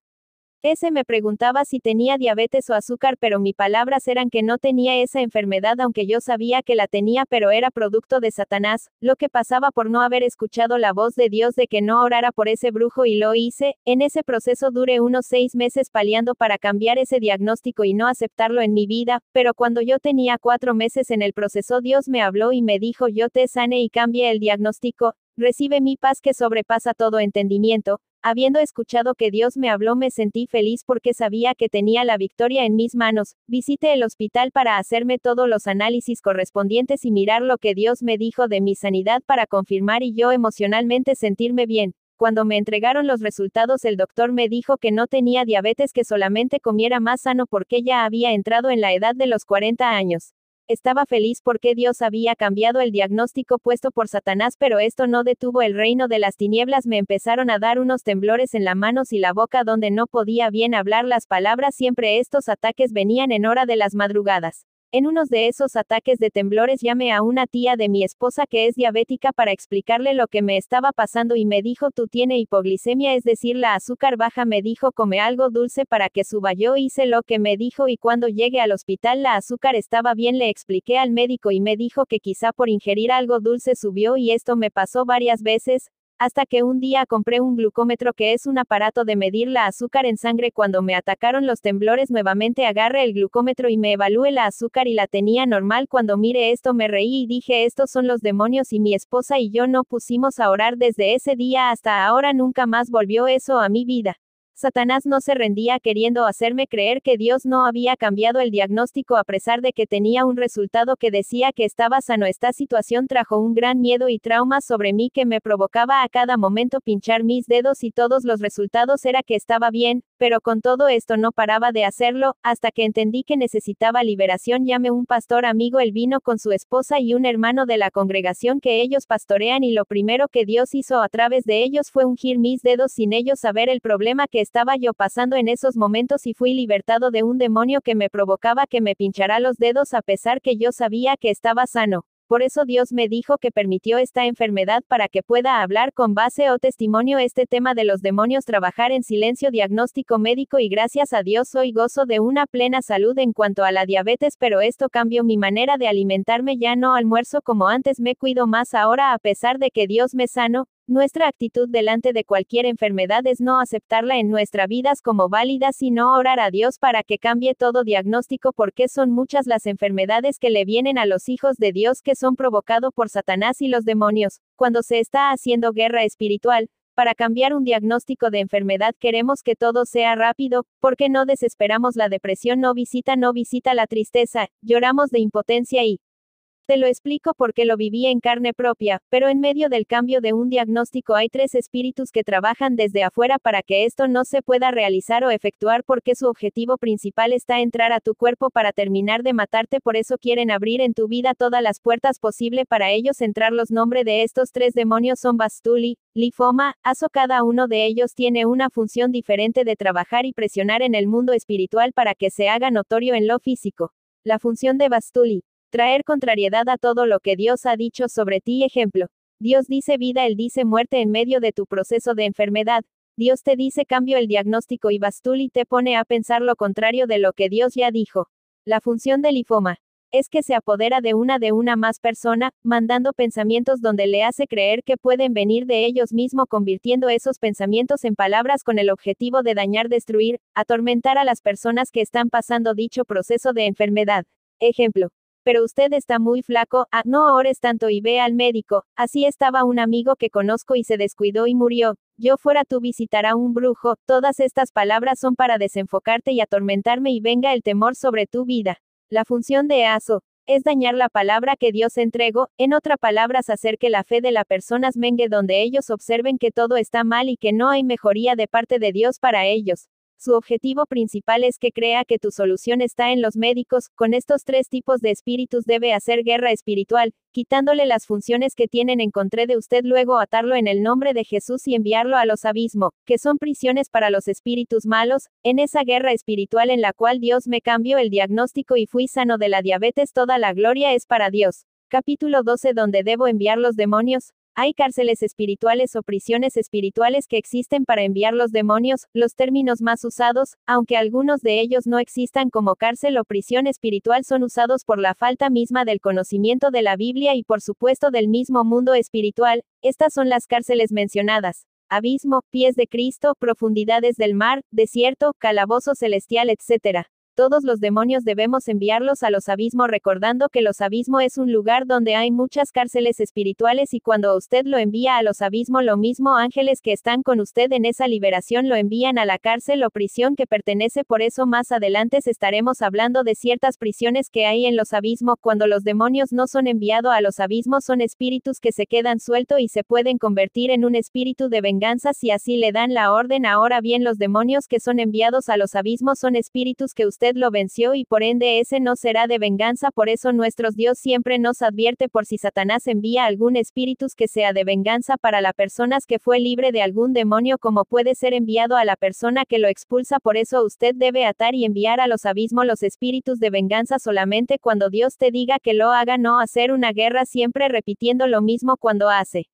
Ese me preguntaba si tenía diabetes o azúcar, pero mis palabras eran que no tenía esa enfermedad, aunque yo sabía que la tenía, pero era producto de Satanás, lo que pasaba por no haber escuchado la voz de Dios de que no orara por ese brujo y lo hice. En ese proceso duré unos seis meses paliando para cambiar ese diagnóstico y no aceptarlo en mi vida, pero cuando yo tenía cuatro meses en el proceso, Dios me habló y me dijo: Yo te sane y cambie el diagnóstico, recibe mi paz que sobrepasa todo entendimiento, Habiendo escuchado que Dios me habló me sentí feliz porque sabía que tenía la victoria en mis manos. Visité el hospital para hacerme todos los análisis correspondientes y mirar lo que Dios me dijo de mi sanidad para confirmar y yo emocionalmente sentirme bien. Cuando me entregaron los resultados el doctor me dijo que no tenía diabetes, que solamente comiera más sano porque ya había entrado en la edad de los 40 años. Estaba feliz porque Dios había cambiado el diagnóstico puesto por Satanás, pero esto no detuvo el reino de las tinieblas. Me empezaron a dar unos temblores en las manos y la boca donde no podía bien hablar las palabras. Siempre estos ataques venían en hora de las madrugadas. En unos de esos ataques de temblores llamé a una tía de mi esposa que es diabética para explicarle lo que me estaba pasando y me dijo tú tiene hipoglicemia es decir la azúcar baja me dijo come algo dulce para que suba yo hice lo que me dijo y cuando llegué al hospital la azúcar estaba bien le expliqué al médico y me dijo que quizá por ingerir algo dulce subió y esto me pasó varias veces, hasta que un día compré un glucómetro que es un aparato de medir la azúcar en sangre. Cuando me atacaron los temblores nuevamente agarré el glucómetro y me evalué la azúcar y la tenía normal. Cuando mire esto me reí y dije estos son los demonios y mi esposa y yo no pusimos a orar desde ese día hasta ahora nunca más volvió eso a mi vida. Satanás no se rendía queriendo hacerme creer que Dios no había cambiado el diagnóstico a pesar de que tenía un resultado que decía que estaba sano. Esta situación trajo un gran miedo y trauma sobre mí que me provocaba a cada momento pinchar mis dedos y todos los resultados era que estaba bien, pero con todo esto no paraba de hacerlo, hasta que entendí que necesitaba liberación. Llame un pastor amigo, el vino con su esposa y un hermano de la congregación que ellos pastorean y lo primero que Dios hizo a través de ellos fue ungir mis dedos sin ellos saber el problema que estaba yo pasando en esos momentos y fui libertado de un demonio que me provocaba que me pinchara los dedos a pesar que yo sabía que estaba sano. Por eso Dios me dijo que permitió esta enfermedad para que pueda hablar con base o testimonio este tema de los demonios, trabajar en silencio diagnóstico médico y gracias a Dios soy gozo de una plena salud en cuanto a la diabetes, pero esto cambió mi manera de alimentarme, ya no almuerzo como antes, me cuido más ahora a pesar de que Dios me sano, nuestra actitud delante de cualquier enfermedad es no aceptarla en nuestras vidas como válida, sino orar a Dios para que cambie todo diagnóstico porque son muchas las enfermedades que le vienen a los hijos de Dios que son provocados por Satanás y los demonios, cuando se está haciendo guerra espiritual. Para cambiar un diagnóstico de enfermedad queremos que todo sea rápido, porque no desesperamos la depresión no visita no visita la tristeza, lloramos de impotencia y, te lo explico porque lo viví en carne propia, pero en medio del cambio de un diagnóstico hay tres espíritus que trabajan desde afuera para que esto no se pueda realizar o efectuar porque su objetivo principal está entrar a tu cuerpo para terminar de matarte, por eso quieren abrir en tu vida todas las puertas posible para ellos entrar. Los nombres de estos tres demonios son Bastuli, Lifoma, Aso. Cada uno de ellos tiene una función diferente de trabajar y presionar en el mundo espiritual para que se haga notorio en lo físico. La función de Bastuli Traer contrariedad a todo lo que Dios ha dicho sobre ti. Ejemplo. Dios dice vida, Él dice muerte en medio de tu proceso de enfermedad. Dios te dice cambio el diagnóstico y y te pone a pensar lo contrario de lo que Dios ya dijo. La función del ifoma es que se apodera de una de una más persona, mandando pensamientos donde le hace creer que pueden venir de ellos mismo convirtiendo esos pensamientos en palabras con el objetivo de dañar, destruir, atormentar a las personas que están pasando dicho proceso de enfermedad. Ejemplo, pero usted está muy flaco, ah, no ores tanto y ve al médico. Así estaba un amigo que conozco y se descuidó y murió. Yo fuera tú visitará un brujo, todas estas palabras son para desenfocarte y atormentarme y venga el temor sobre tu vida. La función de aso, es dañar la palabra que Dios entregó, en otra palabras hacer que la fe de la personas mengue donde ellos observen que todo está mal y que no hay mejoría de parte de Dios para ellos. Su objetivo principal es que crea que tu solución está en los médicos, con estos tres tipos de espíritus debe hacer guerra espiritual, quitándole las funciones que tienen encontré de usted luego atarlo en el nombre de Jesús y enviarlo a los abismos, que son prisiones para los espíritus malos, en esa guerra espiritual en la cual Dios me cambió el diagnóstico y fui sano de la diabetes toda la gloria es para Dios capítulo 12 donde debo enviar los demonios, hay cárceles espirituales o prisiones espirituales que existen para enviar los demonios, los términos más usados, aunque algunos de ellos no existan como cárcel o prisión espiritual son usados por la falta misma del conocimiento de la Biblia y por supuesto del mismo mundo espiritual, estas son las cárceles mencionadas. Abismo, pies de Cristo, profundidades del mar, desierto, calabozo celestial, etc todos los demonios debemos enviarlos a los abismos recordando que los abismos es un lugar donde hay muchas cárceles espirituales y cuando usted lo envía a los abismos lo mismo ángeles que están con usted en esa liberación lo envían a la cárcel o prisión que pertenece por eso más adelante estaremos hablando de ciertas prisiones que hay en los abismos cuando los demonios no son enviados a los abismos son espíritus que se quedan suelto y se pueden convertir en un espíritu de venganza si así le dan la orden ahora bien los demonios que son enviados a los abismos son espíritus que usted lo venció y por ende ese no será de venganza, por eso nuestros Dios siempre nos advierte por si Satanás envía algún espíritus que sea de venganza para la personas que fue libre de algún demonio como puede ser enviado a la persona que lo expulsa, por eso usted debe atar y enviar a los abismos los espíritus de venganza solamente cuando Dios te diga que lo haga, no hacer una guerra siempre repitiendo lo mismo cuando hace.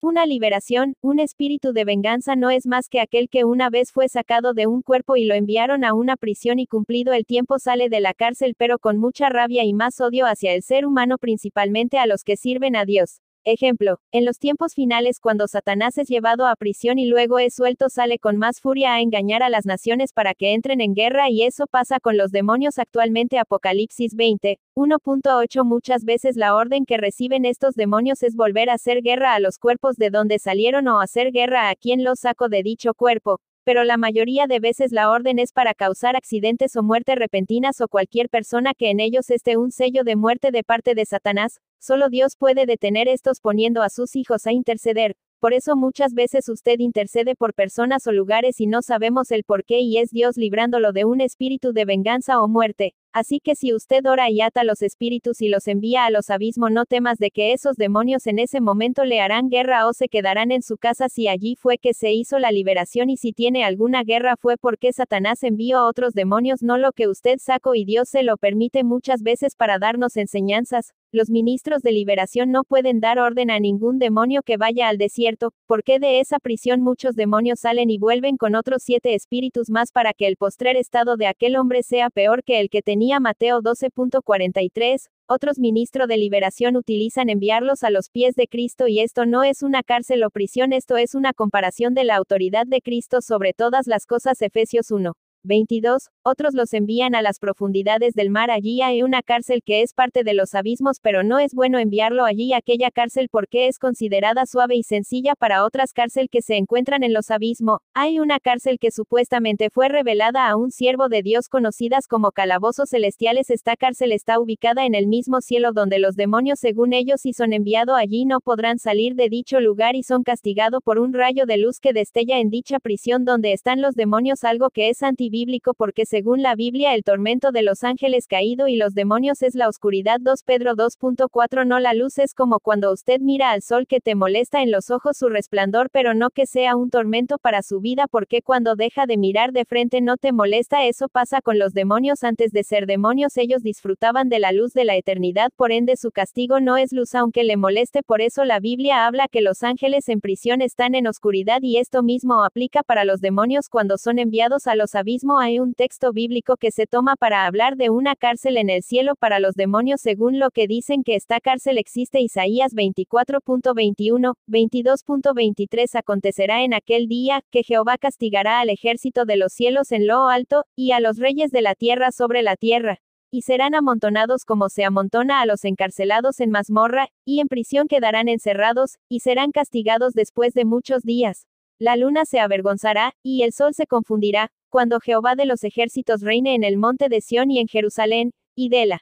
Una liberación, un espíritu de venganza no es más que aquel que una vez fue sacado de un cuerpo y lo enviaron a una prisión y cumplido el tiempo sale de la cárcel pero con mucha rabia y más odio hacia el ser humano principalmente a los que sirven a Dios. Ejemplo, en los tiempos finales cuando Satanás es llevado a prisión y luego es suelto sale con más furia a engañar a las naciones para que entren en guerra y eso pasa con los demonios actualmente Apocalipsis 20, 1.8 Muchas veces la orden que reciben estos demonios es volver a hacer guerra a los cuerpos de donde salieron o hacer guerra a quien los sacó de dicho cuerpo, pero la mayoría de veces la orden es para causar accidentes o muerte repentinas o cualquier persona que en ellos esté un sello de muerte de parte de Satanás, Solo Dios puede detener estos poniendo a sus hijos a interceder, por eso muchas veces usted intercede por personas o lugares y no sabemos el por qué y es Dios librándolo de un espíritu de venganza o muerte, así que si usted ora y ata los espíritus y los envía a los abismos no temas de que esos demonios en ese momento le harán guerra o se quedarán en su casa si allí fue que se hizo la liberación y si tiene alguna guerra fue porque Satanás envió a otros demonios no lo que usted sacó y Dios se lo permite muchas veces para darnos enseñanzas, los ministros de liberación no pueden dar orden a ningún demonio que vaya al desierto, porque de esa prisión muchos demonios salen y vuelven con otros siete espíritus más para que el postrer estado de aquel hombre sea peor que el que tenía Mateo 12.43. Otros ministros de liberación utilizan enviarlos a los pies de Cristo y esto no es una cárcel o prisión, esto es una comparación de la autoridad de Cristo sobre todas las cosas Efesios 1. 22, otros los envían a las profundidades del mar. Allí hay una cárcel que es parte de los abismos, pero no es bueno enviarlo allí aquella cárcel porque es considerada suave y sencilla para otras cárcel que se encuentran en los abismos. Hay una cárcel que supuestamente fue revelada a un siervo de Dios conocidas como calabozos celestiales. Esta cárcel está ubicada en el mismo cielo donde los demonios, según ellos, si son enviado allí no podrán salir de dicho lugar y son castigado por un rayo de luz que destella en dicha prisión donde están los demonios, algo que es antibíblico bíblico porque según la Biblia el tormento de los ángeles caído y los demonios es la oscuridad 2 Pedro 2.4 no la luz es como cuando usted mira al sol que te molesta en los ojos su resplandor pero no que sea un tormento para su vida porque cuando deja de mirar de frente no te molesta eso pasa con los demonios antes de ser demonios ellos disfrutaban de la luz de la eternidad por ende su castigo no es luz aunque le moleste por eso la Biblia habla que los ángeles en prisión están en oscuridad y esto mismo aplica para los demonios cuando son enviados a los abismos hay un texto bíblico que se toma para hablar de una cárcel en el cielo para los demonios según lo que dicen que esta cárcel existe Isaías 24.21, 22.23 acontecerá en aquel día, que Jehová castigará al ejército de los cielos en lo alto, y a los reyes de la tierra sobre la tierra y serán amontonados como se amontona a los encarcelados en mazmorra, y en prisión quedarán encerrados, y serán castigados después de muchos días. La luna se avergonzará, y el sol se confundirá, cuando Jehová de los ejércitos reine en el monte de Sión y en Jerusalén, y la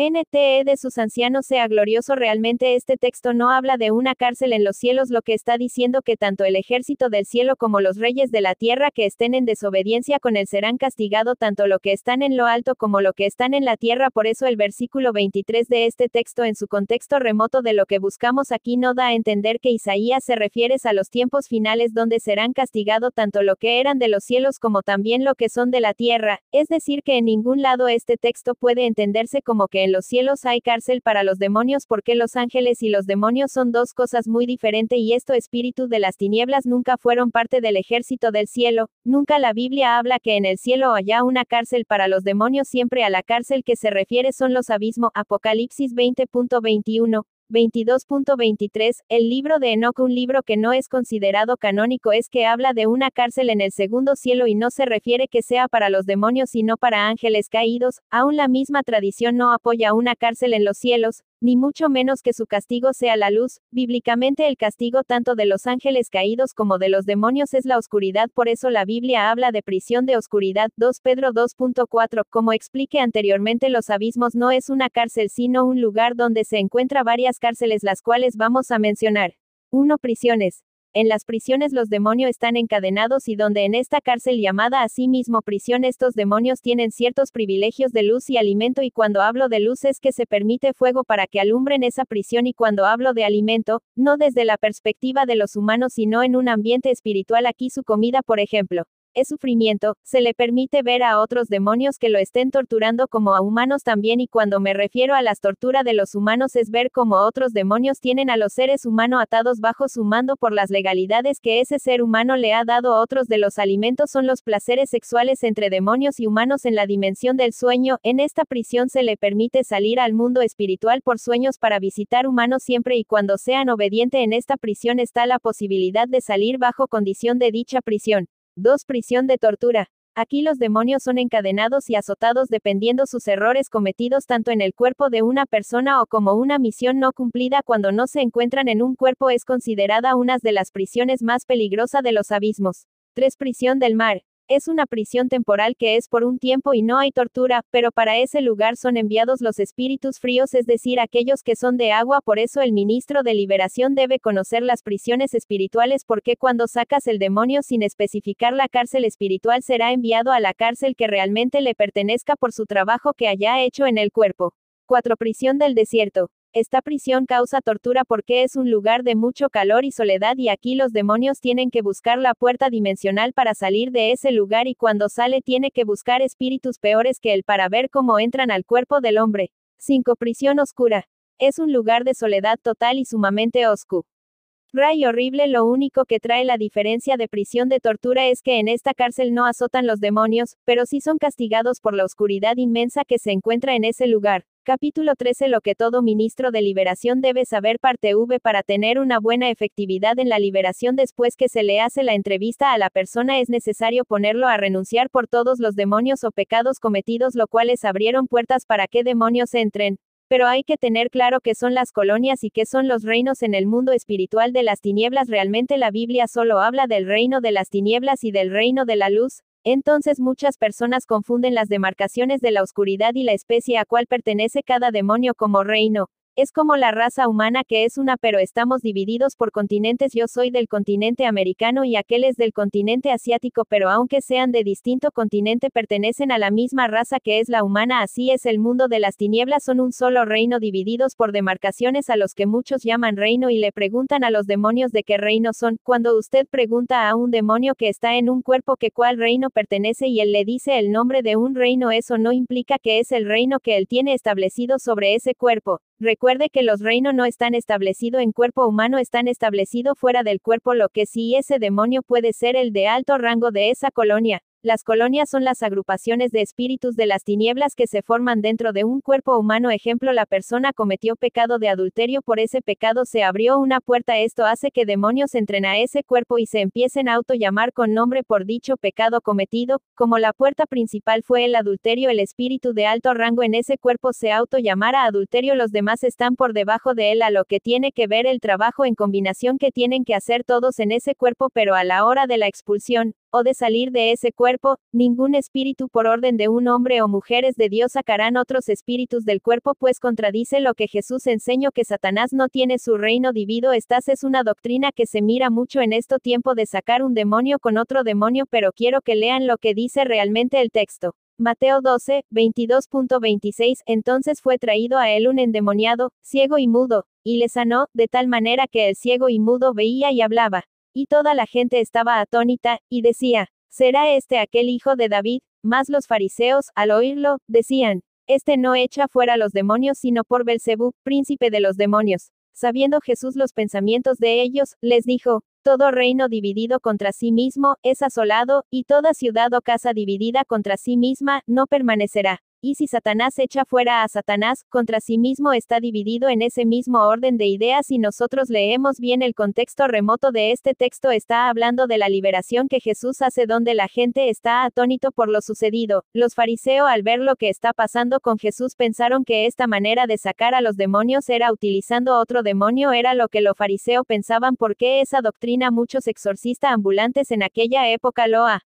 NTE de sus ancianos sea glorioso realmente este texto no habla de una cárcel en los cielos lo que está diciendo que tanto el ejército del cielo como los reyes de la tierra que estén en desobediencia con él serán castigado tanto lo que están en lo alto como lo que están en la tierra por eso el versículo 23 de este texto en su contexto remoto de lo que buscamos aquí no da a entender que Isaías se refiere a los tiempos finales donde serán castigado tanto lo que eran de los cielos como también lo que son de la tierra, es decir que en ningún lado este texto puede entenderse como que en los cielos hay cárcel para los demonios porque los ángeles y los demonios son dos cosas muy diferentes y esto espíritu de las tinieblas nunca fueron parte del ejército del cielo, nunca la Biblia habla que en el cielo haya una cárcel para los demonios siempre a la cárcel que se refiere son los abismos Apocalipsis 20.21, 22.23, el libro de Enoch, un libro que no es considerado canónico, es que habla de una cárcel en el segundo cielo y no se refiere que sea para los demonios sino para ángeles caídos, aún la misma tradición no apoya una cárcel en los cielos, ni mucho menos que su castigo sea la luz, bíblicamente el castigo tanto de los ángeles caídos como de los demonios es la oscuridad, por eso la Biblia habla de prisión de oscuridad 2 Pedro 2.4, como expliqué anteriormente los abismos no es una cárcel sino un lugar donde se encuentra varias cárceles las cuales vamos a mencionar. 1. Prisiones. En las prisiones los demonios están encadenados y donde en esta cárcel llamada a sí mismo prisión estos demonios tienen ciertos privilegios de luz y alimento y cuando hablo de luz es que se permite fuego para que alumbren esa prisión y cuando hablo de alimento, no desde la perspectiva de los humanos sino en un ambiente espiritual aquí su comida por ejemplo, es sufrimiento, se le permite ver a otros demonios que lo estén torturando como a humanos también y cuando me refiero a las tortura de los humanos es ver como otros demonios tienen a los seres humanos atados bajo su mando por las legalidades que ese ser humano le ha dado a otros de los alimentos son los placeres sexuales entre demonios y humanos en la dimensión del sueño, en esta prisión se le permite salir al mundo espiritual por sueños para visitar humanos siempre y cuando sean obediente en esta prisión está la posibilidad de salir bajo condición de dicha prisión. 2. Prisión de tortura. Aquí los demonios son encadenados y azotados dependiendo sus errores cometidos tanto en el cuerpo de una persona o como una misión no cumplida cuando no se encuentran en un cuerpo es considerada una de las prisiones más peligrosas de los abismos. 3. Prisión del mar. Es una prisión temporal que es por un tiempo y no hay tortura, pero para ese lugar son enviados los espíritus fríos, es decir, aquellos que son de agua, por eso el ministro de liberación debe conocer las prisiones espirituales porque cuando sacas el demonio sin especificar la cárcel espiritual será enviado a la cárcel que realmente le pertenezca por su trabajo que haya hecho en el cuerpo. 4. Prisión del desierto. Esta prisión causa tortura porque es un lugar de mucho calor y soledad y aquí los demonios tienen que buscar la puerta dimensional para salir de ese lugar y cuando sale tiene que buscar espíritus peores que él para ver cómo entran al cuerpo del hombre. 5. Prisión oscura. Es un lugar de soledad total y sumamente oscuro. Ray horrible lo único que trae la diferencia de prisión de tortura es que en esta cárcel no azotan los demonios, pero sí son castigados por la oscuridad inmensa que se encuentra en ese lugar. Capítulo 13 Lo que todo ministro de liberación debe saber parte V para tener una buena efectividad en la liberación después que se le hace la entrevista a la persona es necesario ponerlo a renunciar por todos los demonios o pecados cometidos lo cuales abrieron puertas para que demonios entren, pero hay que tener claro que son las colonias y que son los reinos en el mundo espiritual de las tinieblas. Realmente la Biblia solo habla del reino de las tinieblas y del reino de la luz, entonces muchas personas confunden las demarcaciones de la oscuridad y la especie a cual pertenece cada demonio como reino, es como la raza humana que es una pero estamos divididos por continentes. Yo soy del continente americano y aquel es del continente asiático pero aunque sean de distinto continente pertenecen a la misma raza que es la humana. Así es el mundo de las tinieblas son un solo reino divididos por demarcaciones a los que muchos llaman reino y le preguntan a los demonios de qué reino son. Cuando usted pregunta a un demonio que está en un cuerpo que cuál reino pertenece y él le dice el nombre de un reino eso no implica que es el reino que él tiene establecido sobre ese cuerpo. Recuerde que los reinos no están establecidos en cuerpo humano, están establecidos fuera del cuerpo, lo que sí ese demonio puede ser el de alto rango de esa colonia, las colonias son las agrupaciones de espíritus de las tinieblas que se forman dentro de un cuerpo humano. Ejemplo, la persona cometió pecado de adulterio, por ese pecado se abrió una puerta. Esto hace que demonios entren a ese cuerpo y se empiecen a llamar con nombre por dicho pecado cometido. Como la puerta principal fue el adulterio, el espíritu de alto rango en ese cuerpo se autollamara adulterio. Los demás están por debajo de él a lo que tiene que ver el trabajo en combinación que tienen que hacer todos en ese cuerpo, pero a la hora de la expulsión, o de salir de ese cuerpo, ningún espíritu por orden de un hombre o mujeres de Dios sacarán otros espíritus del cuerpo, pues contradice lo que Jesús enseñó que Satanás no tiene su reino dividido. Estas es una doctrina que se mira mucho en esto tiempo de sacar un demonio con otro demonio, pero quiero que lean lo que dice realmente el texto. Mateo 12, 22.26 Entonces fue traído a él un endemoniado, ciego y mudo, y le sanó, de tal manera que el ciego y mudo veía y hablaba. Y toda la gente estaba atónita, y decía, ¿será este aquel hijo de David? Mas los fariseos, al oírlo, decían, Este no echa fuera los demonios sino por Belcebú, príncipe de los demonios. Sabiendo Jesús los pensamientos de ellos, les dijo, Todo reino dividido contra sí mismo, es asolado, y toda ciudad o casa dividida contra sí misma, no permanecerá. Y si Satanás echa fuera a Satanás, contra sí mismo está dividido en ese mismo orden de ideas y nosotros leemos bien el contexto remoto de este texto está hablando de la liberación que Jesús hace donde la gente está atónito por lo sucedido. Los fariseos al ver lo que está pasando con Jesús pensaron que esta manera de sacar a los demonios era utilizando otro demonio era lo que los fariseos pensaban porque esa doctrina muchos exorcistas ambulantes en aquella época lo ha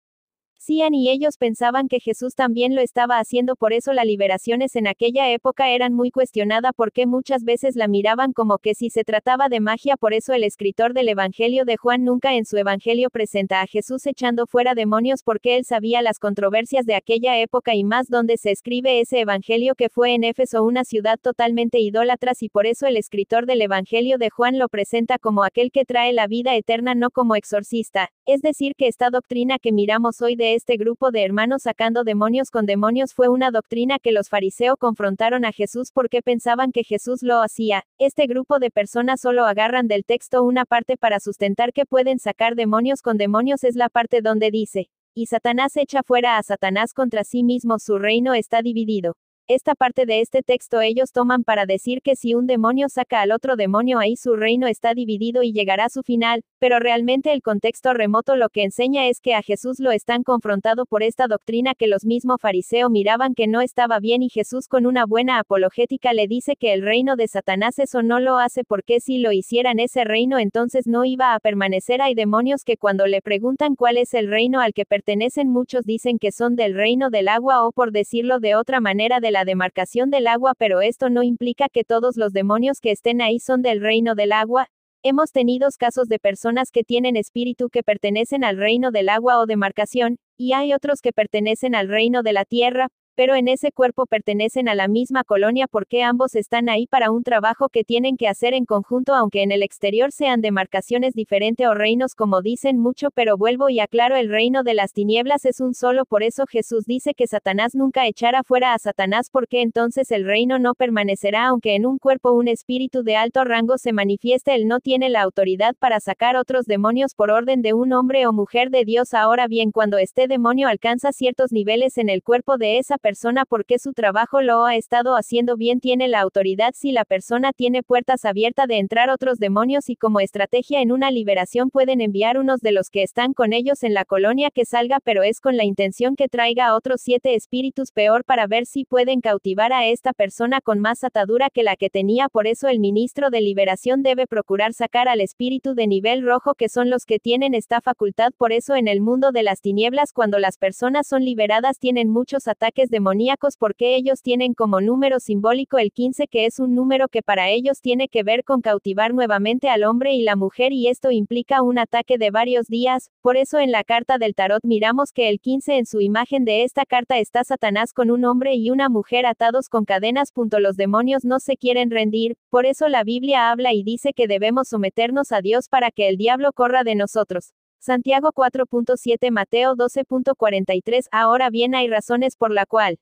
Cian y ellos pensaban que Jesús también lo estaba haciendo, por eso las liberaciones en aquella época eran muy cuestionada porque muchas veces la miraban como que si se trataba de magia, por eso el escritor del Evangelio de Juan nunca en su Evangelio presenta a Jesús echando fuera demonios porque él sabía las controversias de aquella época y más donde se escribe ese Evangelio que fue en Éfeso una ciudad totalmente idólatras y por eso el escritor del Evangelio de Juan lo presenta como aquel que trae la vida eterna no como exorcista, es decir, que esta doctrina que miramos hoy de este grupo de hermanos sacando demonios con demonios fue una doctrina que los fariseos confrontaron a Jesús porque pensaban que Jesús lo hacía. Este grupo de personas solo agarran del texto una parte para sustentar que pueden sacar demonios con demonios es la parte donde dice, y Satanás echa fuera a Satanás contra sí mismo su reino está dividido. Esta parte de este texto ellos toman para decir que si un demonio saca al otro demonio ahí su reino está dividido y llegará a su final, pero realmente el contexto remoto lo que enseña es que a Jesús lo están confrontado por esta doctrina que los mismos fariseos miraban que no estaba bien y Jesús con una buena apologética le dice que el reino de Satanás eso no lo hace porque si lo hicieran ese reino entonces no iba a permanecer. Hay demonios que cuando le preguntan cuál es el reino al que pertenecen muchos dicen que son del reino del agua o por decirlo de otra manera de la la demarcación del agua, pero esto no implica que todos los demonios que estén ahí son del reino del agua. Hemos tenido casos de personas que tienen espíritu que pertenecen al reino del agua o demarcación, y hay otros que pertenecen al reino de la tierra, pero en ese cuerpo pertenecen a la misma colonia porque ambos están ahí para un trabajo que tienen que hacer en conjunto aunque en el exterior sean demarcaciones diferentes o reinos como dicen mucho pero vuelvo y aclaro el reino de las tinieblas es un solo por eso Jesús dice que Satanás nunca echará fuera a Satanás porque entonces el reino no permanecerá aunque en un cuerpo un espíritu de alto rango se manifieste él no tiene la autoridad para sacar otros demonios por orden de un hombre o mujer de Dios ahora bien cuando este demonio alcanza ciertos niveles en el cuerpo de esa persona persona porque su trabajo lo ha estado haciendo bien tiene la autoridad si la persona tiene puertas abiertas de entrar otros demonios y como estrategia en una liberación pueden enviar unos de los que están con ellos en la colonia que salga pero es con la intención que traiga a otros siete espíritus peor para ver si pueden cautivar a esta persona con más atadura que la que tenía por eso el ministro de liberación debe procurar sacar al espíritu de nivel rojo que son los que tienen esta facultad por eso en el mundo de las tinieblas cuando las personas son liberadas tienen muchos ataques de demoníacos porque ellos tienen como número simbólico el 15 que es un número que para ellos tiene que ver con cautivar nuevamente al hombre y la mujer y esto implica un ataque de varios días, por eso en la carta del tarot miramos que el 15 en su imagen de esta carta está Satanás con un hombre y una mujer atados con cadenas. Los demonios no se quieren rendir, por eso la Biblia habla y dice que debemos someternos a Dios para que el diablo corra de nosotros. Santiago 4.7 Mateo 12.43 Ahora bien hay razones por la cual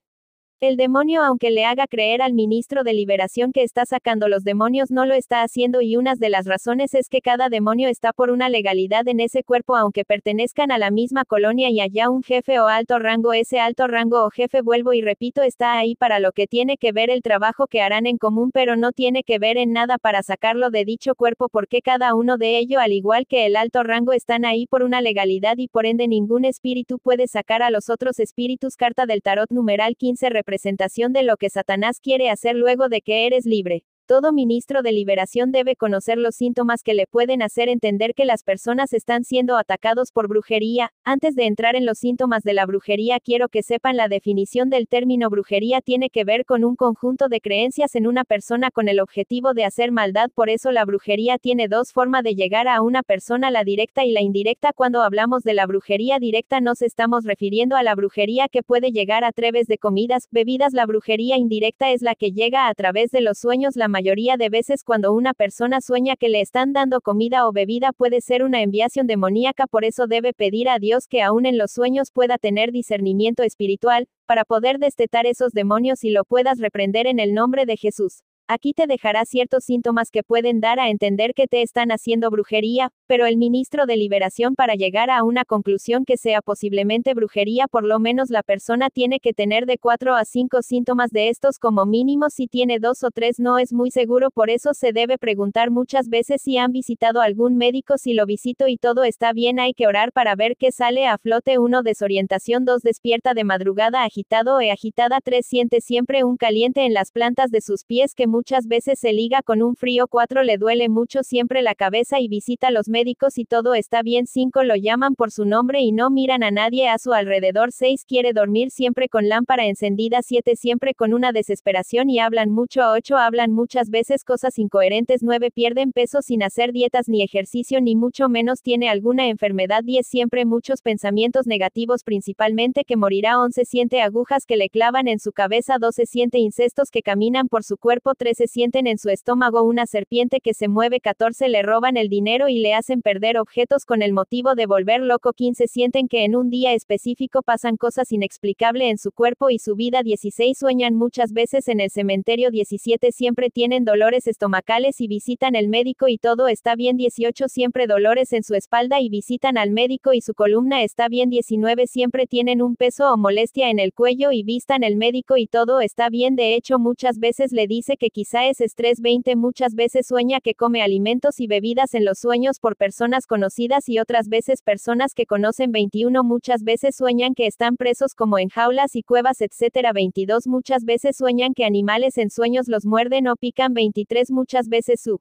el demonio aunque le haga creer al ministro de liberación que está sacando los demonios no lo está haciendo y una de las razones es que cada demonio está por una legalidad en ese cuerpo aunque pertenezcan a la misma colonia y allá un jefe o alto rango ese alto rango o jefe vuelvo y repito está ahí para lo que tiene que ver el trabajo que harán en común pero no tiene que ver en nada para sacarlo de dicho cuerpo porque cada uno de ellos al igual que el alto rango están ahí por una legalidad y por ende ningún espíritu puede sacar a los otros espíritus carta del tarot numeral 15 presentación de lo que Satanás quiere hacer luego de que eres libre. Todo ministro de liberación debe conocer los síntomas que le pueden hacer entender que las personas están siendo atacados por brujería. Antes de entrar en los síntomas de la brujería, quiero que sepan la definición del término brujería tiene que ver con un conjunto de creencias en una persona con el objetivo de hacer maldad. Por eso la brujería tiene dos formas de llegar a una persona, la directa y la indirecta. Cuando hablamos de la brujería directa nos estamos refiriendo a la brujería que puede llegar a través de comidas, bebidas. La brujería indirecta es la que llega a través de los sueños, la mayoría de veces cuando una persona sueña que le están dando comida o bebida puede ser una enviación demoníaca, por eso debe pedir a Dios que aún en los sueños pueda tener discernimiento espiritual, para poder destetar esos demonios y lo puedas reprender en el nombre de Jesús. Aquí te dejará ciertos síntomas que pueden dar a entender que te están haciendo brujería, pero el ministro de Liberación para llegar a una conclusión que sea posiblemente brujería por lo menos la persona tiene que tener de 4 a 5 síntomas de estos como mínimo si tiene 2 o 3 no es muy seguro por eso se debe preguntar muchas veces si han visitado algún médico si lo visito y todo está bien hay que orar para ver qué sale a flote 1 desorientación 2 despierta de madrugada agitado e agitada 3 siente siempre un caliente en las plantas de sus pies que muchas veces se liga con un frío 4 le duele mucho siempre la cabeza y visita a los médicos y todo está bien 5 lo llaman por su nombre y no miran a nadie a su alrededor 6 quiere dormir siempre con lámpara encendida 7 siempre con una desesperación y hablan mucho a 8 hablan muchas veces cosas incoherentes 9 pierden peso sin hacer dietas ni ejercicio ni mucho menos tiene alguna enfermedad 10 siempre muchos pensamientos negativos principalmente que morirá 11 siente agujas que le clavan en su cabeza 12 siente incestos que caminan por su cuerpo 13 sienten en su estómago una serpiente que se mueve 14 le roban el dinero y le hacen perder objetos con el motivo de volver loco 15 sienten que en un día específico pasan cosas inexplicables en su cuerpo y su vida 16 sueñan muchas veces en el cementerio 17 siempre tienen dolores estomacales y visitan el médico y todo está bien 18 siempre dolores en su espalda y visitan al médico y su columna está bien 19 siempre tienen un peso o molestia en el cuello y vistan el médico y todo está bien de hecho muchas veces le dice que quizá es estrés 20 muchas veces sueña que come alimentos y bebidas en los sueños por personas conocidas y otras veces personas que conocen 21 muchas veces sueñan que están presos como en jaulas y cuevas etc. 22 muchas veces sueñan que animales en sueños los muerden o pican 23 muchas veces su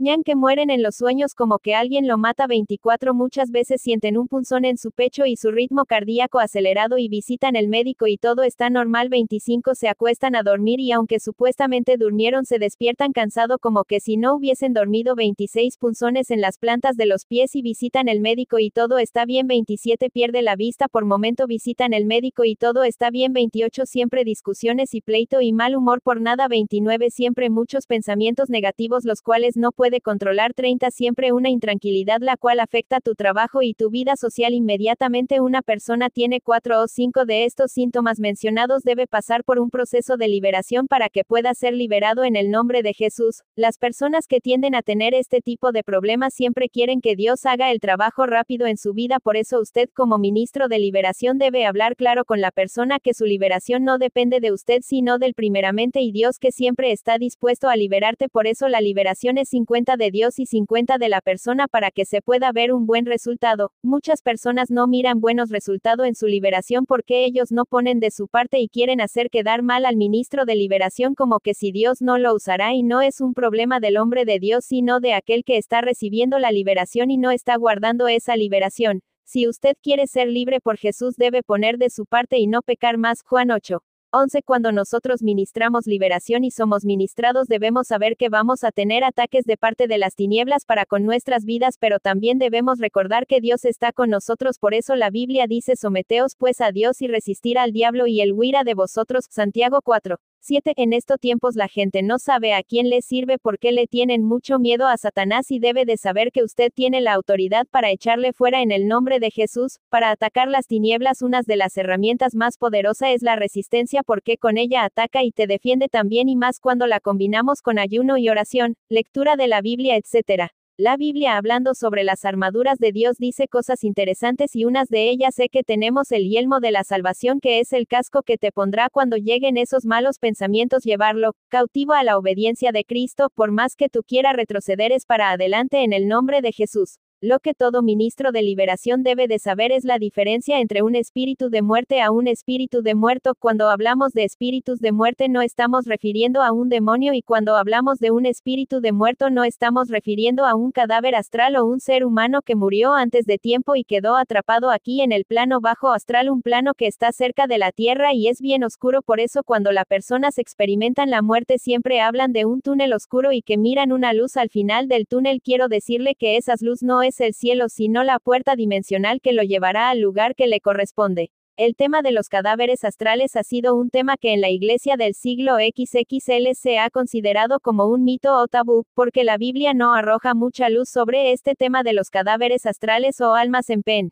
Ñan que mueren en los sueños como que alguien lo mata 24 muchas veces sienten un punzón en su pecho y su ritmo cardíaco acelerado y visitan el médico y todo está normal 25 se acuestan a dormir y aunque supuestamente durmieron se despiertan cansado como que si no hubiesen dormido 26 punzones en las plantas de los pies y visitan el médico y todo está bien 27 pierde la vista por momento visitan el médico y todo está bien 28 siempre discusiones y pleito y mal humor por nada 29 siempre muchos pensamientos negativos los cuales no pueden de controlar 30 siempre una intranquilidad la cual afecta tu trabajo y tu vida social inmediatamente una persona tiene cuatro o cinco de estos síntomas mencionados debe pasar por un proceso de liberación para que pueda ser liberado en el nombre de Jesús. Las personas que tienden a tener este tipo de problemas siempre quieren que Dios haga el trabajo rápido en su vida por eso usted como ministro de liberación debe hablar claro con la persona que su liberación no depende de usted sino del primeramente y Dios que siempre está dispuesto a liberarte por eso la liberación es 50 de Dios y 50 de la persona para que se pueda ver un buen resultado. Muchas personas no miran buenos resultados en su liberación porque ellos no ponen de su parte y quieren hacer quedar mal al ministro de liberación como que si Dios no lo usará y no es un problema del hombre de Dios sino de aquel que está recibiendo la liberación y no está guardando esa liberación. Si usted quiere ser libre por Jesús debe poner de su parte y no pecar más. Juan 8. 11. Cuando nosotros ministramos liberación y somos ministrados debemos saber que vamos a tener ataques de parte de las tinieblas para con nuestras vidas, pero también debemos recordar que Dios está con nosotros, por eso la Biblia dice someteos pues a Dios y resistir al diablo y el huirá de vosotros. Santiago 4. 7. En estos tiempos la gente no sabe a quién le sirve porque le tienen mucho miedo a Satanás y debe de saber que usted tiene la autoridad para echarle fuera en el nombre de Jesús, para atacar las tinieblas. Una de las herramientas más poderosas es la resistencia porque con ella ataca y te defiende también y más cuando la combinamos con ayuno y oración, lectura de la Biblia, etc. La Biblia hablando sobre las armaduras de Dios dice cosas interesantes y unas de ellas es que tenemos el yelmo de la salvación que es el casco que te pondrá cuando lleguen esos malos pensamientos llevarlo, cautivo a la obediencia de Cristo, por más que tú quiera retroceder es para adelante en el nombre de Jesús. Lo que todo ministro de liberación debe de saber es la diferencia entre un espíritu de muerte a un espíritu de muerto. Cuando hablamos de espíritus de muerte no estamos refiriendo a un demonio y cuando hablamos de un espíritu de muerto no estamos refiriendo a un cadáver astral o un ser humano que murió antes de tiempo y quedó atrapado aquí en el plano bajo astral, un plano que está cerca de la Tierra y es bien oscuro. Por eso cuando las personas experimentan la muerte siempre hablan de un túnel oscuro y que miran una luz al final del túnel. Quiero decirle que esas luz no el cielo sino la puerta dimensional que lo llevará al lugar que le corresponde. El tema de los cadáveres astrales ha sido un tema que en la iglesia del siglo XXL se ha considerado como un mito o tabú, porque la Biblia no arroja mucha luz sobre este tema de los cadáveres astrales o almas en pen.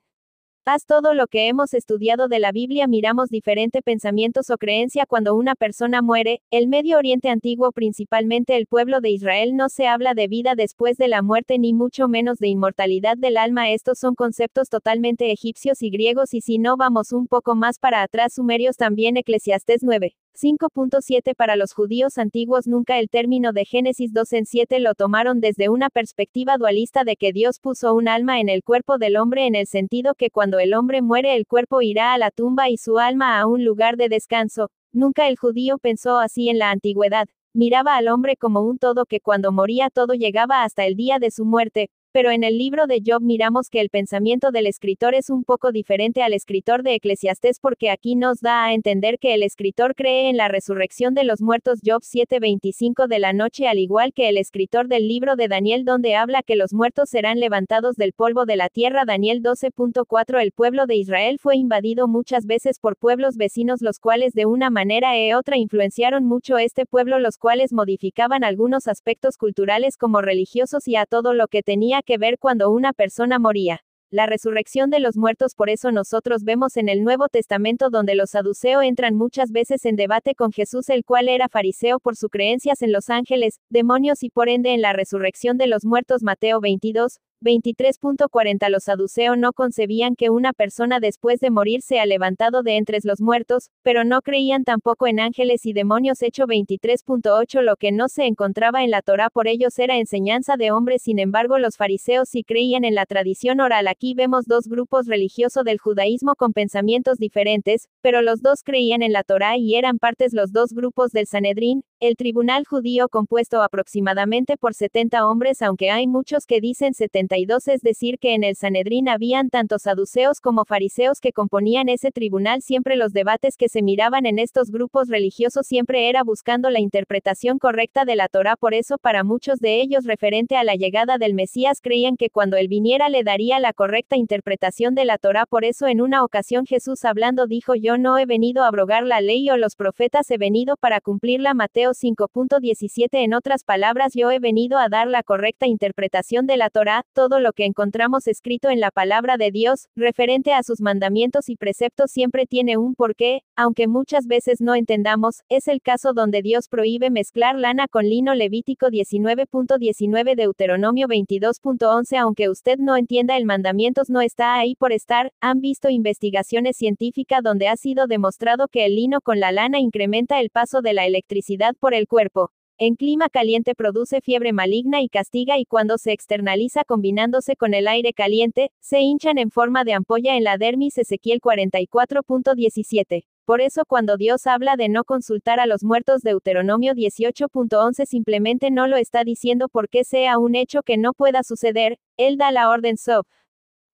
Haz todo lo que hemos estudiado de la Biblia miramos diferente pensamientos o creencia cuando una persona muere, el Medio Oriente antiguo principalmente el pueblo de Israel no se habla de vida después de la muerte ni mucho menos de inmortalidad del alma estos son conceptos totalmente egipcios y griegos y si no vamos un poco más para atrás sumerios también Eclesiastés 9. 5.7 Para los judíos antiguos nunca el término de Génesis 2 en 7 lo tomaron desde una perspectiva dualista de que Dios puso un alma en el cuerpo del hombre en el sentido que cuando el hombre muere el cuerpo irá a la tumba y su alma a un lugar de descanso. Nunca el judío pensó así en la antigüedad. Miraba al hombre como un todo que cuando moría todo llegaba hasta el día de su muerte, pero en el libro de Job miramos que el pensamiento del escritor es un poco diferente al escritor de Eclesiastés porque aquí nos da a entender que el escritor cree en la resurrección de los muertos Job 7:25 de la noche al igual que el escritor del libro de Daniel donde habla que los muertos serán levantados del polvo de la tierra Daniel 12.4 El pueblo de Israel fue invadido muchas veces por pueblos vecinos los cuales de una manera e otra influenciaron mucho este pueblo los cuales modificaban algunos aspectos culturales como religiosos y a todo lo que tenía que ver cuando una persona moría. La resurrección de los muertos por eso nosotros vemos en el Nuevo Testamento donde los saduceos entran muchas veces en debate con Jesús el cual era fariseo por sus creencias en los ángeles, demonios y por ende en la resurrección de los muertos Mateo 22, 23.40 Los saduceos no concebían que una persona después de morir sea levantado de entre los muertos, pero no creían tampoco en ángeles y demonios. Hecho 23.8 Lo que no se encontraba en la Torá por ellos era enseñanza de hombres, sin embargo los fariseos sí creían en la tradición oral. Aquí vemos dos grupos religiosos del judaísmo con pensamientos diferentes, pero los dos creían en la Torá y eran partes los dos grupos del Sanedrín, el tribunal judío compuesto aproximadamente por 70 hombres, aunque hay muchos que dicen 72, es decir, que en el Sanedrín habían tanto saduceos como fariseos que componían ese tribunal, siempre los debates que se miraban en estos grupos religiosos siempre era buscando la interpretación correcta de la Torá, por eso para muchos de ellos referente a la llegada del Mesías creían que cuando él viniera le daría la correcta interpretación de la Torá, por eso en una ocasión Jesús hablando dijo, "Yo no he venido a abrogar la ley o los profetas, he venido para cumplirla." Mateo 5.17 En otras palabras, yo he venido a dar la correcta interpretación de la Torah, todo lo que encontramos escrito en la palabra de Dios, referente a sus mandamientos y preceptos siempre tiene un porqué, aunque muchas veces no entendamos, es el caso donde Dios prohíbe mezclar lana con lino Levítico 19.19 Deuteronomio 22.11 aunque usted no entienda el mandamientos no está ahí por estar, han visto investigaciones científicas donde ha sido demostrado que el lino con la lana incrementa el paso de la electricidad por el cuerpo. En clima caliente produce fiebre maligna y castiga y cuando se externaliza combinándose con el aire caliente, se hinchan en forma de ampolla en la dermis Ezequiel 44.17. Por eso cuando Dios habla de no consultar a los muertos Deuteronomio 18.11 simplemente no lo está diciendo porque sea un hecho que no pueda suceder, Él da la orden sob,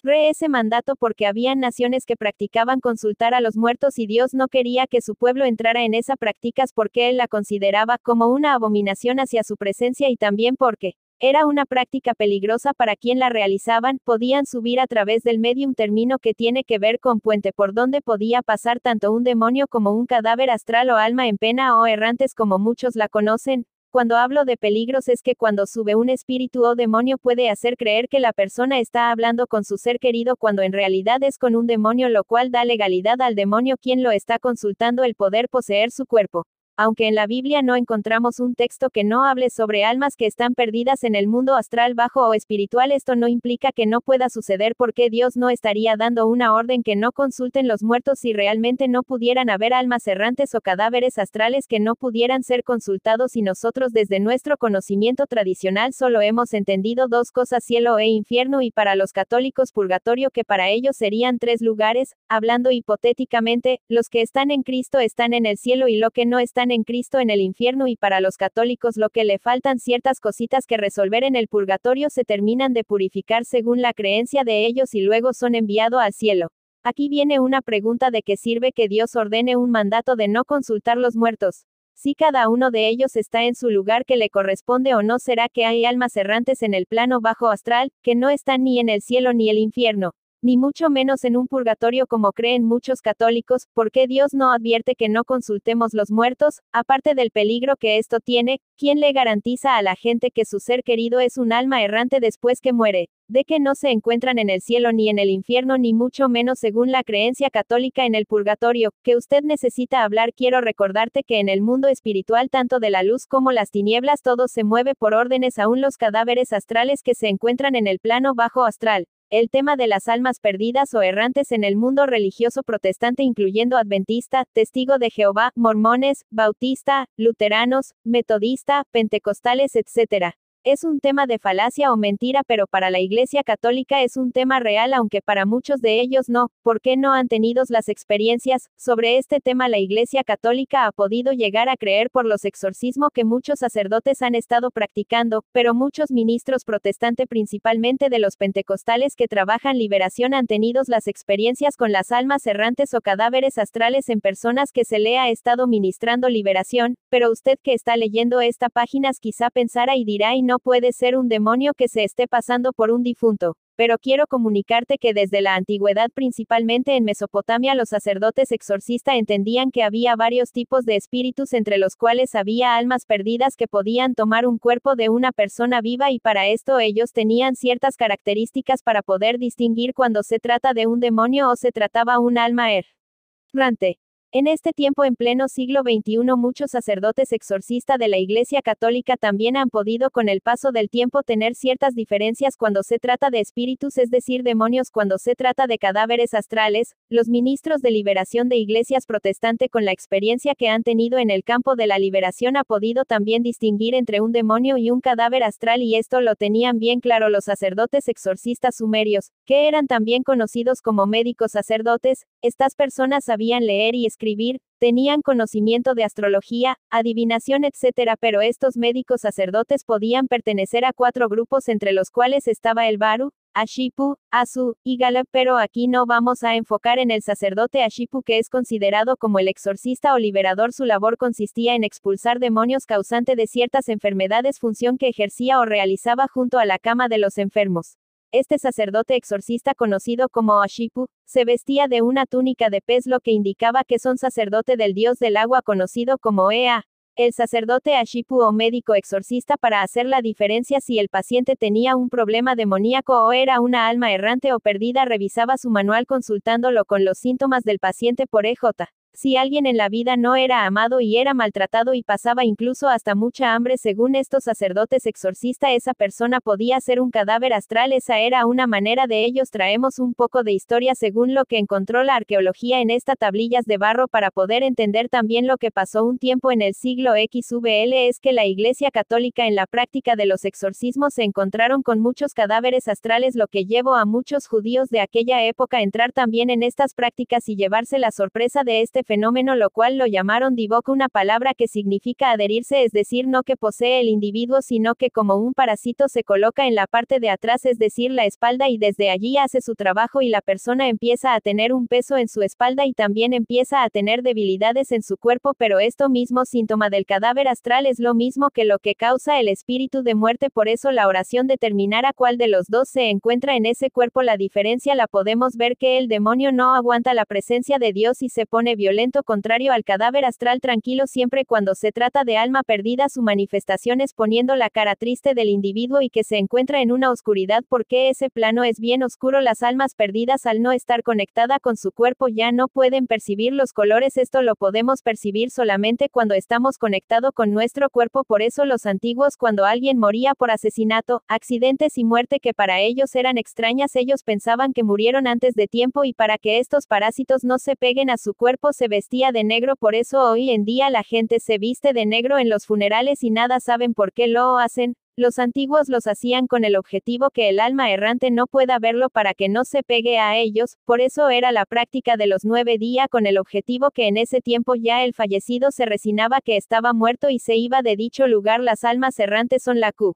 Re ese mandato porque habían naciones que practicaban consultar a los muertos y Dios no quería que su pueblo entrara en esa prácticas porque él la consideraba como una abominación hacia su presencia y también porque era una práctica peligrosa para quien la realizaban, podían subir a través del medium término que tiene que ver con puente por donde podía pasar tanto un demonio como un cadáver astral o alma en pena o errantes como muchos la conocen, cuando hablo de peligros es que cuando sube un espíritu o oh demonio puede hacer creer que la persona está hablando con su ser querido cuando en realidad es con un demonio lo cual da legalidad al demonio quien lo está consultando el poder poseer su cuerpo. Aunque en la Biblia no encontramos un texto que no hable sobre almas que están perdidas en el mundo astral bajo o espiritual, esto no implica que no pueda suceder porque Dios no estaría dando una orden que no consulten los muertos si realmente no pudieran haber almas errantes o cadáveres astrales que no pudieran ser consultados y nosotros desde nuestro conocimiento tradicional solo hemos entendido dos cosas, cielo e infierno y para los católicos purgatorio que para ellos serían tres lugares, hablando hipotéticamente, los que están en Cristo están en el cielo y lo que no está en Cristo en el infierno y para los católicos lo que le faltan ciertas cositas que resolver en el purgatorio se terminan de purificar según la creencia de ellos y luego son enviado al cielo. Aquí viene una pregunta de qué sirve que Dios ordene un mandato de no consultar los muertos. Si cada uno de ellos está en su lugar que le corresponde o no será que hay almas errantes en el plano bajo astral, que no están ni en el cielo ni el infierno ni mucho menos en un purgatorio como creen muchos católicos, porque Dios no advierte que no consultemos los muertos, aparte del peligro que esto tiene, ¿quién le garantiza a la gente que su ser querido es un alma errante después que muere? de que no se encuentran en el cielo ni en el infierno ni mucho menos según la creencia católica en el purgatorio, que usted necesita hablar quiero recordarte que en el mundo espiritual tanto de la luz como las tinieblas todo se mueve por órdenes aún los cadáveres astrales que se encuentran en el plano bajo astral, el tema de las almas perdidas o errantes en el mundo religioso protestante incluyendo adventista, testigo de Jehová, mormones, bautista, luteranos, metodista, pentecostales, etc. Es un tema de falacia o mentira, pero para la Iglesia Católica es un tema real, aunque para muchos de ellos no, porque no han tenido las experiencias. Sobre este tema la Iglesia Católica ha podido llegar a creer por los exorcismos que muchos sacerdotes han estado practicando, pero muchos ministros protestantes, principalmente de los pentecostales que trabajan liberación han tenido las experiencias con las almas errantes o cadáveres astrales en personas que se le ha estado ministrando liberación, pero usted que está leyendo esta página quizá pensará y dirá y no no puede ser un demonio que se esté pasando por un difunto, pero quiero comunicarte que desde la antigüedad principalmente en Mesopotamia los sacerdotes exorcista entendían que había varios tipos de espíritus entre los cuales había almas perdidas que podían tomar un cuerpo de una persona viva y para esto ellos tenían ciertas características para poder distinguir cuando se trata de un demonio o se trataba un alma errante. En este tiempo en pleno siglo XXI muchos sacerdotes exorcistas de la Iglesia Católica también han podido con el paso del tiempo tener ciertas diferencias cuando se trata de espíritus, es decir, demonios cuando se trata de cadáveres astrales, los ministros de liberación de iglesias protestantes, con la experiencia que han tenido en el campo de la liberación ha podido también distinguir entre un demonio y un cadáver astral y esto lo tenían bien claro los sacerdotes exorcistas sumerios, que eran también conocidos como médicos sacerdotes, estas personas sabían leer y escribir escribir, tenían conocimiento de astrología, adivinación, etc., pero estos médicos sacerdotes podían pertenecer a cuatro grupos entre los cuales estaba el Baru, Ashipu, Asu, y Galap, pero aquí no vamos a enfocar en el sacerdote Ashipu que es considerado como el exorcista o liberador. Su labor consistía en expulsar demonios causante de ciertas enfermedades, función que ejercía o realizaba junto a la cama de los enfermos. Este sacerdote exorcista conocido como Ashipu, se vestía de una túnica de pez lo que indicaba que son sacerdote del dios del agua conocido como Ea. El sacerdote Ashipu o médico exorcista para hacer la diferencia si el paciente tenía un problema demoníaco o era una alma errante o perdida revisaba su manual consultándolo con los síntomas del paciente por EJ. Si alguien en la vida no era amado y era maltratado y pasaba incluso hasta mucha hambre según estos sacerdotes exorcista, esa persona podía ser un cadáver astral, esa era una manera de ellos. Traemos un poco de historia según lo que encontró la arqueología en estas tablillas de barro para poder entender también lo que pasó un tiempo en el siglo XVL es que la Iglesia Católica en la práctica de los exorcismos se encontraron con muchos cadáveres astrales lo que llevó a muchos judíos de aquella época a entrar también en estas prácticas y llevarse la sorpresa de este este fenómeno, lo cual lo llamaron divoca una palabra que significa adherirse, es decir, no que posee el individuo, sino que como un parásito se coloca en la parte de atrás, es decir, la espalda, y desde allí hace su trabajo y la persona empieza a tener un peso en su espalda y también empieza a tener debilidades en su cuerpo, pero esto mismo síntoma del cadáver astral es lo mismo que lo que causa el espíritu de muerte, por eso la oración determinará cuál de los dos se encuentra en ese cuerpo, la diferencia la podemos ver que el demonio no aguanta la presencia de Dios y se pone lento contrario al cadáver astral tranquilo siempre cuando se trata de alma perdida su manifestación es poniendo la cara triste del individuo y que se encuentra en una oscuridad porque ese plano es bien oscuro las almas perdidas al no estar conectada con su cuerpo ya no pueden percibir los colores esto lo podemos percibir solamente cuando estamos conectado con nuestro cuerpo por eso los antiguos cuando alguien moría por asesinato, accidentes y muerte que para ellos eran extrañas ellos pensaban que murieron antes de tiempo y para que estos parásitos no se peguen a su cuerpo se se vestía de negro, por eso hoy en día la gente se viste de negro en los funerales y nada saben por qué lo hacen, los antiguos los hacían con el objetivo que el alma errante no pueda verlo para que no se pegue a ellos, por eso era la práctica de los nueve días con el objetivo que en ese tiempo ya el fallecido se resinaba que estaba muerto y se iba de dicho lugar las almas errantes son la Q.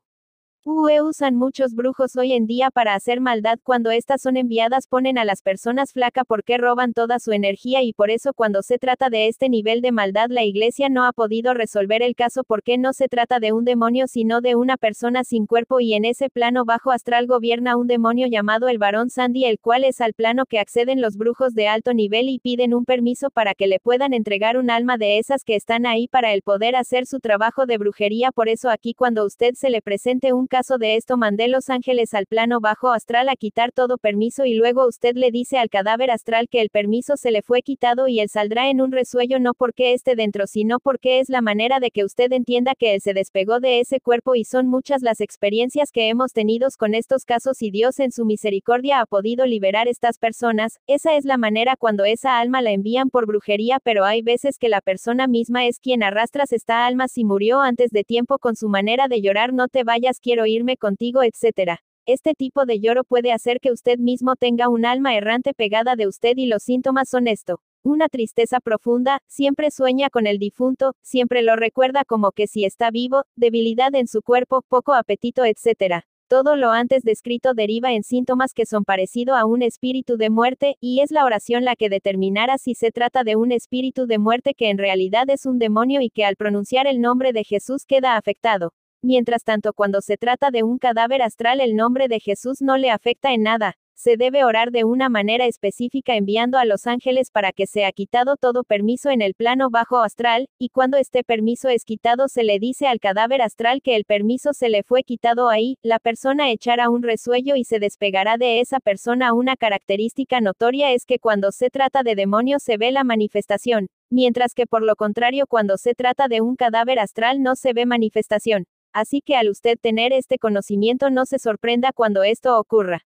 UE usan muchos brujos hoy en día para hacer maldad cuando estas son enviadas ponen a las personas flaca porque roban toda su energía y por eso cuando se trata de este nivel de maldad la iglesia no ha podido resolver el caso porque no se trata de un demonio sino de una persona sin cuerpo y en ese plano bajo astral gobierna un demonio llamado el varón Sandy el cual es al plano que acceden los brujos de alto nivel y piden un permiso para que le puedan entregar un alma de esas que están ahí para el poder hacer su trabajo de brujería por eso aquí cuando usted se le presente un caso de esto mandé los ángeles al plano bajo astral a quitar todo permiso y luego usted le dice al cadáver astral que el permiso se le fue quitado y él saldrá en un resuello no porque esté dentro sino porque es la manera de que usted entienda que él se despegó de ese cuerpo y son muchas las experiencias que hemos tenido con estos casos y Dios en su misericordia ha podido liberar estas personas, esa es la manera cuando esa alma la envían por brujería pero hay veces que la persona misma es quien arrastras esta alma si murió antes de tiempo con su manera de llorar no te vayas quiero oírme irme contigo, etc. Este tipo de lloro puede hacer que usted mismo tenga un alma errante pegada de usted y los síntomas son esto. Una tristeza profunda, siempre sueña con el difunto, siempre lo recuerda como que si está vivo, debilidad en su cuerpo, poco apetito, etc. Todo lo antes descrito deriva en síntomas que son parecido a un espíritu de muerte, y es la oración la que determinará si se trata de un espíritu de muerte que en realidad es un demonio y que al pronunciar el nombre de Jesús queda afectado. Mientras tanto, cuando se trata de un cadáver astral, el nombre de Jesús no le afecta en nada, se debe orar de una manera específica enviando a los ángeles para que sea quitado todo permiso en el plano bajo astral, y cuando este permiso es quitado se le dice al cadáver astral que el permiso se le fue quitado ahí, la persona echará un resuello y se despegará de esa persona. Una característica notoria es que cuando se trata de demonios se ve la manifestación, mientras que por lo contrario cuando se trata de un cadáver astral no se ve manifestación así que al usted tener este conocimiento no se sorprenda cuando esto ocurra.